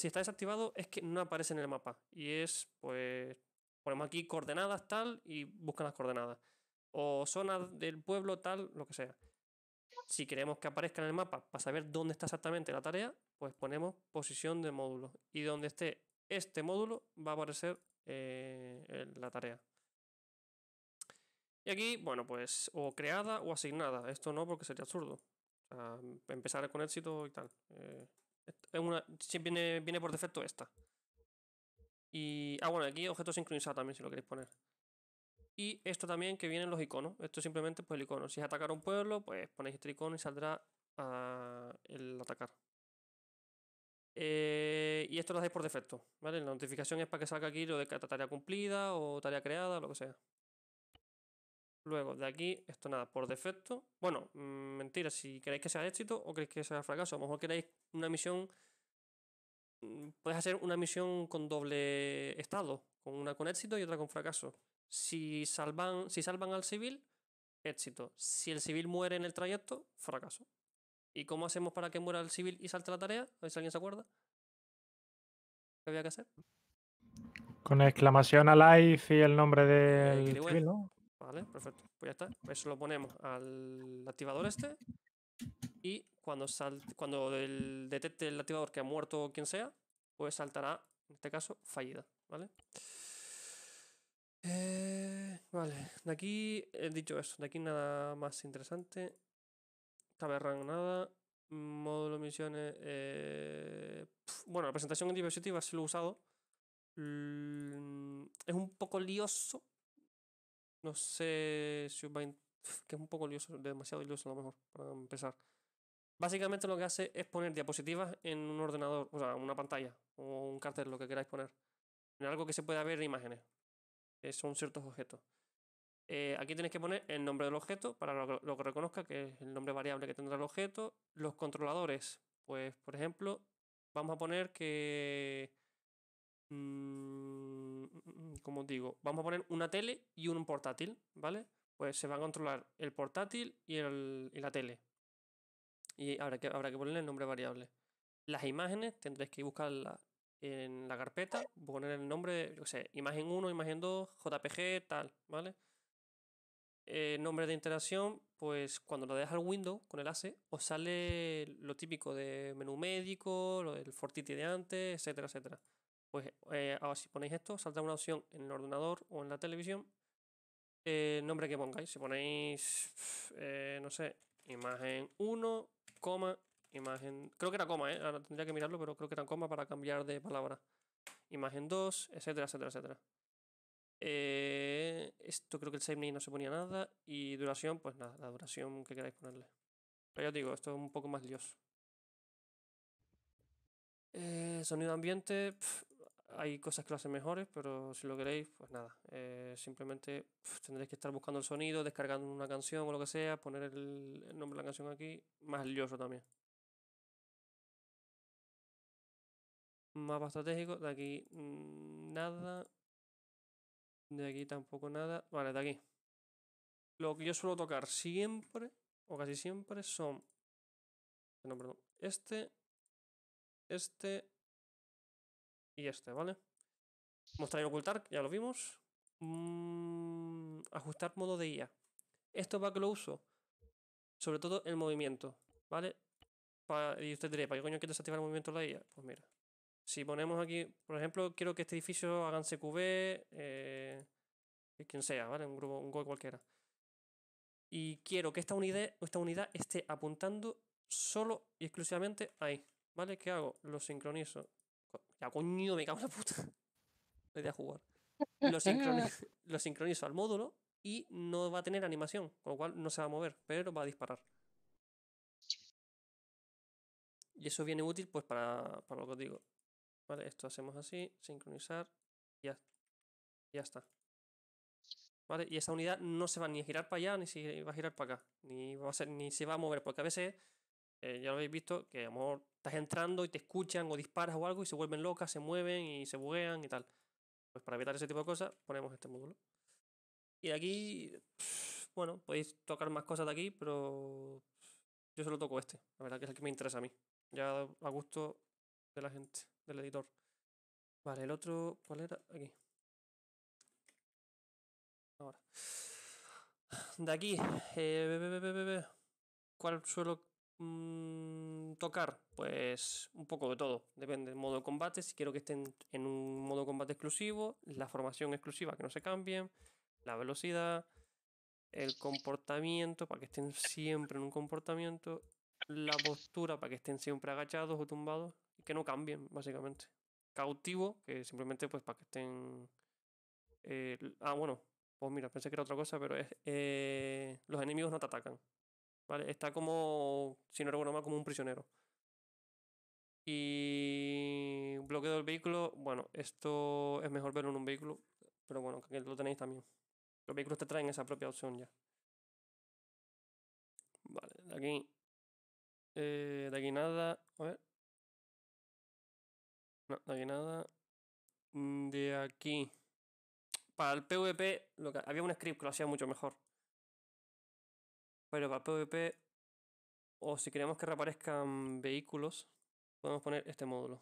si está desactivado es que no aparece en el mapa. Y es, pues, ponemos aquí coordenadas tal y buscan las coordenadas. O zona del pueblo tal, lo que sea. Si queremos que aparezca en el mapa para saber dónde está exactamente la tarea, pues ponemos posición de módulo. Y donde esté este módulo va a aparecer eh, la tarea. Y aquí, bueno, pues o creada o asignada. Esto no porque sería absurdo. empezar con éxito y tal. Eh, es una, viene, viene por defecto esta. Y, ah, bueno, aquí objeto sincronizado también, si lo queréis poner. Y esto también que vienen los iconos. Esto simplemente pues el icono. Si es atacar a un pueblo, pues ponéis este icono y saldrá a ah, el atacar. Eh, y esto lo hacéis por defecto, ¿vale? La notificación es para que salga aquí lo de tarea cumplida o tarea creada, lo que sea. Luego, de aquí, esto nada, por defecto. Bueno, mm, mentira, si queréis que sea éxito o queréis que sea fracaso. A lo mejor queréis una misión. Mm, puedes hacer una misión con doble estado, con una con éxito y otra con fracaso. Si salvan, si salvan al civil, éxito. Si el civil muere en el trayecto, fracaso. ¿Y cómo hacemos para que muera el civil y salte la tarea? A ver si alguien se acuerda. ¿Qué había que hacer? Con exclamación a alive y el nombre eh, del de ¿no? Vale, perfecto. Pues ya está. Eso pues lo ponemos al activador este. Y cuando, sal, cuando detecte el activador que ha muerto o quien sea, pues saltará, en este caso, fallida. ¿Vale? Eh, vale, de aquí he dicho eso. De aquí nada más interesante. rango, nada. Módulo misiones. Eh, bueno, la presentación en diversity va lo he lo usado. Es un poco lioso no sé si va que es un poco lioso, demasiado lioso a lo mejor, para empezar. Básicamente lo que hace es poner diapositivas en un ordenador, o sea, una pantalla o un cartel, lo que queráis poner. En algo que se pueda ver imágenes. son ciertos objetos. Eh, aquí tenéis que poner el nombre del objeto para lo que, lo reconozca, que es el nombre variable que tendrá el objeto. Los controladores, pues por ejemplo, vamos a poner que... Mm, Mm, mm, como digo, vamos a poner una tele y un portátil, ¿vale? Pues se va a controlar el portátil y, la tele. Y habrá que, habrá que ponerle el nombre variable. Las imágenes tendréis que buscarlas en la carpeta, poner el nombre, yo sé, imagen 1, imagen 2, JPG, tal, ¿vale? Eh, nombre de interacción, pues cuando lo dejas al Windows con el ACE, os sale lo típico de menú médico, lo del Fortiti de antes, etcétera, etcétera pues eh, ahora si ponéis esto, salta una opción en el ordenador o en la televisión. Eh, nombre que pongáis, si ponéis, eh, no sé, imagen 1, coma, imagen, creo que era coma, ¿eh? ahora tendría que mirarlo, pero creo que era coma para cambiar de palabra. Imagen 2, etcétera, etcétera, etcétera. esto creo que el save no se ponía nada y duración, pues nada, la duración que queráis ponerle. Pero ya os digo, esto es un poco más lioso. sonido ambiente, hay cosas que lo hacen mejores, pero si lo queréis, pues nada. Eh, simplemente tendréis que estar buscando el sonido, descargando una canción o lo que sea, poner el, nombre de la canción aquí. Más lioso también. Mapa estratégico, de aquí mm, nada. De aquí tampoco nada. Vale, de aquí. Lo que yo suelo tocar siempre, o casi siempre, son. perdón. Este. Este y este, ¿vale? Mostrar y ocultar, ya lo vimos. Mm, ajustar modo de IA. Esto para que lo uso. Sobre todo el movimiento, ¿vale? y usted dirá, ¿para qué coño quieres desactivar el movimiento de la IA? Pues mira, si ponemos aquí, por ejemplo, quiero que este edificio hagan CQB, eh, quien sea, ¿vale? Un grupo, un gol cualquiera. Y quiero que esta unidad, esta unidad esté apuntando solo y exclusivamente ahí, ¿vale? ¿Qué hago? Lo sincronizo ya coño, me cago en la puta. La voy a jugar. Lo, sincronizo, lo sincronizo al módulo y no va a tener animación, con lo cual no se va a mover, pero va a disparar. Y eso viene útil pues para, para lo que os digo. Vale, esto hacemos así, sincronizar, y ya, ya está. ¿Vale? Y esa unidad no se va ni a girar para allá, ni si va a girar para acá, ni, va ni se va a mover, porque a veces eh, ya lo habéis visto, que a lo mejor estás entrando y te escuchan o disparas o algo y se vuelven locas, se mueven y se buguean y tal. Pues para evitar ese tipo de cosas ponemos este módulo. Y aquí, bueno, podéis tocar más cosas de aquí, pero yo solo toco este. La verdad que es el que me interesa a mí. Ya a gusto de la gente, del editor. Vale, el otro, ¿cuál era? Aquí. Ahora. De aquí, eh, ¿cuál suelo Mm, tocar? Pues un poco de todo. Depende del modo de combate. Si quiero que estén en un modo de combate exclusivo, la formación exclusiva que no se cambien, la velocidad, el comportamiento para que estén siempre en un comportamiento, la postura para que estén siempre agachados o tumbados y que no cambien, básicamente. Cautivo, que simplemente pues para que estén. Eh, ah, bueno, pues mira, pensé que era otra cosa, pero es. Eh, los enemigos no te atacan. ¿vale? Está como, si no recuerdo mal, como un prisionero. Y bloqueo del vehículo, bueno, esto es mejor verlo en un vehículo, pero bueno, que lo tenéis también. Los vehículos te traen esa propia opción ya. Vale, de aquí. Eh, de aquí nada. A ver. No, de aquí nada. Mm, de aquí. Para el PvP, lo había un script que lo hacía mucho mejor. Pero para PvP, o si queremos que reaparezcan vehículos, podemos poner este módulo.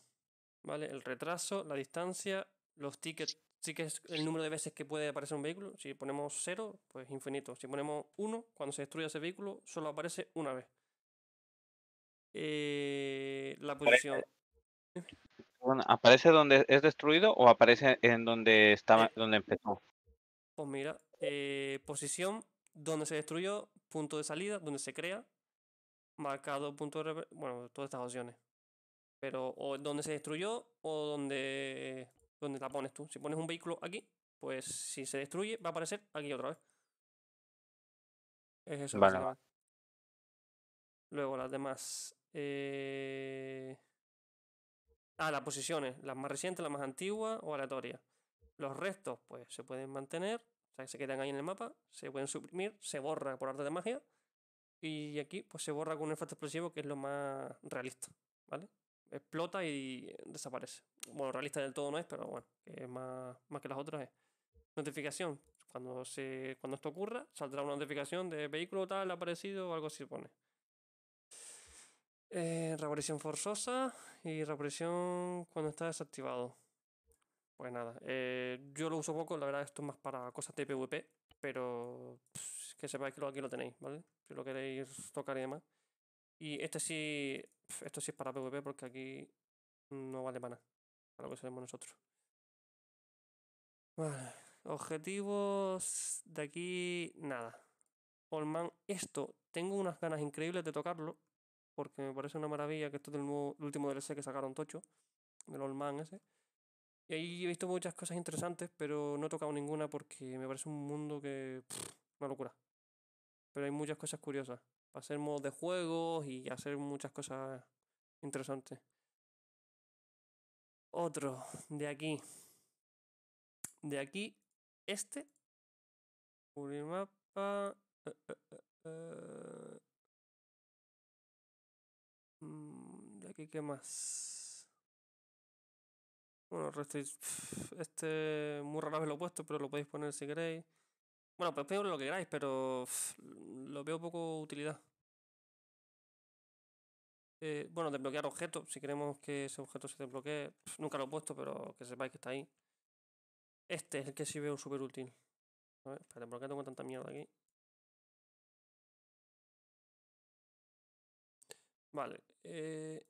¿Vale? El retraso, la distancia, los tickets, es el número de veces que puede aparecer un vehículo. Si ponemos 0, pues infinito. Si ponemos uno, cuando se destruye ese vehículo, solo aparece una vez. Eh, la posición. ¿Aparece donde es destruido o aparece en donde estaba, eh, donde empezó? Pues mira, eh, posición donde se destruyó, punto de salida, donde se crea, marcado punto de bueno, todas estas opciones. Pero o donde se destruyó o donde, donde la pones tú. Si pones un vehículo aquí, pues si se destruye, va a aparecer aquí otra vez. Es eso. Luego las demás. Eh... Ah, las posiciones. Las más recientes, las más antiguas o aleatorias. Los restos, pues se pueden mantener se quedan ahí en el mapa, se pueden suprimir, se borra por arte de magia. Y aquí pues se borra con un efecto explosivo que es lo más realista, ¿vale? Explota y desaparece. Bueno, realista del todo no es, pero bueno, que más, que las otras es. Notificación. Cuando, se, cuando esto ocurra, saldrá una notificación de vehículo tal, aparecido o algo así se pone. Eh, reaparición forzosa y represión cuando está desactivado. Pues nada, eh, yo lo uso poco, la verdad esto es más para cosas de PvP, pero que sepáis que aquí lo tenéis, ¿vale? Si lo queréis tocar y demás. Y este sí, esto sí es para PvP porque aquí no vale para nada, para lo que sabemos nosotros. Vale, objetivos de aquí, nada. Olman, esto, tengo unas ganas increíbles de tocarlo, porque me parece una maravilla que esto es el, último DLC que sacaron Tocho, del Olman ese. Y ahí he visto muchas cosas interesantes, pero no he tocado ninguna porque me parece un mundo que. una locura. Pero hay muchas cosas curiosas. Para hacer modos de juegos y hacer muchas cosas interesantes. Otro, de aquí. De aquí, este. Cubrir mapa. Eh, eh, eh, mm, de aquí, ¿qué más? Bueno, este muy rara vez lo he puesto, pero lo podéis poner si queréis. Bueno, pues peor lo que queráis, pero lo veo poco utilidad. Eh, bueno, desbloquear objetos, si queremos que ese objeto se desbloquee, nunca lo he puesto, pero que sepáis que está ahí. Este es el que sí veo súper útil. A ver, ¿por tengo tanta mierda aquí? Vale, eh,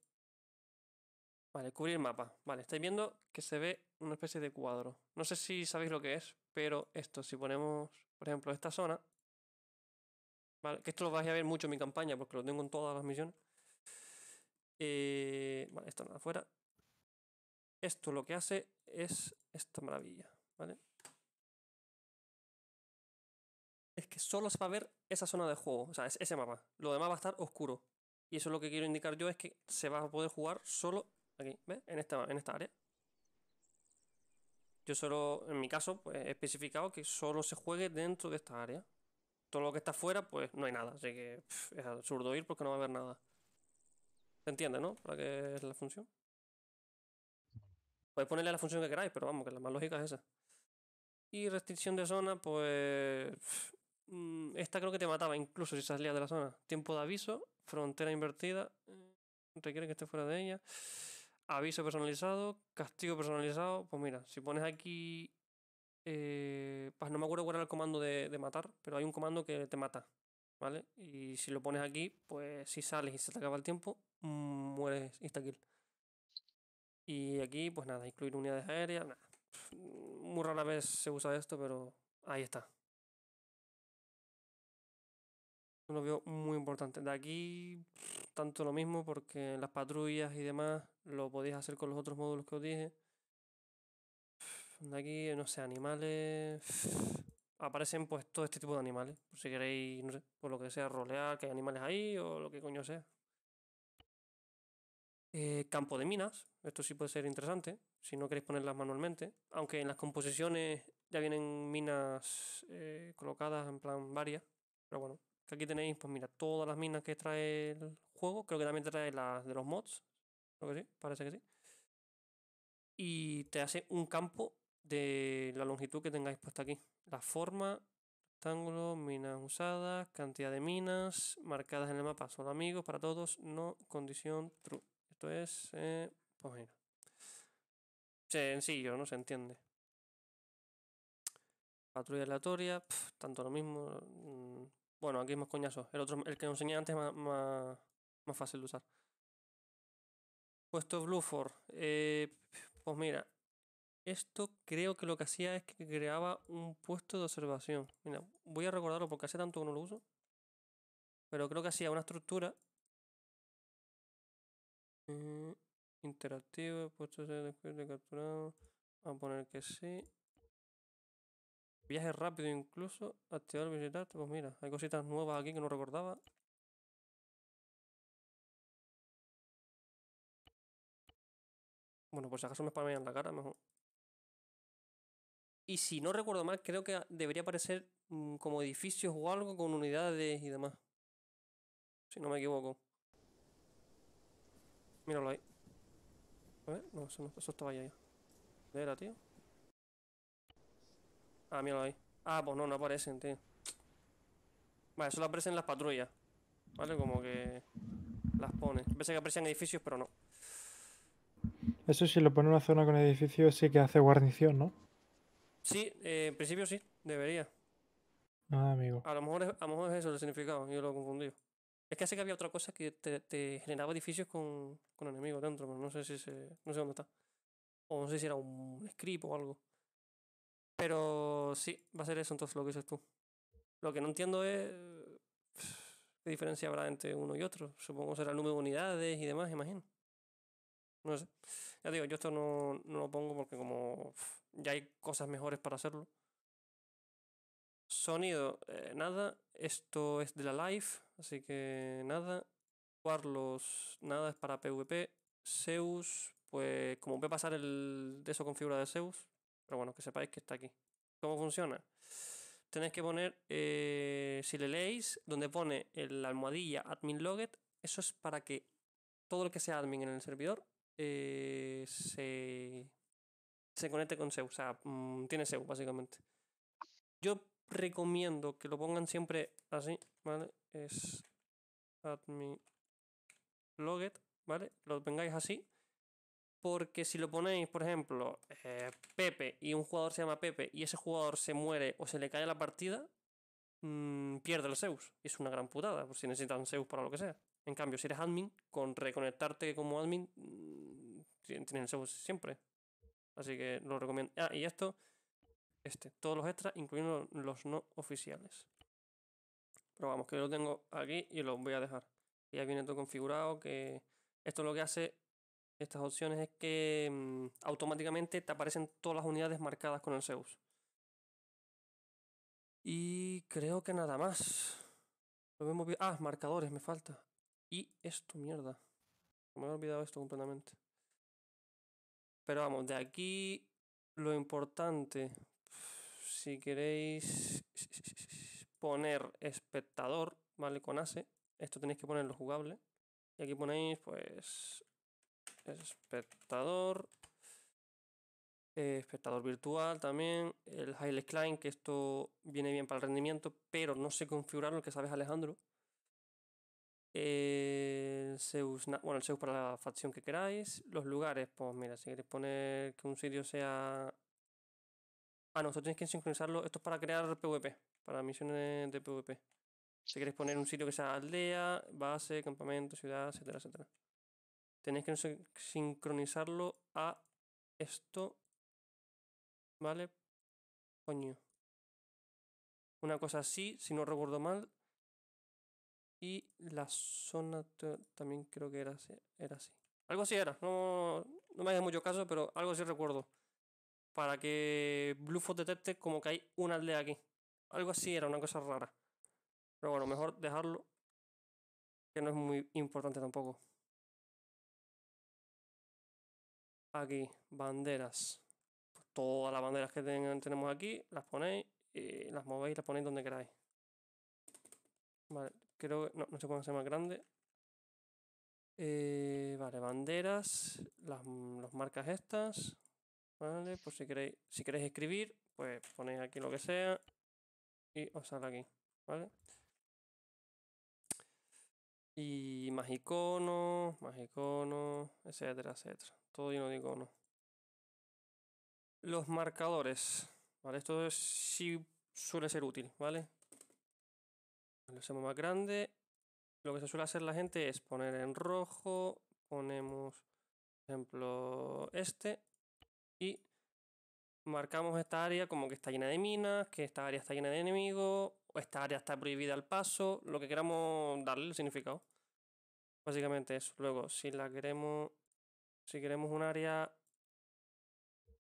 Vale, cubrir mapa. Vale, estáis viendo que se ve una especie de cuadro. No sé si sabéis lo que es, pero esto, si ponemos, por ejemplo, esta zona, Vale, que esto lo vais a ver mucho en mi campaña porque lo tengo en todas las misiones. Eh, vale, esto nada afuera. Esto lo que hace es esta maravilla, ¿vale? Es que solo se va a ver esa zona de juego, o sea, es ese mapa. Lo demás va a estar oscuro. Y eso es lo que quiero indicar yo, es que se va a poder jugar solo Aquí, ¿ves? En esta, en esta área. Yo solo, en mi caso, pues he especificado que solo se juegue dentro de esta área. Todo lo que está fuera, pues no hay nada. Así que es absurdo ir porque no va a haber nada. ¿Se entiende, no? ¿Para qué es la función? Podéis ponerle la función que queráis, pero vamos, que la más lógica es esa. Y restricción de zona, pues... Mm, esta creo que te mataba incluso si salías de la zona. Tiempo de aviso, frontera invertida. Eh, requiere que esté fuera de ella aviso personalizado, castigo personalizado. Pues mira, si pones aquí. Eh, pues no me acuerdo cuál era el comando de, matar, pero hay un comando que te mata, ¿vale? Y si lo pones aquí, pues si sales y se te acaba el tiempo, mueres kill Y aquí, pues nada, incluir unidades aéreas, nada. Mm, muy rara vez se usa esto, pero ahí está. Lo veo muy importante. De aquí tanto lo mismo porque las patrullas y demás lo podéis hacer con los otros módulos que os dije. de Aquí, no sé, animales. Aparecen pues todo este tipo de animales. Por si queréis, no sé, por lo que sea, rolear, que hay animales ahí o lo que coño sea. Eh, campo de minas, esto sí puede ser interesante, si no queréis ponerlas manualmente. Aunque en las composiciones ya vienen minas eh, colocadas en plan varias. Pero bueno, que aquí tenéis, pues mira, todas las minas que trae el juego. Creo que también trae las de los mods. Creo que sí, parece que sí. Y te hace un campo de la longitud que tengáis puesta aquí. La forma, rectángulo, minas usadas, cantidad de minas, marcadas en el mapa. Solo amigos, para todos, no, condición true. Esto es. Eh, pues Sencillo, no se entiende. Patrulla aleatoria, tanto lo mismo. Mm. Bueno, aquí es más coñazo. El otro, el que enseñé antes es más, más fácil de usar. Puesto Bluefor. Eh, pues mira, esto creo que lo que hacía es que creaba un puesto de observación. Mira, voy a recordarlo porque hace tanto que no lo uso. Pero creo que hacía una estructura. interactiva eh, interactivo, puesto de capturado. a poner que sí. Viaje rápido incluso. Activar visitar. Pues mira, hay cositas nuevas aquí que no recordaba. Bueno, por si acaso me en la cara, mejor. Y si no recuerdo mal, creo que debería aparecer mm, como edificios o algo con unidades y demás. Si no me equivoco. Míralo ahí. A ver, no, eso, no, estaba ya. era, tío? Ah, míralo ahí. Ah, pues no, no aparecen, tío. Vale, eso lo aparecen las patrullas. ¿Vale? Como que las pone. Pensé que aprecian edificios, pero no. Eso si lo pone en una zona con edificio sí que hace guarnición, ¿no? Sí, eh, en principio sí, debería. Ah, amigo. A lo, mejor es, a lo mejor es eso el significado, yo lo he confundido. Es que hace que había otra cosa que te, generaba edificios con, enemigos dentro, pero no sé si se, no sé dónde está. O no sé si era un script o algo. Pero sí, va a ser eso entonces lo que dices tú. Lo que no entiendo es qué diferencia habrá entre uno y otro. Supongo será el número de unidades y demás, imagino. No sé. Ya digo, yo esto no, lo pongo porque como ya hay cosas mejores para hacerlo. Sonido, eh, nada. Esto es de la live, así que nada. Warlos, nada, es para PvP. Zeus, pues como a pasar el de eso configura de Zeus, pero bueno, que sepáis que está aquí. ¿Cómo funciona? Tenéis que poner, eh, si le leéis, donde pone la almohadilla admin logget. eso es para que todo lo que sea admin en el servidor eh, se, se conecte con Zeus O sea, mm, tiene SEU, básicamente. Yo recomiendo que lo pongan siempre así, ¿vale? Es admin loget, ¿vale? Lo tengáis así. Porque si lo ponéis, por ejemplo, eh, Pepe y un jugador se llama Pepe y ese jugador se muere o se le cae la partida, mm, pierde los Zeus. Es una gran putada, por si necesitan Zeus para lo que sea. En cambio, si eres admin, con reconectarte como admin, tienen Zeus siempre. Así que lo recomiendo. Ah, y esto, este, todos los extras, incluyendo los no oficiales. Pero vamos, que yo lo tengo aquí y lo voy a dejar. Ya viene todo configurado, que esto lo que hace estas opciones es que mm, automáticamente te aparecen todas las unidades marcadas con el Zeus. Y creo que nada más. Lo vemos Ah, marcadores, me falta. Y esto, mierda. Me he olvidado esto completamente. Pero vamos, de aquí lo importante, si queréis poner espectador, ¿vale? Con hace, esto tenéis que ponerlo jugable. Y aquí ponéis, pues, espectador, eh, espectador virtual también, el High Client, que esto viene bien para el rendimiento, pero no sé configurarlo, que sabes Alejandro eh, el Zeus, bueno, el para la facción que queráis. Los lugares, pues mira, si queréis poner que un sitio sea. Ah, no, esto tenéis que sincronizarlo. Esto es para crear PvP, para misiones de PvP. Si queréis poner un sitio que sea aldea, base, campamento, ciudad, etcétera, etcétera. Tenéis que sincronizarlo a esto. ¿Vale? Coño. Una cosa así, si no recuerdo mal, y la zona también creo que era así, era así. Algo así era, no, no me hagas mucho caso, pero algo así recuerdo. Para que Bluefoot detecte como que hay una aldea aquí. Algo así era, una cosa rara. Pero bueno, mejor dejarlo, que no es muy importante tampoco. Aquí, banderas. todas las banderas que tenemos aquí, las ponéis las movéis, las ponéis donde queráis. Vale, Creo que. No, no sé cómo hacer más grande. Eh, vale, banderas. Las, marcas estas. Vale, pues si queréis. Si queréis escribir, pues ponéis aquí lo que sea. Y os sale aquí. ¿Vale? Y más iconos, más iconos, etcétera, etcétera. Todo lleno de iconos. Los marcadores. ¿Vale? Esto sí suele ser útil, ¿vale? Lo hacemos más grande. Lo que se suele hacer la gente es poner en rojo. Ponemos, por ejemplo, este. Y marcamos esta área como que está llena de minas, que esta área está llena de enemigos, o esta área está prohibida al paso, lo que queramos darle el significado. Básicamente eso. Luego, si la queremos, si queremos un área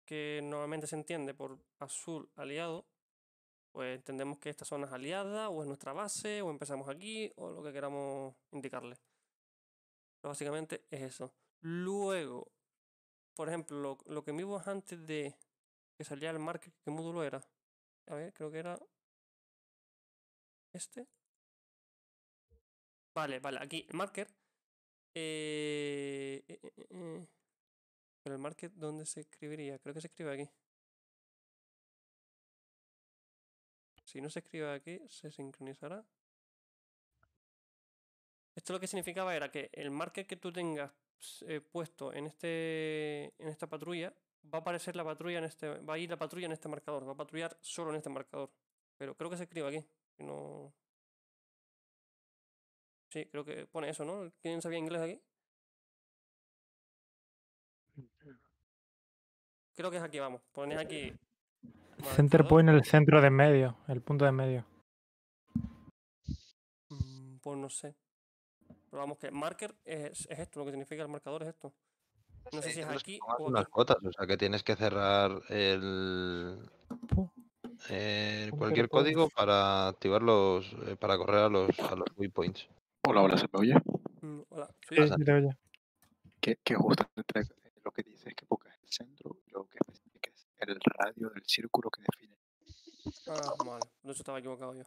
que normalmente se entiende por azul aliado, pues entendemos que esta zona es aliada o es nuestra base o empezamos aquí o lo que queramos indicarle. Pero básicamente es eso. Luego, por ejemplo, lo, que vimos antes de que salía el marker, ¿qué módulo era? A ver, creo que era este. Vale, vale, aquí el marker. Eh, eh, eh, Pero el marker, ¿dónde se escribiría? Creo que se escribe aquí. Si no se escribe aquí, se sincronizará. Esto lo que significaba era que el marker que tú tengas eh, puesto en, este, en esta patrulla va a aparecer la patrulla en este. Va a ir la patrulla en este marcador. Va a patrullar solo en este marcador. Pero creo que se escribe aquí. No. Sí, creo que pone eso, ¿no? ¿Quién sabía inglés aquí? Creo que es aquí, vamos. Pones aquí Center point, el centro de medio, el punto de medio. Mm, pues no sé. Pero vamos, que marker es, esto, lo que significa el marcador es esto. No sé si es aquí o unas cotas, o sea que tienes que cerrar el, eh, cualquier código para activar los eh, para correr a los a los waypoints. Hola, hola, se me oye. Mm, hola, sí, se te oye. Que, qué lo que dices es que poca el centro que el radio del círculo que define. Ah, mal. No, se estaba equivocado yo.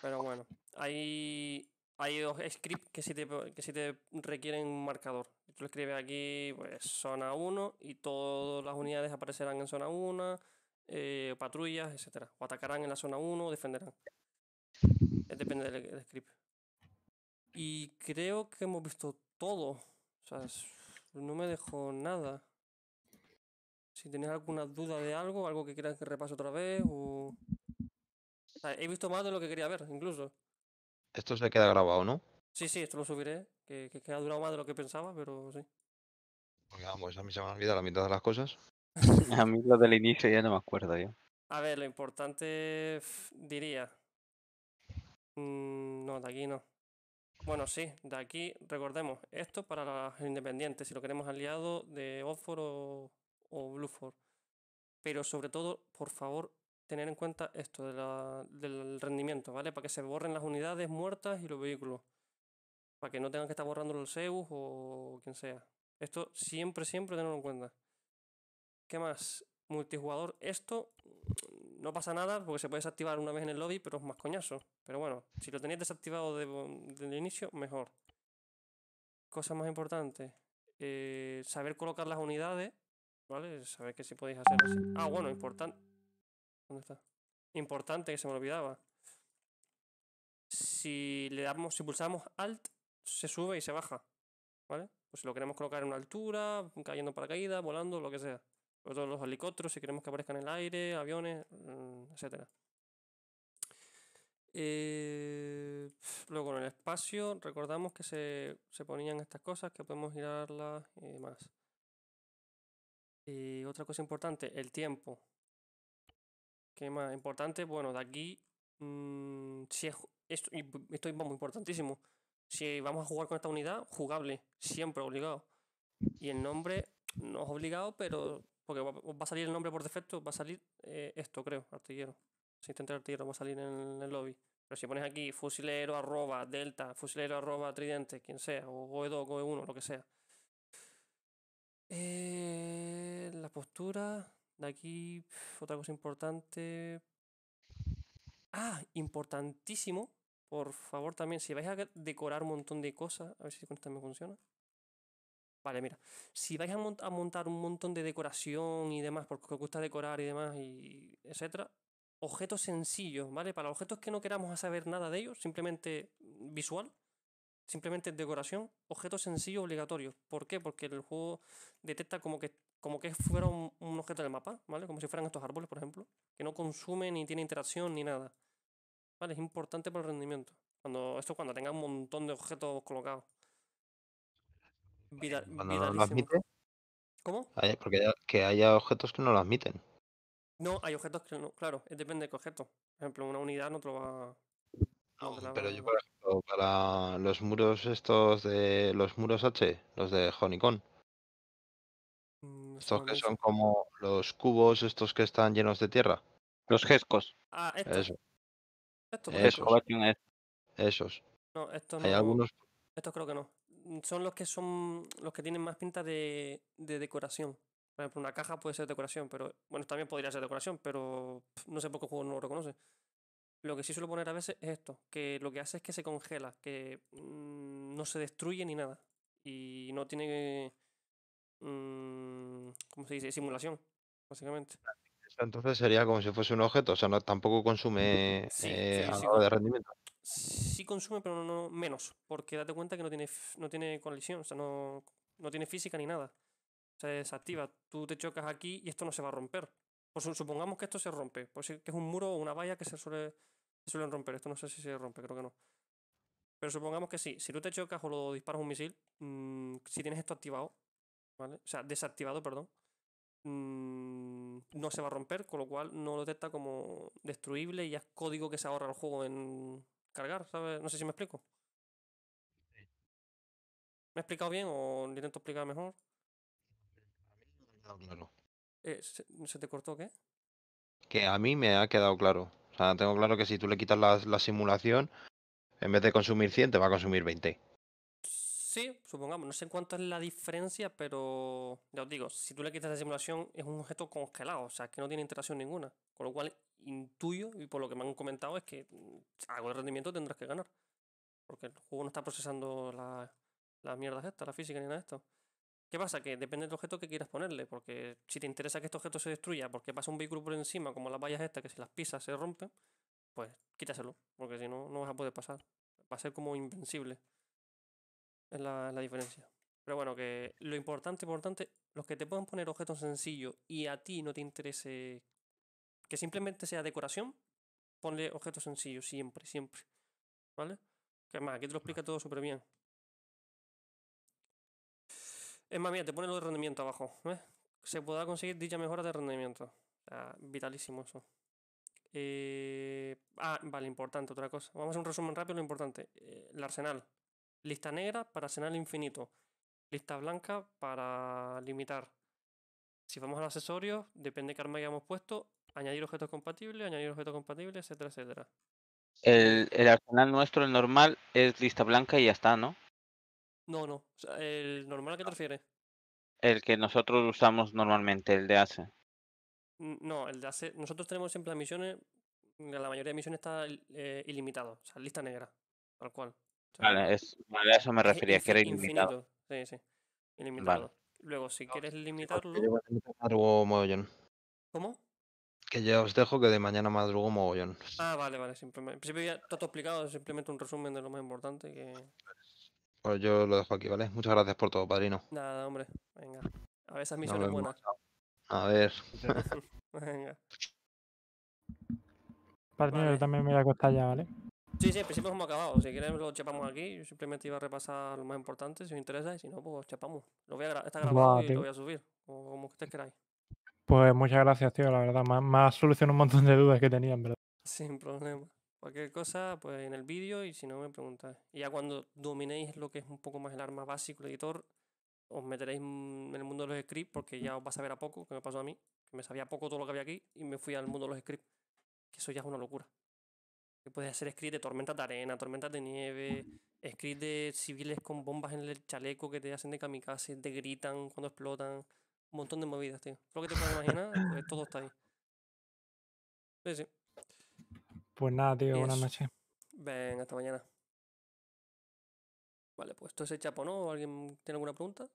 Pero bueno, hay, hay dos scripts que si te, que te requieren un marcador. Tú lo escribes aquí, pues, zona 1 y todas las unidades aparecerán en zona 1, eh, patrullas, etcétera. O atacarán en la zona 1 o defenderán. Eh, depende del, del script. Y creo que hemos visto todo. O sea, no me dejó nada. Si tenéis alguna duda de algo, algo que quieras que repase otra vez, o... he visto más de lo que quería ver, incluso. Esto se queda grabado, ¿no? Sí, sí, esto lo subiré, que, ha durado más de lo que pensaba, pero sí. Porque vamos, pues a mí se me han olvidado la mitad de las cosas. a mí lo del inicio ya no me acuerdo yo. A ver, lo importante diría. Mm, no, de aquí no. Bueno, sí, de aquí recordemos, esto para los independientes, si lo queremos aliado de Oxford o o Blueford. Pero sobre todo, por favor, tener en cuenta esto del rendimiento, ¿vale? Para que se borren las unidades muertas y los vehículos. Para que no tengan que estar borrando los Zeus o quien sea. Esto siempre, siempre tenerlo en cuenta. ¿Qué más? Multijugador, esto mm, no pasa nada porque se puede desactivar una vez en el lobby, pero es más coñazo. Pero bueno, si lo tenéis desactivado desde el inicio, mejor. Cosa más importante, eh, saber colocar las unidades ¿Vale? saber que si podéis hacer así. Ah, bueno, importante. ¿Dónde está? Importante que se me olvidaba. Si le damos, si pulsamos Alt, se sube y se baja. ¿Vale? Pues si lo queremos colocar en una altura, cayendo para caída, volando, lo que sea. Sobre todos los helicópteros, si queremos que aparezcan en el aire, aviones, mm, etcétera. Eh, luego en el espacio recordamos que se, se, ponían estas cosas que podemos girarlas y demás. Eh, otra cosa importante, el tiempo. ¿Qué más? Importante, bueno, de aquí. Mm, si esto, es muy importantísimo. Si vamos a jugar con esta unidad, jugable, siempre obligado. Y el nombre no es obligado, pero. Porque va, a salir el nombre por defecto, va a salir eh, esto, creo, artillero. Asistente artillero va a salir en el lobby. Pero si pones aquí fusilero arroba delta, fusilero arroba tridente, quien sea, o GOE2, GOE1, lo que sea. Eh, la las posturas. De aquí, otra cosa importante. Ah, importantísimo. Por favor, también, si vais a decorar un montón de cosas, a ver si con esto me funciona. Vale, mira, si vais a, montar un montón de decoración y demás, porque os gusta decorar y demás, y etcétera, objetos sencillos, ¿vale? Para objetos que no queramos saber nada de ellos, simplemente mm, visual, simplemente decoración, objetos sencillos obligatorios. ¿Por qué? Porque el juego detecta como que como que fuera un, objeto del mapa, ¿vale? Como si fueran estos árboles, por ejemplo, que no consumen ni tiene interacción ni nada. ¿Vale? Es importante para el rendimiento. Cuando, esto cuando tenga un montón de objetos colocados. Vida, cuando no ¿Cómo? porque haya, que haya objetos que no lo admiten. No, hay objetos que no, claro, depende de qué objeto. Por ejemplo, una unidad no te va. pero yo, por ejemplo, para los muros estos de. los muros H, los de Honeycomb estos que son como los cubos, estos que están llenos de tierra. Los gescos. Ah, estos. Eso. Estos. Esos. Esos. No, estos no. Hay algunos. Estos creo que no. Mm, son los que son los que tienen más pinta de, decoración. Por ejemplo, una caja puede ser decoración, pero bueno, también podría ser decoración, pero no sé por qué juego no lo reconoce. Lo que sí suelo poner a veces es esto, que lo que hace es que se congela, que mm, no se destruye ni nada. Y no tiene Mm, ¿cómo se dice? Simulación, básicamente. Entonces sería como si fuese un objeto, o sea, no, tampoco consume eh, algo de rendimiento. Sí consume, pero no menos, porque date cuenta que no tiene, no tiene colisión, o sea, no, no tiene física ni nada. Se desactiva, tú te chocas aquí y esto no se va a romper. Pues supongamos que esto se rompe, pues que es un muro o una valla que se suele suelen romper, esto no sé si se rompe, creo que no. Pero supongamos que sí, si tú te chocas o lo disparas un misil, mm, si tienes esto activado, o sea, desactivado, perdón. Mm, no se va a romper, con lo cual no lo detecta como destruible y es código que se ahorra el juego en cargar, ¿sabes? No sé si me explico. ¿Me he explicado bien o intento explicar mejor? A mí no me ha quedado claro. Eh, ¿se, te cortó qué? Que a mí me ha quedado claro. O sea, tengo claro que si tú le quitas la, la simulación, en vez de consumir 100, te va a consumir 20. Sí, supongamos, no sé cuánto es la diferencia, pero ya os digo, si tú le quitas la simulación es un objeto congelado, o sea, que no tiene interacción ninguna. Con lo cual intuyo, y por lo que me han comentado, es que mm, algo de rendimiento tendrás que ganar. Porque el juego no está procesando las la mierdas estas, la física ni nada de esto. ¿Qué pasa? Que depende del objeto que quieras ponerle, porque si te interesa que este objeto se destruya porque pasa un vehículo por encima, como las vallas estas, que si las pisas se rompen, pues quítaselo, porque si no, no vas a poder pasar. Va a ser como invencible. Es la, diferencia. Pero bueno, que lo importante, importante, los que te puedan poner objetos sencillos y a ti no te interese que simplemente sea decoración, ponle objetos sencillos siempre, siempre. ¿Vale? Que más, aquí te lo explica todo súper bien. Es más, mira, te pone lo de rendimiento abajo. Se podrá conseguir dicha mejora de rendimiento. Ah, vitalísimo eso. Eh, ah, vale, importante, otra cosa. Vamos a un resumen rápido, lo importante. Eh, el arsenal. Lista negra para arsenal infinito. Lista blanca para limitar. Si vamos al accesorio, depende de qué arma hayamos puesto, añadir objetos compatibles, añadir objetos compatibles, etcétera, etcétera. El, el, arsenal nuestro, el normal, es lista blanca y ya está, ¿no? No, no. ¿El normal a qué te refieres? El que nosotros usamos normalmente, el de ACE. Mm, no, el de ACE. Nosotros tenemos siempre las misiones, la mayoría de misiones está eh, ilimitado, o sea, lista negra, tal cual. Vale, a eso me refería, que era ilimitado. Sí, sí. Ilimitado. Luego, si quieres limitarlo. madrugo mogollón. ¿Cómo? Que ya os dejo que de mañana madrugo mogollón. Ah, vale, vale. Simplemente... En principio ya está todo explicado, simplemente un resumen de lo más importante que. Pues yo lo dejo aquí, ¿vale? Muchas gracias por todo, padrino. Nada, hombre. Venga. A ver, esas misiones buenas. A ver. Venga. Padrino, yo también me voy a acostar ya, ¿vale? Sí, sí, en principio hemos acabado. Si queréis lo chapamos aquí. Yo simplemente iba a repasar lo más importante, si os interesa, y si no, pues chapamos. Lo voy a gra está grabado y lo voy a subir, o como ustedes queráis. Pues muchas gracias, tío, la verdad. Me, ha solucionado un montón de dudas que tenía, verdad. Sin problema. Cualquier cosa, pues en el vídeo y si no, me preguntáis. Y ya cuando dominéis lo que es un poco más el arma básico, el editor, os meteréis en el mundo de los scripts porque ya os vas a ver a poco, que me pasó a mí. Que me sabía poco todo lo que había aquí y me fui al mundo de los scripts. Que eso ya es una locura que puedes hacer script de tormentas de arena, tormentas de nieve, script de civiles con bombas en el chaleco que te hacen de kamikaze, te gritan cuando explotan, un montón de movidas, tío. Todo lo que te puedes imaginar, pues todo está ahí. Sí, sí. Pues nada, tío, buenas noches. Venga, hasta mañana. Vale, pues esto es el chapo, ¿no? ¿Alguien tiene alguna pregunta?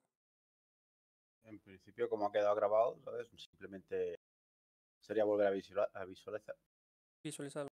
En principio, como ha quedado grabado, ¿sabes? Simplemente sería volver a, a visualizar. Visualizarlo.